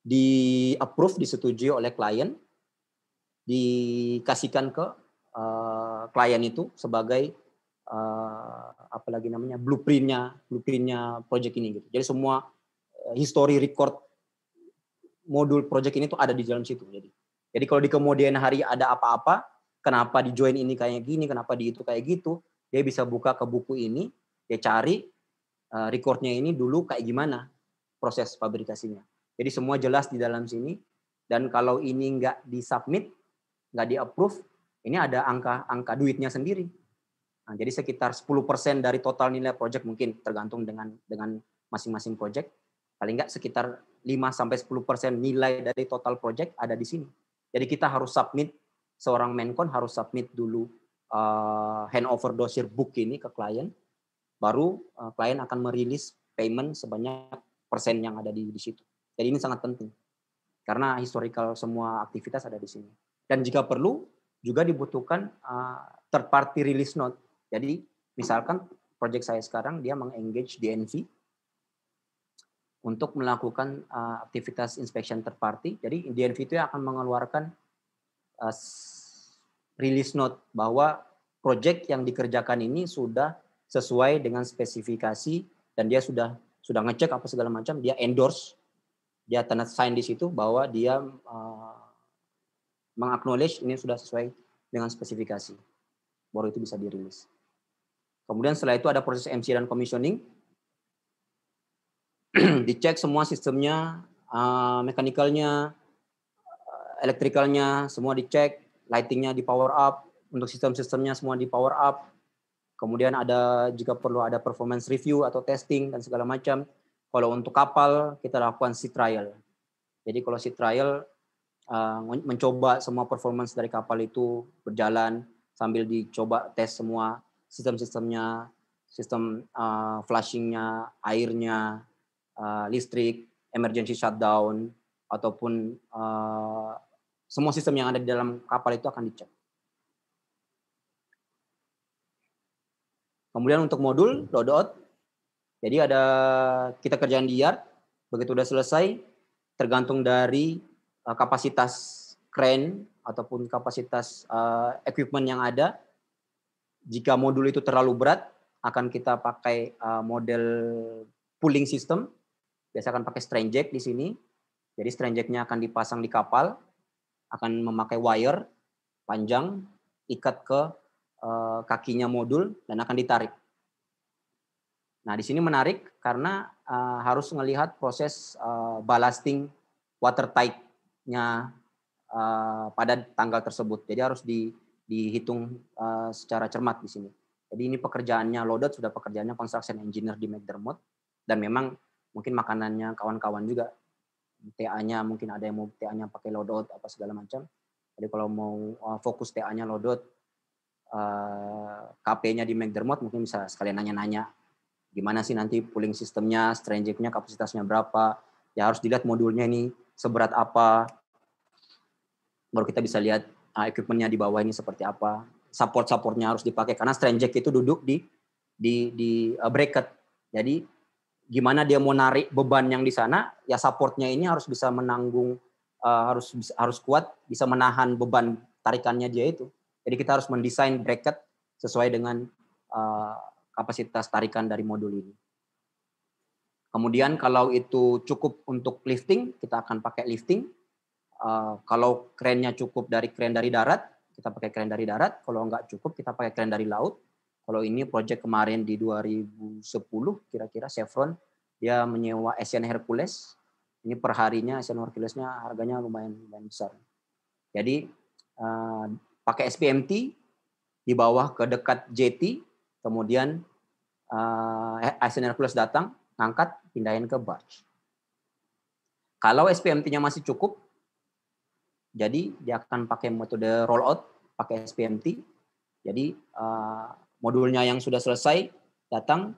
di approve, disetujui oleh klien, dikasihkan ke uh, klien itu sebagai uh, eh, apalagi namanya blueprintnya blueprintnya project ini gitu. Jadi semua eh, history record modul project ini tuh ada di dalam situ. Jadi jadi kalau di kemudian hari ada apa-apa, kenapa di join ini kayak gini, kenapa di itu kayak gitu, dia bisa buka ke buku ini, dia cari Eh, recordnya ini dulu kayak gimana proses fabrikasinya. Jadi semua jelas di dalam sini. Dan kalau ini nggak disubmit, nggak di-approve, ini ada angka-angka duitnya sendiri. Nah, jadi sekitar 10% dari total nilai project mungkin tergantung dengan dengan masing-masing project. Paling nggak sekitar 5 sampai 10% nilai dari total project ada di sini. Jadi kita harus submit seorang menkon harus submit dulu uh, handover dossier book ini ke klien baru uh, klien akan merilis payment sebanyak persen yang ada di, di situ. Jadi ini sangat penting karena historical semua aktivitas ada di sini. Dan jika perlu juga dibutuhkan uh, third party release note. Jadi misalkan project saya sekarang dia mengengage DNV untuk melakukan uh, aktivitas inspection third party. Jadi DNV itu akan mengeluarkan uh, release note bahwa project yang dikerjakan ini sudah sesuai dengan spesifikasi dan dia sudah sudah ngecek apa segala macam, dia endorse, dia tanda sign di situ bahwa dia uh, eh, mengaknowledge ini sudah sesuai dengan spesifikasi. Baru itu bisa dirilis. Kemudian setelah itu ada proses MC dan commissioning. Dicek semua sistemnya, uh, eh, mekanikalnya, elektrikalnya, eh, semua dicek, lightingnya di power up, untuk sistem-sistemnya semua di power up, Kemudian ada jika perlu ada performance review atau testing dan segala macam. Kalau untuk kapal kita lakukan sea trial. Jadi kalau sea trial eh, mencoba semua performance dari kapal itu berjalan sambil dicoba tes semua sistem-sistemnya, sistem flashingnya, eh, flushingnya, airnya, eh, listrik, emergency shutdown ataupun semua sistem yang ada di dalam kapal itu akan dicek. Kemudian untuk modul hmm. loadout, jadi ada kita kerjaan di yard, begitu sudah selesai, tergantung dari uh, kapasitas crane ataupun kapasitas uh, equipment yang ada. Jika modul itu terlalu berat, akan kita pakai uh, model pulling system. Biasa akan pakai strain jack di sini. Jadi strain jacknya akan dipasang di kapal, akan memakai wire panjang, ikat ke Eh, kakinya modul dan akan ditarik. Nah, di sini menarik karena uh, harus melihat proses uh, eh, ballasting watertight-nya uh, pada tanggal tersebut. Jadi harus di, dihitung uh, secara cermat di sini. Jadi ini pekerjaannya Lodot sudah pekerjaannya construction engineer di McDermott dan memang mungkin makanannya kawan-kawan juga TA-nya mungkin ada yang mau TA-nya pakai Lodot apa segala macam. Jadi kalau mau fokus TA-nya Lodot Eh, KP-nya di McDermott mungkin bisa sekalian nanya-nanya gimana sih nanti pooling sistemnya, strength-nya, kapasitasnya berapa. Ya harus dilihat modulnya ini seberat apa. Baru kita bisa lihat uh, equipment-nya di bawah ini seperti apa. Support-supportnya harus dipakai karena strength itu duduk di di di uh, bracket. Jadi gimana dia mau narik beban yang di sana, ya supportnya ini harus bisa menanggung uh, harus harus kuat bisa menahan beban tarikannya dia itu. Jadi kita harus mendesain bracket sesuai dengan uh, kapasitas tarikan dari modul ini. Kemudian kalau itu cukup untuk lifting, kita akan pakai lifting. Uh, kalau kerennya cukup dari keren dari darat, kita pakai keren dari darat. Kalau nggak cukup, kita pakai keren dari laut. Kalau ini proyek kemarin di 2010, kira-kira Chevron, dia menyewa Asian Hercules. Ini perharinya Asian Hercules-nya harganya lumayan, lumayan besar. Jadi eh, pakai SPMT di bawah ke dekat JT, kemudian uh, eh, Eisenhower Plus datang, angkat, pindahin ke barge. Kalau SPMT-nya masih cukup, jadi dia akan pakai metode rollout, pakai SPMT. Jadi eh, modulnya yang sudah selesai datang,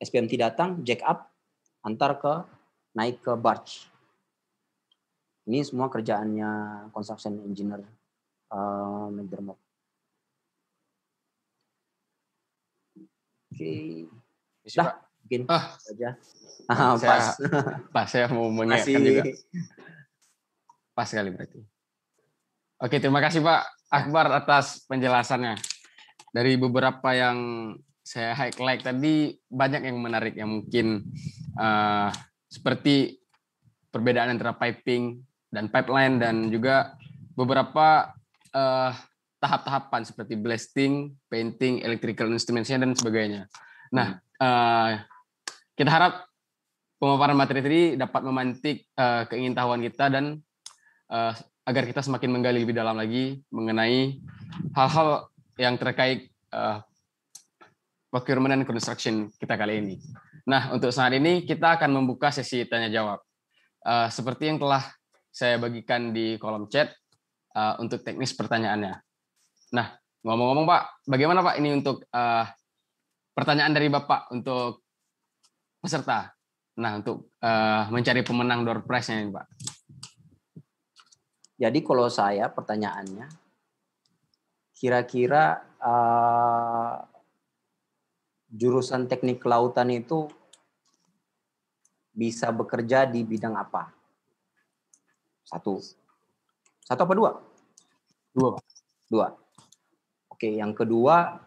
SPMT datang, jack up, antar ke naik ke barge. Ini semua kerjaannya construction engineer Oke. Ah, okay. Dah, mungkin saja. Ah. Ah, pas. pas saya mau mengingatkan juga. Pas sekali berarti. Oke, terima kasih Pak Akbar atas penjelasannya. Dari beberapa yang saya highlight tadi banyak yang menarik yang mungkin uh, seperti perbedaan antara piping dan pipeline dan juga beberapa uh, tahap-tahapan seperti blasting, painting, electrical instruments dan sebagainya. Nah, uh, kita harap pemaparan materi tadi dapat memantik uh, keingintahuan kita dan uh, agar kita semakin menggali lebih dalam lagi mengenai hal-hal yang terkait uh, procurement dan construction kita kali ini. Nah, untuk saat ini kita akan membuka sesi tanya jawab. Uh, seperti yang telah saya bagikan di kolom chat, uh, untuk teknis pertanyaannya. Nah, ngomong-ngomong Pak, bagaimana Pak ini untuk uh, pertanyaan dari Bapak untuk peserta? Nah, untuk uh, mencari pemenang door prize-nya ini Pak. Jadi kalau saya pertanyaannya, kira-kira uh, jurusan teknik kelautan itu bisa bekerja di bidang apa? Satu. Satu apa dua? Dua, Dua. Oke, yang kedua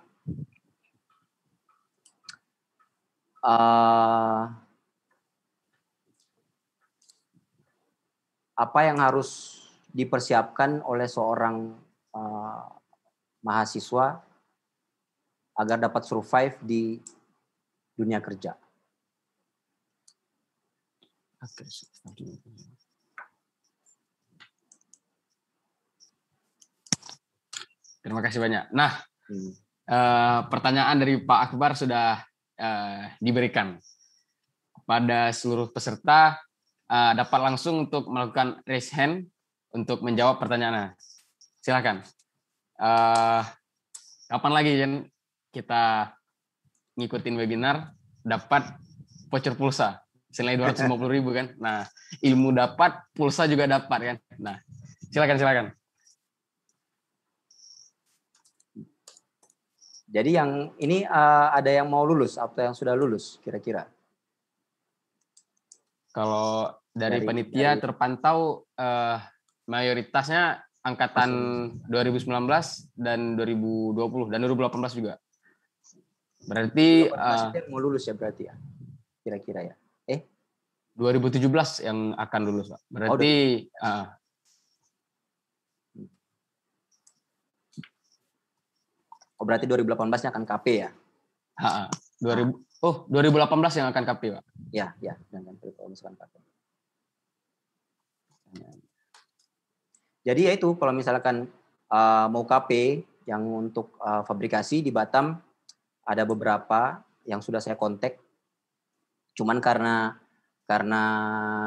uh, apa yang harus dipersiapkan oleh seorang uh, mahasiswa agar dapat survive di dunia kerja. Agresif. Terima kasih banyak. Nah, hmm. eh, pertanyaan dari Pak Akbar sudah eh, diberikan pada seluruh peserta eh, dapat langsung untuk melakukan raise hand untuk menjawab pertanyaannya. Silakan. Eh, kapan lagi Jen kita ngikutin webinar dapat voucher pulsa senilai 250 ribu kan? Nah, ilmu dapat, pulsa juga dapat kan? Nah, silakan silakan. Jadi yang ini uh, ada yang mau lulus atau yang sudah lulus kira-kira? Kalau dari, dari penitia dari, terpantau uh, mayoritasnya angkatan 2019 dan 2020 dan 2018 juga. Berarti uh, eh, yang mau lulus ya berarti ya. Kira-kira ya. Eh 2017 yang akan lulus, Pak. Oh, berarti oh, uh, Oh berarti 2018-nya akan KP ya? Ha, 2000, oh 2018 yang akan KP ya? oh, pak? Ya ya kalau misalkan KP. Jadi ya itu kalau misalkan uh, mau KP yang untuk uh, fabrikasi di Batam ada beberapa yang sudah saya kontak. Cuman karena karena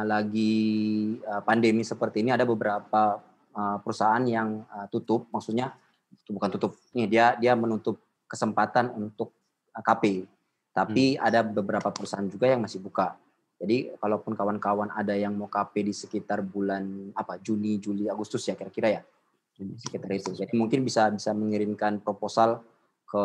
lagi uh, pandemi seperti ini ada beberapa uh, perusahaan yang uh, tutup, maksudnya bukan tutup ini dia dia menutup kesempatan untuk eh, KP tapi hmm. ada beberapa perusahaan juga yang masih buka jadi kalaupun kawan-kawan ada yang mau KP di sekitar bulan apa Juni Juli Agustus ya kira-kira ya sekitar itu jadi mungkin bisa bisa mengirimkan proposal ke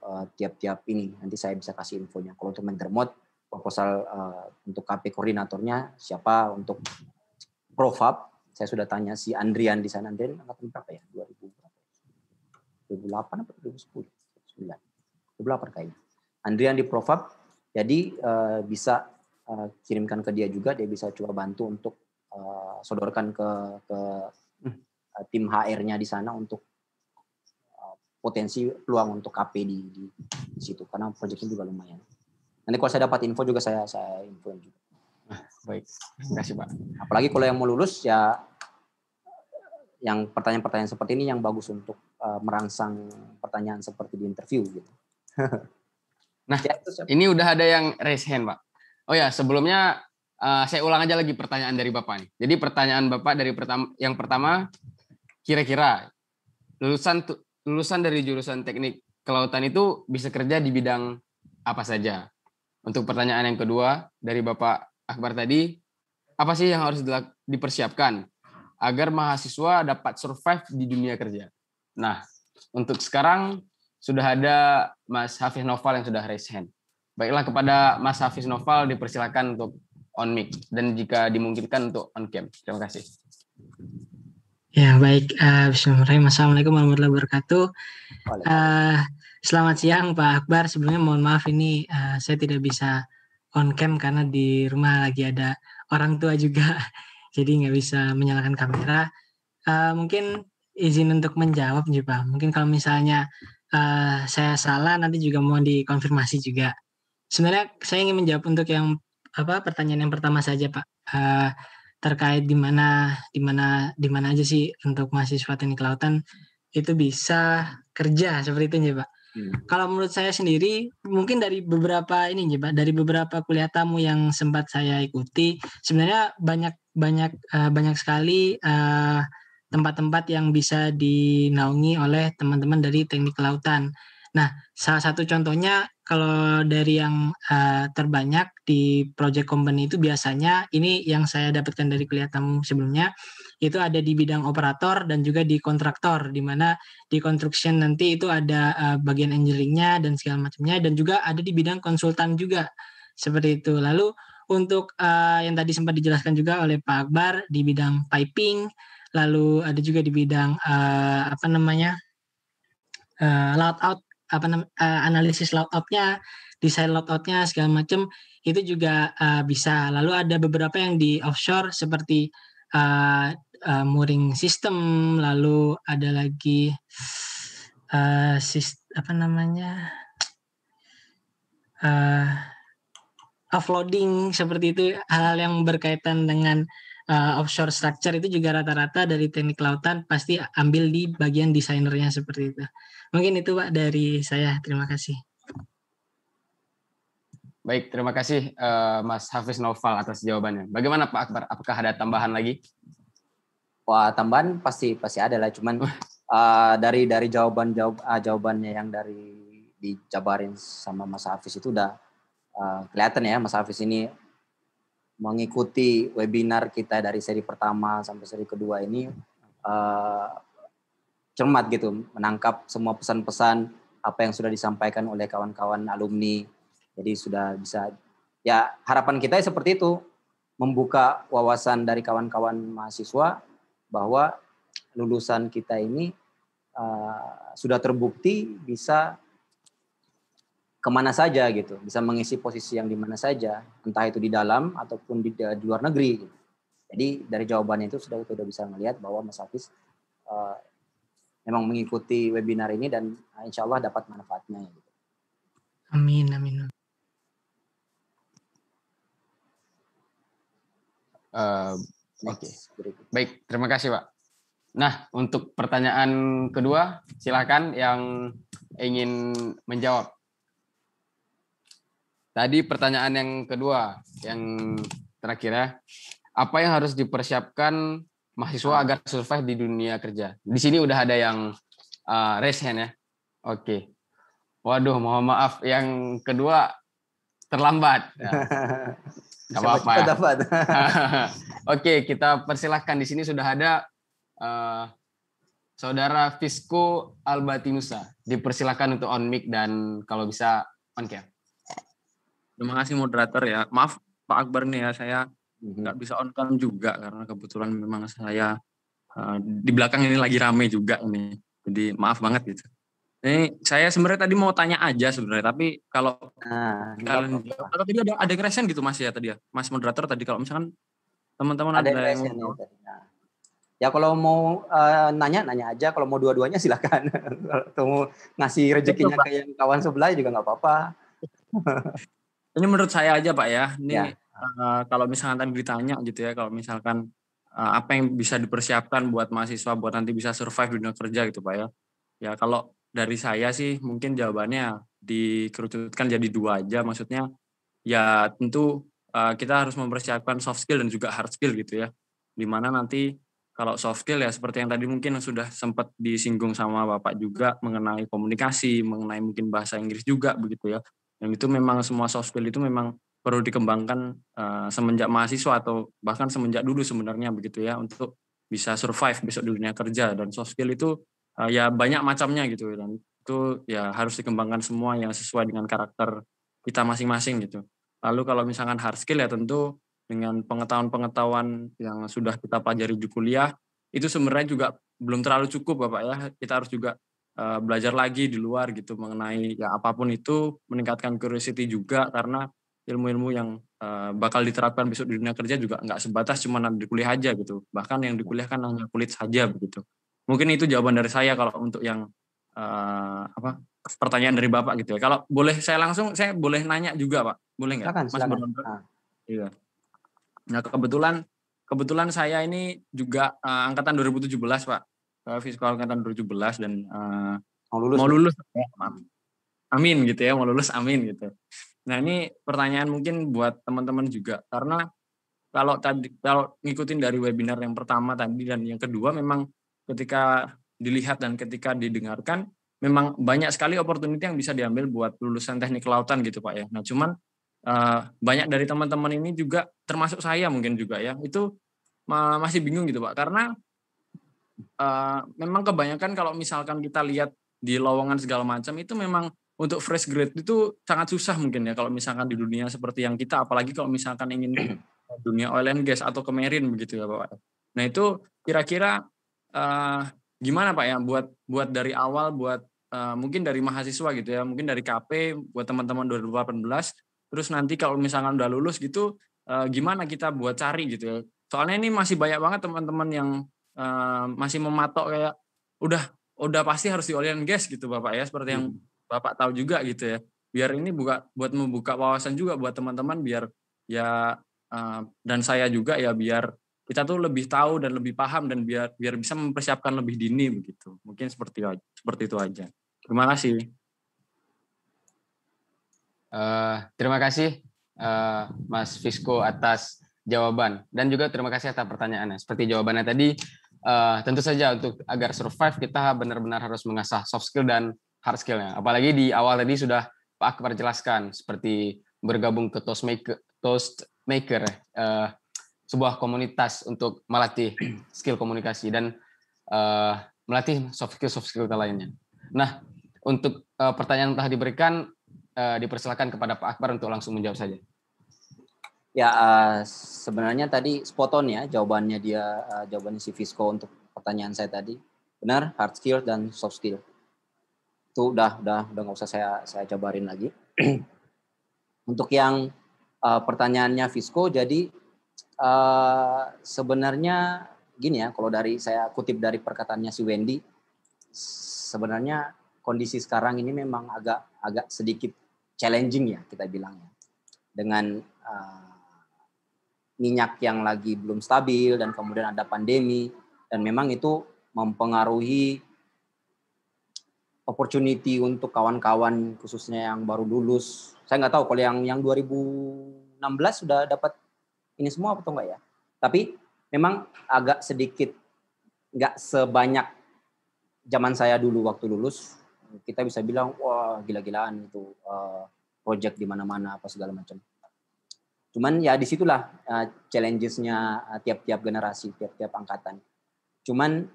eh, tiap-tiap uh, ini nanti saya bisa kasih infonya kalau untuk mod proposal uh, untuk KP koordinatornya siapa untuk Profab saya sudah tanya si Andrian di sana Andrian angkatan berapa ya 2000 2008 atau 2010 2009 2008 kayaknya Andrian di Profab jadi uh, bisa uh, kirimkan ke dia juga dia bisa coba bantu untuk uh, sodorkan ke ke uh, tim HR-nya di sana untuk uh, potensi peluang untuk KP di, di, di situ karena proyeknya juga lumayan nanti kalau saya dapat info juga saya saya infoin juga ah, baik terima kasih pak apalagi kalau yang mau lulus ya yang pertanyaan-pertanyaan seperti ini yang bagus untuk Eh, merangsang pertanyaan seperti di interview gitu. nah, ya, ini udah ada yang raise hand, Pak. Oh ya, sebelumnya uh, saya ulang aja lagi pertanyaan dari Bapak nih. Jadi pertanyaan Bapak dari pertama yang pertama kira-kira lulusan lulusan dari jurusan teknik kelautan itu bisa kerja di bidang apa saja? Untuk pertanyaan yang kedua dari Bapak Akbar tadi, apa sih yang harus dipersiapkan agar mahasiswa dapat survive di dunia kerja? Nah, untuk sekarang sudah ada Mas Hafiz Noval yang sudah raise hand. Baiklah kepada Mas Hafiz Noval dipersilakan untuk on mic dan jika dimungkinkan untuk on cam. Terima kasih. Ya baik, uh, Bismillahirrahmanirrahim. Assalamualaikum warahmatullahi wabarakatuh. Uh, selamat siang Pak Akbar. Sebelumnya mohon maaf ini uh, saya tidak bisa on cam karena di rumah lagi ada orang tua juga, jadi nggak bisa menyalakan kamera. Uh, mungkin izin untuk menjawab nih Pak. Mungkin kalau misalnya uh, saya salah nanti juga mau dikonfirmasi juga. Sebenarnya saya ingin menjawab untuk yang apa pertanyaan yang pertama saja Pak. Uh, terkait di mana di mana di mana aja sih untuk mahasiswa teknik kelautan itu bisa kerja seperti itu nih Pak. Hmm. Kalau menurut saya sendiri, mungkin dari beberapa ini nih Pak, dari beberapa kuliah tamu yang sempat saya ikuti, sebenarnya banyak banyak uh, banyak sekali uh, tempat-tempat yang bisa dinaungi oleh teman-teman dari teknik kelautan. Nah, salah satu contohnya kalau dari yang uh, terbanyak di project company itu biasanya ini yang saya dapatkan dari kelihatan sebelumnya itu ada di bidang operator dan juga di kontraktor di mana di construction nanti itu ada uh, bagian engineeringnya dan segala macamnya dan juga ada di bidang konsultan juga seperti itu. Lalu untuk uh, yang tadi sempat dijelaskan juga oleh Pak Akbar di bidang piping lalu ada juga di bidang uh, apa namanya uh, eh, layout out apa nam- uh, analisis layoutnya, desain layoutnya segala macam itu juga uh, bisa. Lalu ada beberapa yang di offshore seperti uh, uh, mooring system, lalu ada lagi uh, sis, apa namanya uh, offloading seperti itu hal-hal yang berkaitan dengan uh, offshore structure itu juga rata-rata dari teknik lautan pasti ambil di bagian desainernya seperti itu. Mungkin itu Pak dari saya. Terima kasih. Baik, terima kasih uh, Mas Hafiz Noval atas jawabannya. Bagaimana Pak Akbar? Apakah ada tambahan lagi? Wah, tambahan pasti pasti ada lah. Cuman uh, dari dari jawaban jawab uh, jawabannya yang dari dicabarin sama Mas Hafiz itu udah uh, kelihatan ya Mas Hafiz ini mengikuti webinar kita dari seri pertama sampai seri kedua ini uh, cermat gitu menangkap semua pesan-pesan apa yang sudah disampaikan oleh kawan-kawan alumni jadi sudah bisa ya harapan kita ya seperti itu membuka wawasan dari kawan-kawan mahasiswa bahwa lulusan kita ini uh, sudah terbukti bisa kemana saja gitu, bisa mengisi posisi yang di mana saja, entah itu di dalam ataupun di, eh, luar negeri. Gitu. Jadi dari jawabannya itu sudah sudah bisa melihat bahwa Mas Hafiz uh, memang mengikuti webinar ini dan eh, insya Allah dapat manfaatnya. Gitu. Amin amin. Uh, Oke, okay. baik terima kasih Pak. Nah untuk pertanyaan kedua silahkan yang ingin menjawab. Tadi pertanyaan yang kedua, yang terakhir ya. Apa yang harus dipersiapkan mahasiswa ah. agar survive di dunia kerja? Di sini udah ada yang uh, raise hand ya. Oke. Okay. Waduh, mohon maaf. Yang kedua terlambat. Ya. Gak apa-apa. Ya. oke Oke, kita persilahkan. Di sini sudah ada uh, Saudara Fisco Albatinusa. Dipersilahkan untuk on mic dan kalau bisa on cam. Terima kasih moderator ya. Maaf Pak Akbar nih ya, saya mhm. nggak bisa on cam juga karena kebetulan memang saya uh, di belakang ini lagi rame juga ini. Jadi maaf banget gitu. Ini saya sebenarnya tadi mau tanya aja sebenarnya, tapi kalau nah, kalian apa. atau tadi ada ada question gitu Mas ya tadi ya, Mas moderator tadi kalau misalkan teman-teman ada, ada yang ya, nah. Ya kalau mau uh, eh, nanya nanya aja, kalau mau dua-duanya silakan. Tunggu ngasih rezekinya ke yang kawan sebelah juga nggak apa-apa. Ini menurut saya aja Pak ya. Ini ya. Uh, kalau misalkan tadi ditanya gitu ya, kalau misalkan uh, apa yang bisa dipersiapkan buat mahasiswa buat nanti bisa survive di dunia kerja gitu Pak ya. Ya kalau dari saya sih mungkin jawabannya dikerucutkan jadi dua aja. Maksudnya ya tentu uh, kita harus mempersiapkan soft skill dan juga hard skill gitu ya. Dimana nanti kalau soft skill ya seperti yang tadi mungkin sudah sempat disinggung sama Bapak juga mengenai komunikasi, mengenai mungkin bahasa Inggris juga begitu ya yang itu memang semua soft skill itu memang perlu dikembangkan uh, semenjak mahasiswa atau bahkan semenjak dulu sebenarnya begitu ya untuk bisa survive besok di dunia kerja dan soft skill itu uh, ya banyak macamnya gitu dan itu ya harus dikembangkan semua yang sesuai dengan karakter kita masing-masing gitu. Lalu kalau misalkan hard skill ya tentu dengan pengetahuan-pengetahuan yang sudah kita pelajari di kuliah itu sebenarnya juga belum terlalu cukup Bapak ya. Kita harus juga Eh, belajar lagi di luar gitu mengenai ya apapun itu meningkatkan curiosity juga karena ilmu-ilmu yang uh, bakal diterapkan besok di dunia kerja juga nggak sebatas cuma di kuliah aja gitu bahkan yang di kuliah kan hanya kulit saja begitu mungkin itu jawaban dari saya kalau untuk yang uh, apa pertanyaan dari bapak gitu ya kalau boleh saya langsung saya boleh nanya juga pak boleh nggak mas ah. iya nah kebetulan kebetulan saya ini juga uh, angkatan 2017 pak uh, eh, fiskal angkatan 2017 dan uh, mau lulus mau lulus ya. amin gitu ya mau lulus amin gitu nah ini pertanyaan mungkin buat teman-teman juga karena kalau tadi kalau ngikutin dari webinar yang pertama tadi dan yang kedua memang ketika dilihat dan ketika didengarkan memang banyak sekali opportunity yang bisa diambil buat lulusan teknik kelautan gitu pak ya nah cuman uh, banyak dari teman-teman ini juga termasuk saya mungkin juga ya itu masih bingung gitu pak karena uh, memang kebanyakan kalau misalkan kita lihat di lowongan segala macam itu memang untuk fresh grade itu sangat susah mungkin ya kalau misalkan di dunia seperti yang kita apalagi kalau misalkan ingin hmm. dunia oil and gas atau kemerin begitu ya Pak. Nah itu kira-kira uh, gimana Pak ya buat buat dari awal buat uh, mungkin dari mahasiswa gitu ya mungkin dari KP buat teman-teman 2018 terus nanti kalau misalkan udah lulus gitu uh, gimana kita buat cari gitu ya. Soalnya ini masih banyak banget teman-teman yang masih mematok kayak udah udah pasti harus di gas gitu Bapak ya seperti yang hmm. Bapak tahu juga gitu ya. Biar ini buka buat membuka wawasan juga buat teman-teman biar ya uh, dan saya juga ya biar kita tuh lebih tahu dan lebih paham dan biar biar bisa mempersiapkan lebih dini begitu. Mungkin seperti seperti itu aja. Terima kasih. Uh, terima kasih uh, Mas Fisco atas jawaban dan juga terima kasih atas pertanyaannya. Seperti jawabannya tadi, uh, tentu saja untuk agar survive kita benar-benar harus mengasah soft skill dan hard skillnya. Apalagi di awal tadi sudah Pak Akbar jelaskan seperti bergabung ke Toast Maker, Toast Maker uh, eh, sebuah komunitas untuk melatih skill komunikasi dan uh, melatih soft skill soft skill lainnya. Nah, untuk uh, pertanyaan yang telah diberikan uh, dipersilakan kepada Pak Akbar untuk langsung menjawab saja. Ya uh, sebenarnya tadi spot on ya jawabannya dia uh, jawabannya si Fisco untuk pertanyaan saya tadi benar hard skill dan soft skill itu udah udah udah nggak usah saya saya jabarin lagi untuk yang uh, pertanyaannya Fisco jadi uh, sebenarnya gini ya kalau dari saya kutip dari perkataannya si Wendy sebenarnya kondisi sekarang ini memang agak agak sedikit challenging ya kita bilangnya dengan uh, minyak yang lagi belum stabil dan kemudian ada pandemi dan memang itu mempengaruhi opportunity untuk kawan-kawan khususnya yang baru lulus. Saya nggak tahu kalau yang yang 2016 sudah dapat ini semua atau enggak ya. Tapi memang agak sedikit nggak sebanyak zaman saya dulu waktu lulus kita bisa bilang wah gila-gilaan itu uh, project di mana-mana apa segala macam. Cuman ya disitulah uh, eh, challengesnya eh, tiap-tiap generasi, tiap-tiap angkatan. Cuman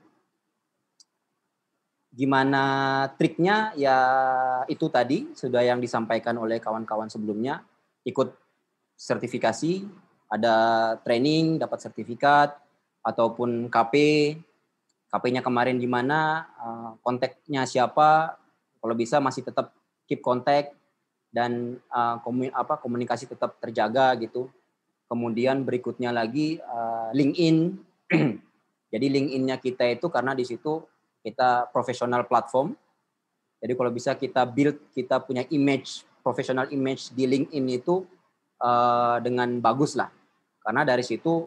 gimana triknya ya itu tadi sudah yang disampaikan oleh kawan-kawan sebelumnya ikut sertifikasi ada training dapat sertifikat ataupun KP KP-nya kemarin di mana eh, kontaknya siapa kalau bisa masih tetap keep kontak dan eh, komun, apa, komunikasi tetap terjaga gitu. Kemudian berikutnya lagi uh, LinkedIn. Jadi LinkedIn-nya kita itu karena di situ kita profesional platform. Jadi kalau bisa kita build, kita punya image profesional image di LinkedIn itu eh, dengan bagus lah. Karena dari situ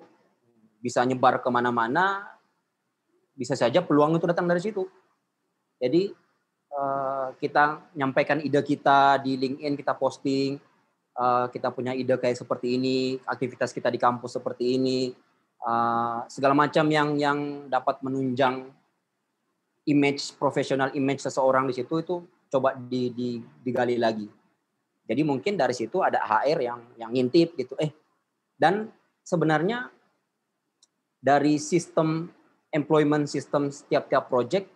bisa nyebar kemana-mana, bisa saja peluang itu datang dari situ. Jadi uh, kita nyampaikan ide kita di LinkedIn kita posting uh, kita punya ide kayak seperti ini aktivitas kita di kampus seperti ini uh, segala macam yang yang dapat menunjang image profesional image seseorang di situ itu coba di, di, digali lagi jadi mungkin dari situ ada HR yang yang ngintip gitu eh dan sebenarnya dari sistem employment system setiap-tiap project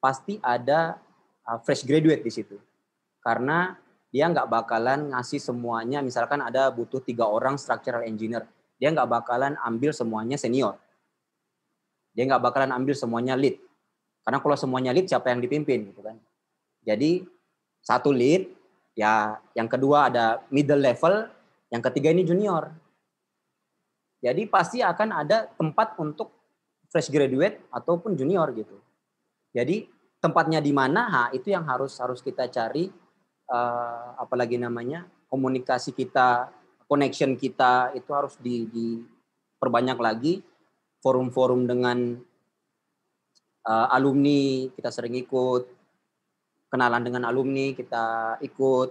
pasti ada Uh, fresh graduate di situ karena dia nggak bakalan ngasih semuanya misalkan ada butuh tiga orang structural engineer dia nggak bakalan ambil semuanya senior dia nggak bakalan ambil semuanya lead karena kalau semuanya lead siapa yang dipimpin gitu kan jadi satu lead ya yang kedua ada middle level yang ketiga ini junior jadi pasti akan ada tempat untuk fresh graduate ataupun junior gitu jadi tempatnya di mana ha itu yang harus harus kita cari uh, eh, apalagi namanya komunikasi kita connection kita itu harus di, diperbanyak lagi forum-forum dengan uh, alumni kita sering ikut kenalan dengan alumni kita ikut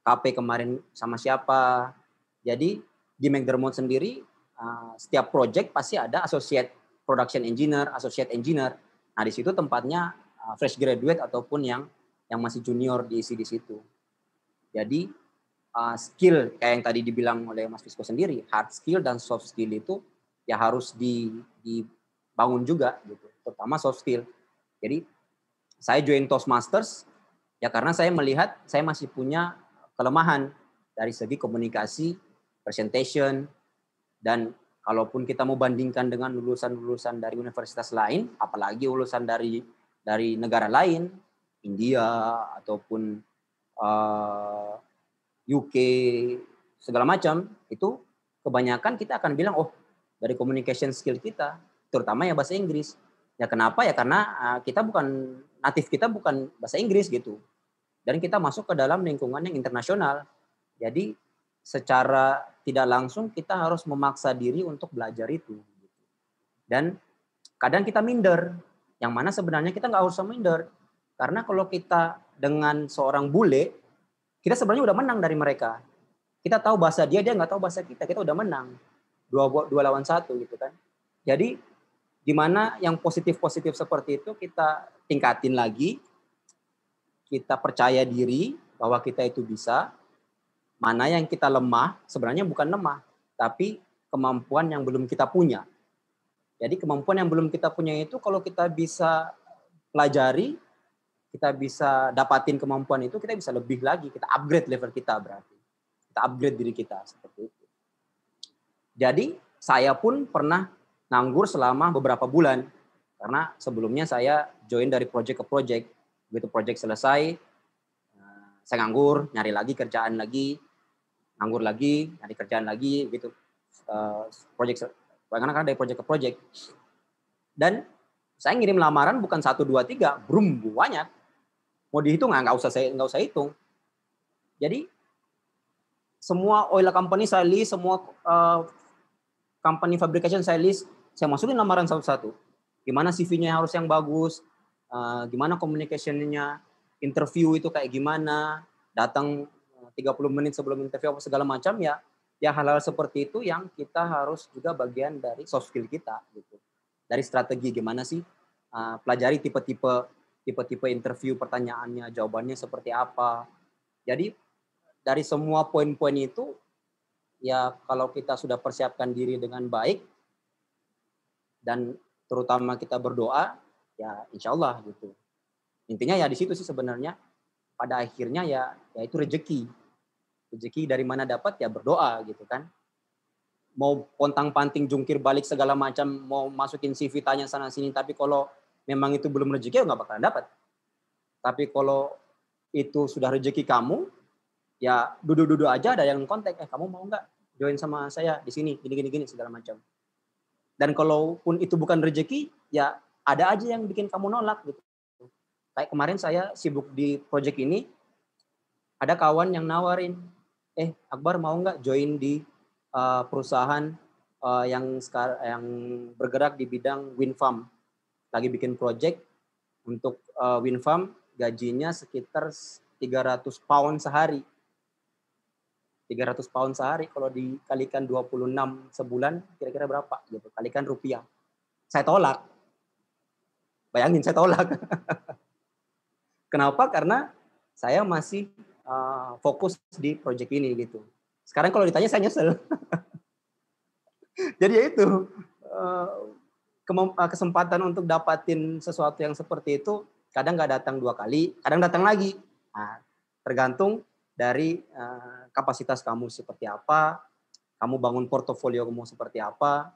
KP kemarin sama siapa jadi di McDermott sendiri uh, setiap project pasti ada associate production engineer associate engineer nah di situ tempatnya Uh, fresh graduate ataupun yang yang masih junior diisi di situ. Jadi uh, skill kayak yang tadi dibilang oleh Mas Fisko sendiri, hard skill dan soft skill itu ya harus di, dibangun juga gitu, terutama soft skill. Jadi saya join Toastmasters ya karena saya melihat saya masih punya kelemahan dari segi komunikasi, presentation, dan kalaupun kita mau bandingkan dengan lulusan-lulusan dari universitas lain, apalagi lulusan dari dari negara lain, India ataupun uh, eh, UK segala macam itu kebanyakan kita akan bilang oh dari communication skill kita terutama ya bahasa Inggris ya kenapa ya karena eh, kita bukan natif kita bukan bahasa Inggris gitu dan kita masuk ke dalam lingkungan yang internasional jadi secara tidak langsung kita harus memaksa diri untuk belajar itu dan kadang kita minder yang mana sebenarnya kita nggak harus minder. Karena kalau kita dengan seorang bule, kita sebenarnya udah menang dari mereka. Kita tahu bahasa dia, dia nggak tahu bahasa kita. Kita udah menang. Dua, dua lawan satu gitu kan. Jadi di mana yang positif-positif seperti itu kita tingkatin lagi. Kita percaya diri bahwa kita itu bisa. Mana yang kita lemah, sebenarnya bukan lemah, tapi kemampuan yang belum kita punya. Jadi kemampuan yang belum kita punya itu kalau kita bisa pelajari, kita bisa dapatin kemampuan itu, kita bisa lebih lagi, kita upgrade level kita berarti. Kita upgrade diri kita seperti itu. Jadi saya pun pernah nganggur selama beberapa bulan karena sebelumnya saya join dari project ke project. Begitu project selesai, eh, saya nganggur, nyari lagi kerjaan lagi, nganggur lagi, nyari kerjaan lagi gitu. Project karena kan dari project ke project dan saya ngirim lamaran bukan satu dua tiga brum banyak mau dihitung nggak usah saya nggak usah hitung jadi semua oil company saya list semua uh, company fabrication saya list saya masukin lamaran satu-satu gimana CV-nya harus yang bagus uh, gimana communication-nya interview itu kayak gimana datang 30 eh, menit sebelum interview apa segala macam ya ya hal-hal seperti itu yang kita harus juga bagian dari soft skill kita gitu dari strategi gimana sih uh, pelajari tipe-tipe tipe-tipe interview pertanyaannya jawabannya seperti apa jadi dari semua poin-poin itu ya kalau kita sudah persiapkan diri dengan baik dan terutama kita berdoa ya insya Allah gitu intinya ya di situ sih sebenarnya pada akhirnya ya ya itu rezeki Rezeki dari mana dapat ya berdoa gitu kan. Mau pontang-panting jungkir balik segala macam, mau masukin CV tanya sana sini tapi kalau memang itu belum rezeki ya nggak bakalan dapat. Tapi kalau itu sudah rezeki kamu, ya duduk-duduk aja ada yang kontak, eh kamu mau nggak join sama saya di sini, gini-gini gini segala macam. Dan kalaupun itu bukan rezeki, ya ada aja yang bikin kamu nolak gitu. Kayak kemarin saya sibuk di project ini, ada kawan yang nawarin, eh Akbar mau nggak join di uh, perusahaan uh, yang sekarang yang bergerak di bidang wind farm lagi bikin project untuk uh, eh, wind farm gajinya sekitar 300 pound sehari 300 pound sehari kalau dikalikan 26 sebulan kira-kira berapa gitu kalikan rupiah saya tolak bayangin saya tolak kenapa karena saya masih uh, fokus di project ini gitu. Sekarang kalau ditanya saya nyesel. Jadi ya itu uh, kesempatan untuk dapatin sesuatu yang seperti itu kadang nggak datang dua kali, kadang datang lagi. Nah, tergantung dari uh, kapasitas kamu seperti apa, kamu bangun portofolio kamu seperti apa,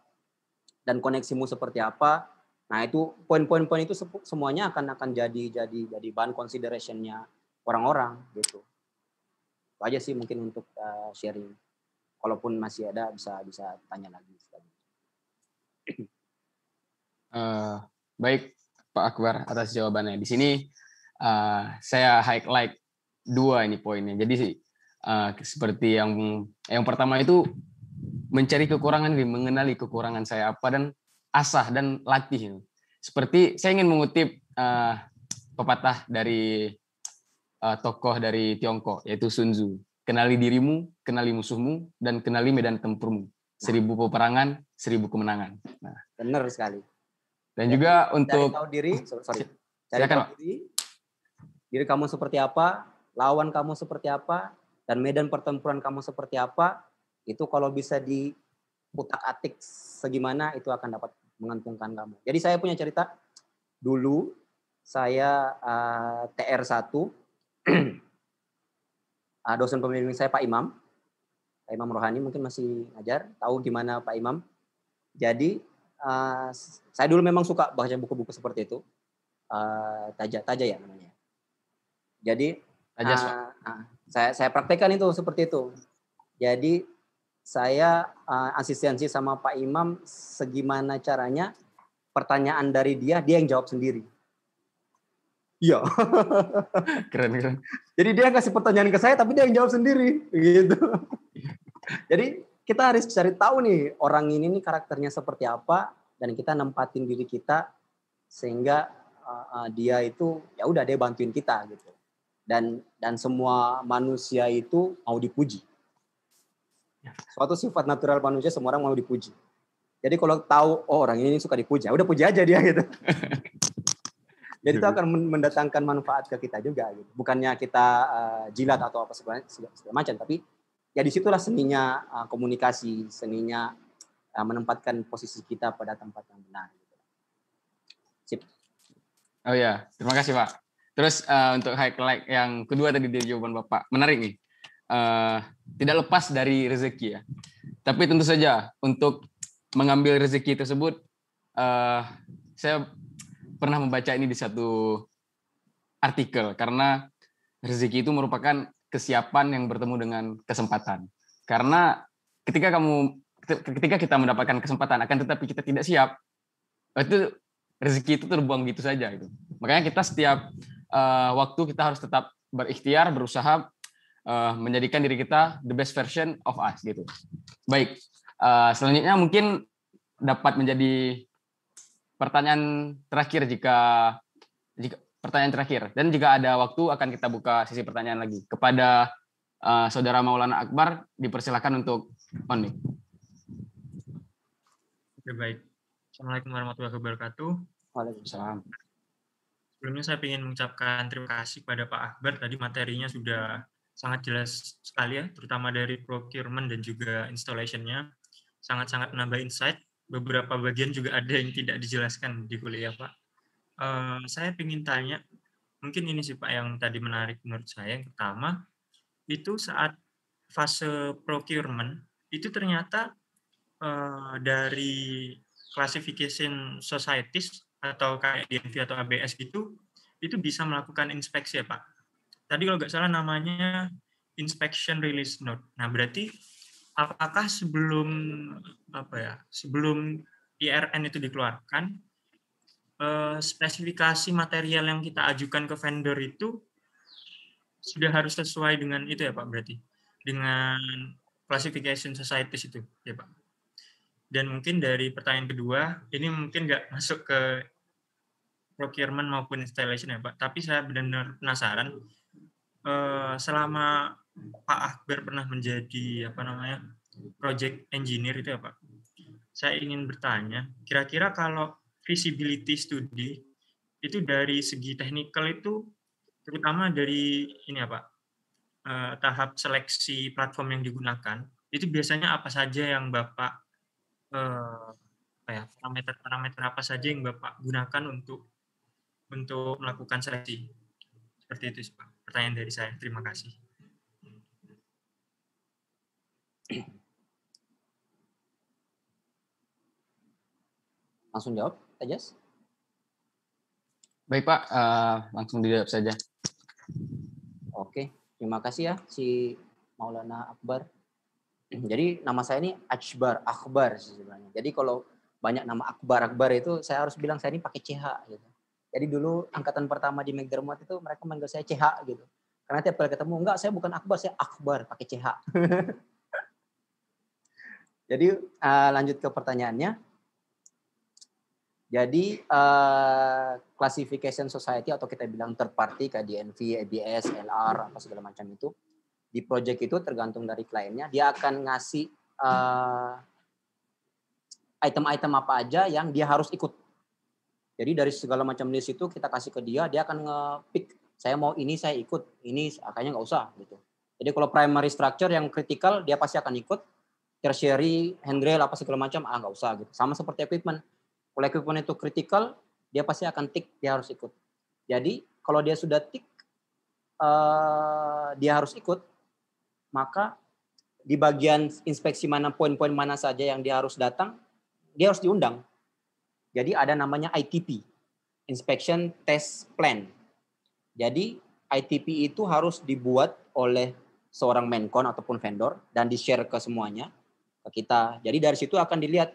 dan koneksimu seperti apa. Nah itu poin-poin-poin itu semuanya akan akan jadi jadi jadi bahan considerationnya orang-orang gitu itu aja sih mungkin untuk uh, sharing kalaupun masih ada bisa bisa tanya lagi uh, baik Pak Akbar atas jawabannya di sini uh, saya highlight dua ini poinnya jadi uh, seperti yang yang pertama itu mencari kekurangan mengenali kekurangan saya apa dan asah dan latih seperti saya ingin mengutip uh, pepatah dari uh, tokoh dari Tiongkok yaitu Sun Tzu. Kenali dirimu, kenali musuhmu, dan kenali medan tempurmu. Seribu peperangan, seribu kemenangan. Nah. Benar sekali. Dan Jadi, juga untuk tahu diri, sorry, cari silakan, tahu diri, diri kamu seperti apa, lawan kamu seperti apa, dan medan pertempuran kamu seperti apa, itu kalau bisa di atik segimana itu akan dapat menguntungkan kamu. Jadi saya punya cerita dulu saya uh, TR 1 Ah, dosen pembimbing saya Pak Imam. Pak Imam Rohani mungkin masih ngajar, tahu gimana Pak Imam. Jadi ah, saya dulu memang suka baca buku-buku seperti itu. tajak ah, taja taja ya namanya. Jadi uh, saya saya praktekkan itu seperti itu. Jadi saya uh, asistensi sama Pak Imam segimana caranya pertanyaan dari dia dia yang jawab sendiri Iya. keren keren. Jadi dia ngasih pertanyaan ke saya tapi dia yang jawab sendiri gitu. Iya. Jadi kita harus cari tahu nih orang ini nih karakternya seperti apa dan kita nempatin diri kita sehingga uh, uh, dia itu ya udah dia bantuin kita gitu. Dan dan semua manusia itu mau dipuji. Ya. Suatu sifat natural manusia semua orang mau dipuji. Jadi kalau tahu oh orang ini suka dipuja, ya udah puji aja dia gitu. Jadi itu akan mendatangkan manfaat ke kita juga. Gitu. Bukannya kita uh, jilat atau apa segala, segala macam, tapi ya disitulah seninya uh, komunikasi, seninya uh, menempatkan posisi kita pada tempat yang benar. Gitu. Sip. Oh ya, terima kasih Pak. Terus uh, untuk highlight yang kedua tadi dari jawaban Bapak, menarik nih. Uh, tidak lepas dari rezeki ya. Tapi tentu saja untuk mengambil rezeki tersebut, uh, saya pernah membaca ini di satu artikel karena rezeki itu merupakan kesiapan yang bertemu dengan kesempatan. Karena ketika kamu ketika kita mendapatkan kesempatan akan tetapi kita tidak siap itu rezeki itu terbuang gitu saja itu Makanya kita setiap uh, waktu kita harus tetap berikhtiar, berusaha uh, menjadikan diri kita the best version of us gitu. Baik, uh, selanjutnya mungkin dapat menjadi pertanyaan terakhir jika jika pertanyaan terakhir dan jika ada waktu akan kita buka sisi pertanyaan lagi kepada uh, saudara Maulana Akbar dipersilakan untuk on mic. Oke baik. Assalamualaikum warahmatullahi wabarakatuh. Waalaikumsalam. Sebelumnya saya ingin mengucapkan terima kasih kepada Pak Akbar. Tadi materinya sudah sangat jelas sekali ya, terutama dari procurement dan juga installationnya Sangat-sangat menambah insight beberapa bagian juga ada yang tidak dijelaskan di kuliah Pak. Uh, saya ingin tanya, mungkin ini sih Pak yang tadi menarik menurut saya. Yang pertama, itu saat fase procurement, itu ternyata uh, dari classification societies atau kayak DNV atau ABS itu, itu bisa melakukan inspeksi ya Pak. Tadi kalau nggak salah namanya inspection release note. Nah berarti apakah sebelum apa ya sebelum IRN itu dikeluarkan eh, spesifikasi material yang kita ajukan ke vendor itu sudah harus sesuai dengan itu ya Pak berarti dengan classification societies itu ya Pak dan mungkin dari pertanyaan kedua ini mungkin nggak masuk ke procurement maupun installation ya Pak tapi saya benar-benar penasaran eh, selama Pak Akbar pernah menjadi apa namanya project engineer itu ya pak Saya ingin bertanya, kira-kira kalau visibility study itu dari segi teknikal itu terutama dari ini apa ya, eh, tahap seleksi platform yang digunakan itu biasanya apa saja yang bapak eh, ya, parameter-parameter apa saja yang bapak gunakan untuk untuk melakukan seleksi seperti itu pak pertanyaan dari saya terima kasih Langsung jawab, aja Baik Pak, uh, langsung dijawab saja. Oke, terima kasih ya si Maulana Akbar. Jadi nama saya ini Akbar, Akbar sebenarnya. Jadi kalau banyak nama Akbar, Akbar itu saya harus bilang saya ini pakai CH gitu. Jadi dulu angkatan pertama di McDermott itu mereka manggil saya CH gitu. Karena tiap kali ketemu, enggak saya bukan Akbar, saya Akbar pakai CH. Jadi uh, lanjut ke pertanyaannya. Jadi uh, classification society atau kita bilang third party kayak DNV, ABS, LR apa segala macam itu di project itu tergantung dari kliennya dia akan ngasih item eh, item-item apa aja yang dia harus ikut. Jadi dari segala macam list itu kita kasih ke dia, dia akan nge-pick. Saya mau ini saya ikut, ini ah, akhirnya nggak usah gitu. Jadi kalau primary structure yang kritikal dia pasti akan ikut tertiary, handrail apa segala macam, ah nggak usah gitu. Sama seperti equipment. Kalau equipment itu critical, dia pasti akan tick, dia harus ikut. Jadi kalau dia sudah tick, uh, dia harus ikut, maka di bagian inspeksi mana poin-poin mana saja yang dia harus datang, dia harus diundang. Jadi ada namanya ITP, Inspection Test Plan. Jadi ITP itu harus dibuat oleh seorang menkon ataupun vendor dan di-share ke semuanya ke kita. Jadi dari situ akan dilihat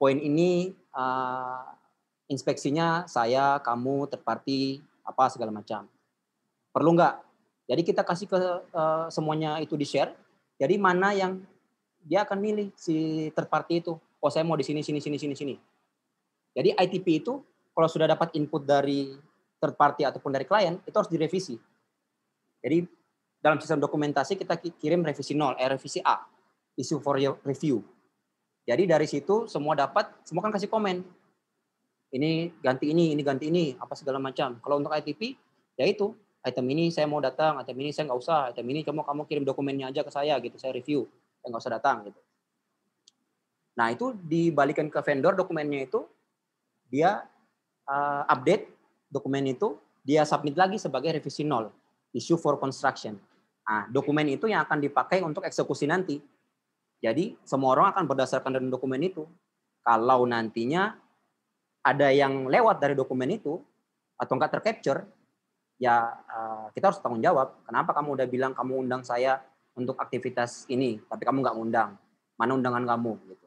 poin ini uh, inspeksinya saya, kamu, terparti apa segala macam. Perlu nggak? Jadi kita kasih ke uh, semuanya itu di share. Jadi mana yang dia akan milih si terparti itu. Oh saya mau di sini, sini, sini, sini, sini. Jadi ITP itu kalau sudah dapat input dari third party ataupun dari klien itu harus direvisi. Jadi dalam sistem dokumentasi kita kirim revisi 0, eh, revisi A isu for review. Jadi dari situ semua dapat, semua kan kasih komen. Ini ganti ini, ini ganti ini, apa segala macam. Kalau untuk ITP, ya itu. Item ini saya mau datang, item ini saya nggak usah, item ini kamu kamu kirim dokumennya aja ke saya gitu, saya review, saya nggak usah datang gitu. Nah itu dibalikan ke vendor dokumennya itu, dia uh, update dokumen itu, dia submit lagi sebagai revisi nol, issue for construction. Nah, dokumen itu yang akan dipakai untuk eksekusi nanti jadi semua orang akan berdasarkan dari dokumen itu. Kalau nantinya ada yang lewat dari dokumen itu atau enggak tercapture, ya eh, kita harus tanggung jawab. Kenapa kamu udah bilang kamu undang saya untuk aktivitas ini, tapi kamu nggak undang? Mana undangan kamu? Gitu.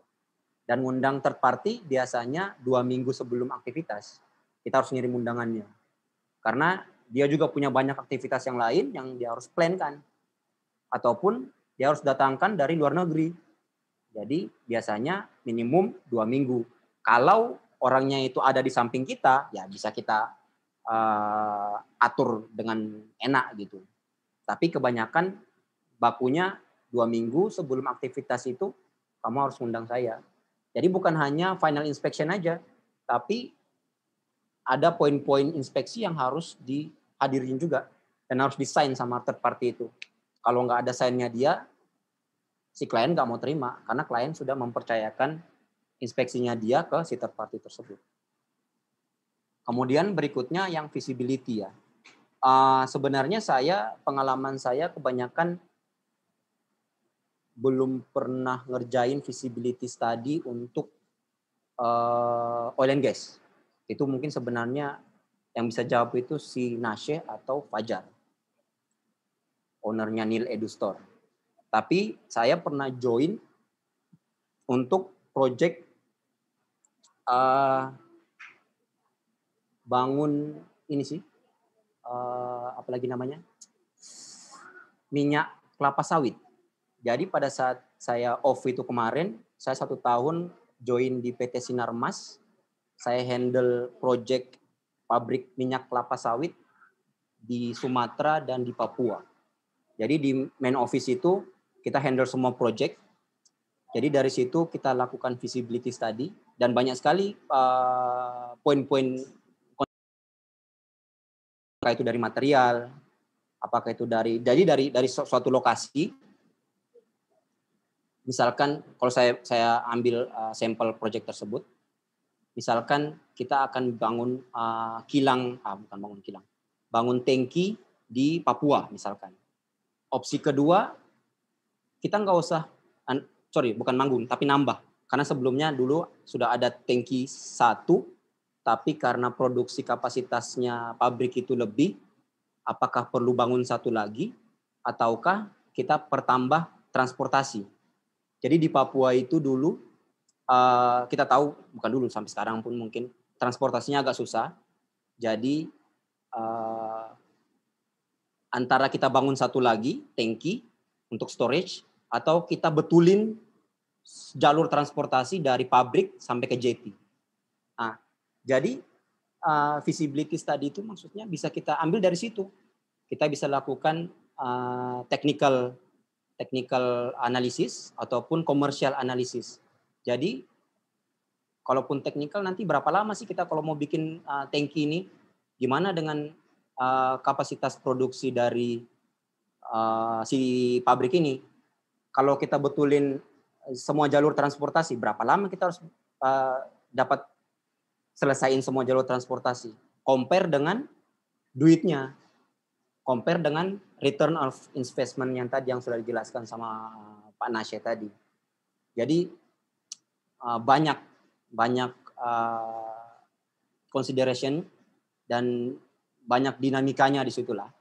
Dan undang third party biasanya dua minggu sebelum aktivitas kita harus ngirim undangannya. Karena dia juga punya banyak aktivitas yang lain yang dia harus plan kan. Ataupun dia harus datangkan dari luar negeri. Jadi biasanya minimum dua minggu. Kalau orangnya itu ada di samping kita, ya bisa kita uh, atur dengan enak gitu. Tapi kebanyakan bakunya dua minggu sebelum aktivitas itu kamu harus undang saya. Jadi bukan hanya final inspection aja, tapi ada poin-poin inspeksi yang harus dihadirin juga dan harus disain sama third party itu. Kalau nggak ada signnya dia, si klien nggak mau terima karena klien sudah mempercayakan inspeksinya dia ke si third party tersebut. Kemudian berikutnya yang visibility ya. Uh, sebenarnya saya pengalaman saya kebanyakan belum pernah ngerjain visibility study untuk uh, oil and gas. Itu mungkin sebenarnya yang bisa jawab itu si Nashe atau Fajar. Ownernya Neil Edustore tapi saya pernah join untuk project uh, bangun ini sih, uh, eh, apalagi namanya minyak kelapa sawit. Jadi pada saat saya off itu kemarin, saya satu tahun join di PT Sinar Mas. Saya handle project pabrik minyak kelapa sawit di Sumatera dan di Papua. Jadi di main office itu kita handle semua project. Jadi dari situ kita lakukan visibility study dan banyak sekali poin uh, poin-poin apakah itu dari material, apakah itu dari jadi dari dari suatu lokasi. Misalkan kalau saya saya ambil uh, sampel project tersebut, misalkan kita akan bangun uh, kilang, ah, bukan bangun kilang, bangun tangki di Papua misalkan. Opsi kedua kita nggak usah sorry bukan manggung tapi nambah karena sebelumnya dulu sudah ada tangki satu tapi karena produksi kapasitasnya pabrik itu lebih apakah perlu bangun satu lagi ataukah kita pertambah transportasi jadi di Papua itu dulu eh, kita tahu bukan dulu sampai sekarang pun mungkin transportasinya agak susah jadi eh, antara kita bangun satu lagi tangki untuk storage atau kita betulin jalur transportasi dari pabrik sampai ke jeti. Nah, jadi uh, eh, visibility tadi itu maksudnya bisa kita ambil dari situ. Kita bisa lakukan uh, technical technical analysis ataupun commercial analysis. Jadi kalaupun technical nanti berapa lama sih kita kalau mau bikin uh, tanki ini? Gimana dengan uh, kapasitas produksi dari uh, si pabrik ini? kalau kita betulin eh, semua jalur transportasi, berapa lama kita harus uh, dapat selesaiin semua jalur transportasi? Compare dengan duitnya, compare dengan return of investment yang tadi yang sudah dijelaskan sama eh, Pak Nasya tadi. Jadi uh, banyak banyak uh, consideration dan banyak dinamikanya di situlah.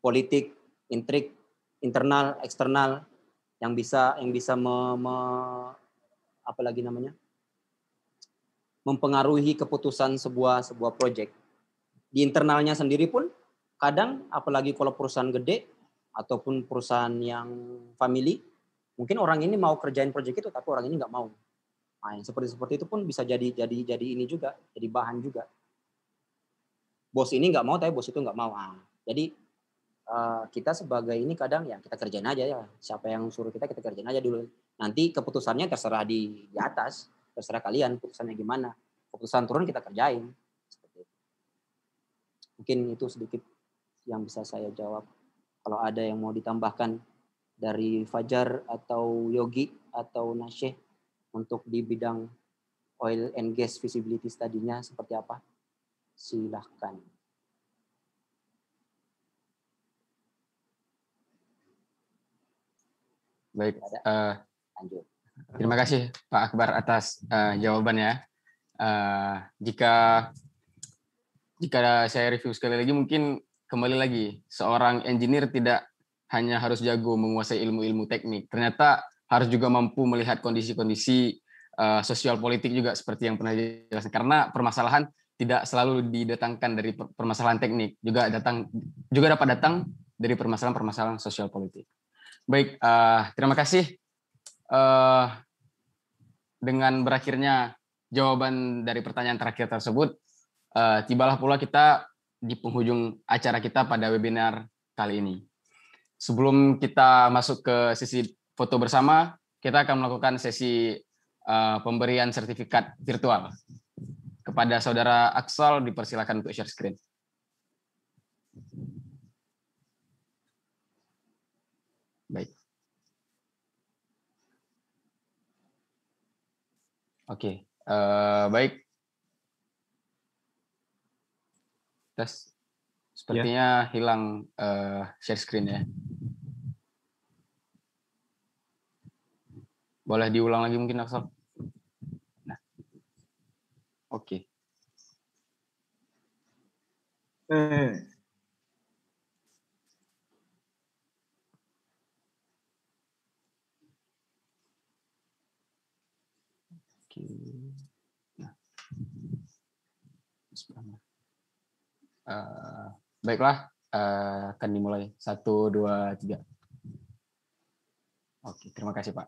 Politik, intrik, internal, eksternal, yang bisa yang bisa me, me, apa lagi namanya mempengaruhi keputusan sebuah sebuah proyek di internalnya sendiri pun kadang apalagi kalau perusahaan gede ataupun perusahaan yang family mungkin orang ini mau kerjain proyek itu tapi orang ini nggak mau nah, yang seperti seperti itu pun bisa jadi jadi jadi ini juga jadi bahan juga bos ini nggak mau tapi bos itu nggak mau nah, jadi Eh, kita sebagai ini kadang ya kita kerjain aja ya siapa yang suruh kita kita kerjain aja dulu nanti keputusannya terserah di, di atas terserah kalian keputusannya gimana keputusan turun kita kerjain seperti itu. mungkin itu sedikit yang bisa saya jawab kalau ada yang mau ditambahkan dari Fajar atau Yogi atau Nasheh untuk di bidang oil and gas visibility tadinya seperti apa silahkan baik. Uh, Terima kasih Pak Akbar atas uh, eh, jawabannya. Uh, eh, jika jika saya review sekali lagi mungkin kembali lagi seorang engineer tidak hanya harus jago menguasai ilmu-ilmu teknik. Ternyata harus juga mampu melihat kondisi-kondisi uh, sosial politik juga seperti yang pernah dijelaskan. Karena permasalahan tidak selalu didatangkan dari permasalahan teknik, juga datang juga dapat datang dari permasalahan-permasalahan sosial politik. Baik, uh, terima kasih. Uh, dengan berakhirnya jawaban dari pertanyaan terakhir tersebut, uh, tibalah pula kita di penghujung acara kita pada webinar kali ini. Sebelum kita masuk ke sesi foto bersama, kita akan melakukan sesi uh, pemberian sertifikat virtual. Kepada saudara Axel. dipersilakan untuk share screen. Baik. Oke, okay. uh, eh, baik. Tes. Sepertinya ya. hilang uh, share screen ya. Boleh diulang lagi mungkin Aksel? Nah. Oke. Okay. Eh. Uh, baiklah, uh, akan dimulai. Satu, dua, tiga. Oke, terima kasih Pak.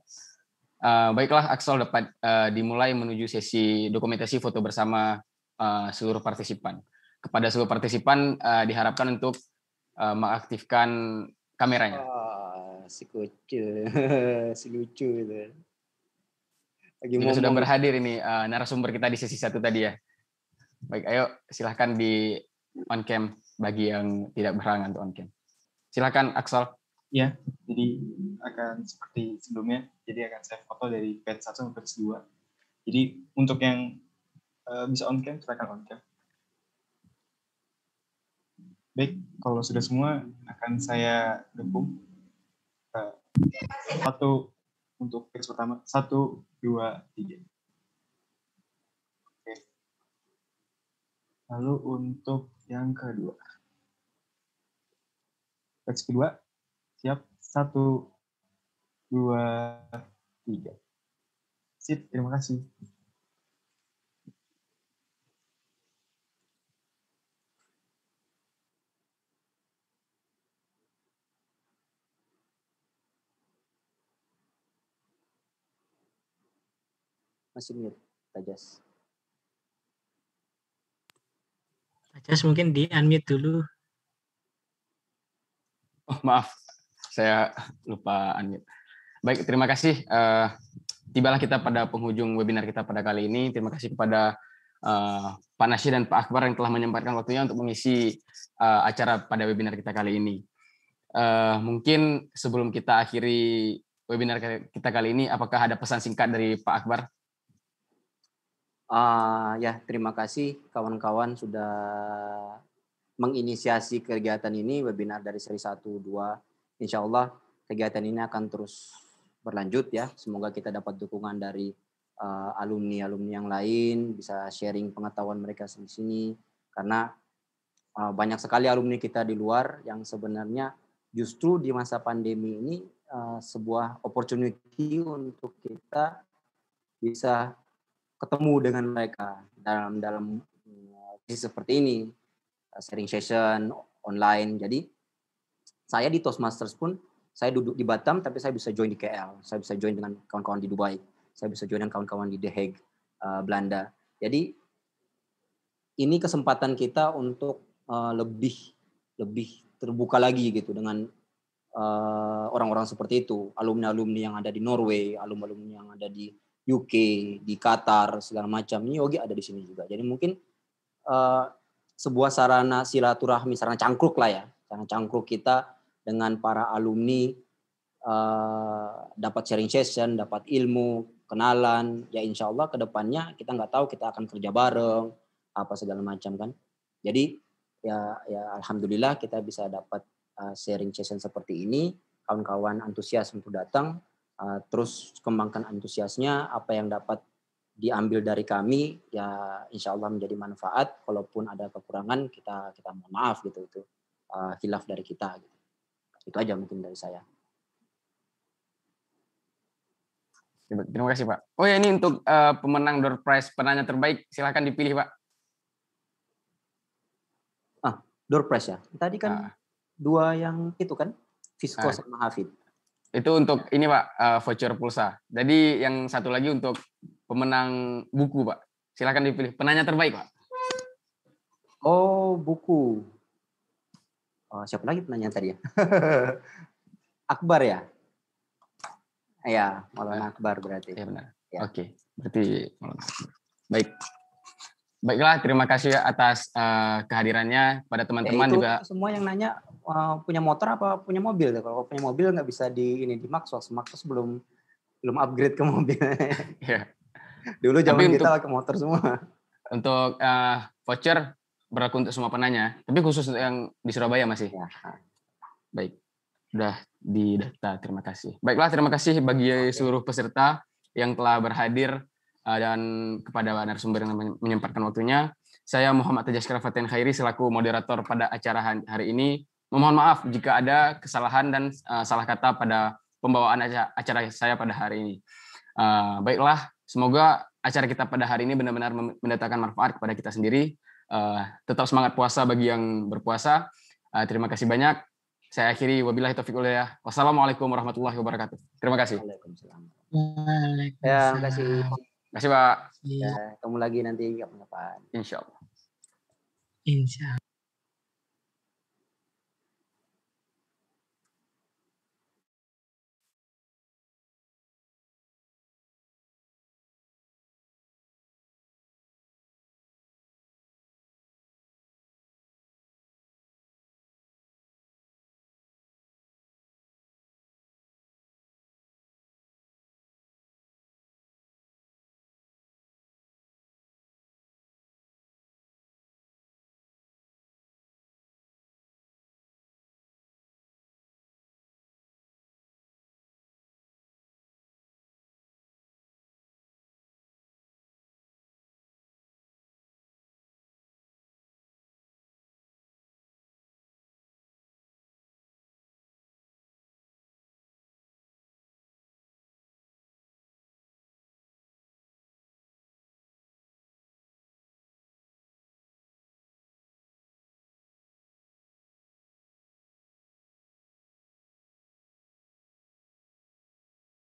Uh, baiklah, Axel dapat uh, dimulai menuju sesi dokumentasi foto bersama uh, seluruh partisipan. Kepada seluruh partisipan uh, diharapkan untuk uh, mengaktifkan kameranya. Oh, si kocil, si lucu itu lagi juga sudah berhadir ini uh, narasumber kita di sesi satu tadi ya. Baik, ayo silahkan di on cam bagi yang tidak berhalangan untuk on cam. Silahkan Axel. Ya, jadi akan seperti sebelumnya, jadi akan saya foto dari batch 1 sampai batch 2. Jadi untuk yang uh, bisa on cam, silahkan on cam. Baik, kalau sudah semua akan saya dukung. Uh, satu untuk garis pertama satu dua tiga oke lalu untuk yang kedua garis kedua siap satu dua tiga sip terima kasih masih mute Tajas Tajas mungkin di unmute dulu oh maaf saya lupa unmute baik terima kasih uh, tibalah kita pada penghujung webinar kita pada kali ini terima kasih kepada uh, Pak Nasir dan Pak Akbar yang telah menyempatkan waktunya untuk mengisi uh, acara pada webinar kita kali ini uh, mungkin sebelum kita akhiri webinar kita kali ini, apakah ada pesan singkat dari Pak Akbar? Uh, ya, terima kasih kawan-kawan sudah menginisiasi kegiatan ini, webinar dari seri 1, 2. Insya Allah kegiatan ini akan terus berlanjut ya. Semoga kita dapat dukungan dari alumni ah, alumni-alumni yang lain, bisa sharing pengetahuan mereka di sini. Karena uh, banyak sekali alumni kita di luar yang sebenarnya justru di masa pandemi ini uh, sebuah opportunity untuk kita bisa ketemu dengan mereka dalam dalam kondisi eh, seperti ini eh, sharing session online jadi saya di Toastmasters pun saya duduk di Batam tapi saya bisa join di KL saya bisa join dengan kawan-kawan di Dubai saya bisa join dengan kawan-kawan di The Hague uh, Belanda jadi ini kesempatan kita untuk uh, lebih lebih terbuka lagi gitu dengan orang-orang uh, orang -orang seperti itu alumni-alumni yang ada di Norway alumni-alumni yang ada di UK, di Qatar, segala macam. Ini Yogi ada di sini juga. Jadi mungkin uh, sebuah sarana silaturahmi, sarana cangkruk lah ya. Sarana cangkruk kita dengan para alumni uh, dapat sharing session, dapat ilmu, kenalan. Ya insya Allah ke depannya kita nggak tahu kita akan kerja bareng, apa segala macam kan. Jadi ya, ya Alhamdulillah kita bisa dapat uh, sharing session seperti ini. Kawan-kawan antusias untuk datang Eh, terus kembangkan antusiasnya apa yang dapat diambil dari kami ya insya Allah menjadi manfaat kalaupun ada kekurangan kita kita mohon maaf gitu itu uh, eh, hilaf dari kita gitu. itu aja mungkin dari saya terima kasih pak oh ya ini untuk uh, pemenang door prize penanya terbaik silahkan dipilih pak ah door prize ya tadi kan ah. dua yang itu kan Fisco ah. sama Hafid itu untuk ini Pak uh, voucher pulsa. Jadi yang satu lagi untuk pemenang buku Pak. Silakan dipilih penanya terbaik Pak. Oh buku. Oh, siapa lagi penanya tadi ya? Akbar ya? Ya, Maulana Akbar berarti. Ya benar. Ya. Oke, berarti Maulana Akbar. Baik. Baiklah, terima kasih atas uh, kehadirannya pada ya, teman-teman juga. Semua yang nanya uh, punya motor apa punya mobil ya. Kalau punya mobil nggak bisa di ini di Maxos. Maxos belum belum upgrade ke mobil. ya. Dulu zaman Tapi kita untuk, pakai motor semua. Untuk uh, voucher berlaku untuk semua penanya. Tapi khusus yang di Surabaya masih. Ya. Baik. sudah di Terima kasih. Baiklah, terima kasih bagi Oke. seluruh peserta yang telah berhadir Eh, dan kepada narasumber yang menyempatkan waktunya. Saya Muhammad Tejas Fatin Khairi selaku moderator pada acara hari ini. Mohon maaf jika ada kesalahan dan eh, salah kata pada pembawaan acara saya pada hari ini. Eh, baiklah, semoga acara kita pada hari ini benar-benar mendatangkan manfaat kepada kita sendiri. tetap semangat puasa bagi yang berpuasa. terima kasih banyak. Saya akhiri wabillahi taufiq walhidayah. Wassalamualaikum warahmatullahi wabarakatuh. Terima kasih. Waalaikumsalam. Waalaikumsalam. Ya, terima kasih kasih Pak. Iya. Ya, ketemu lagi nanti kapan-kapan. Insya Allah. Insya Allah.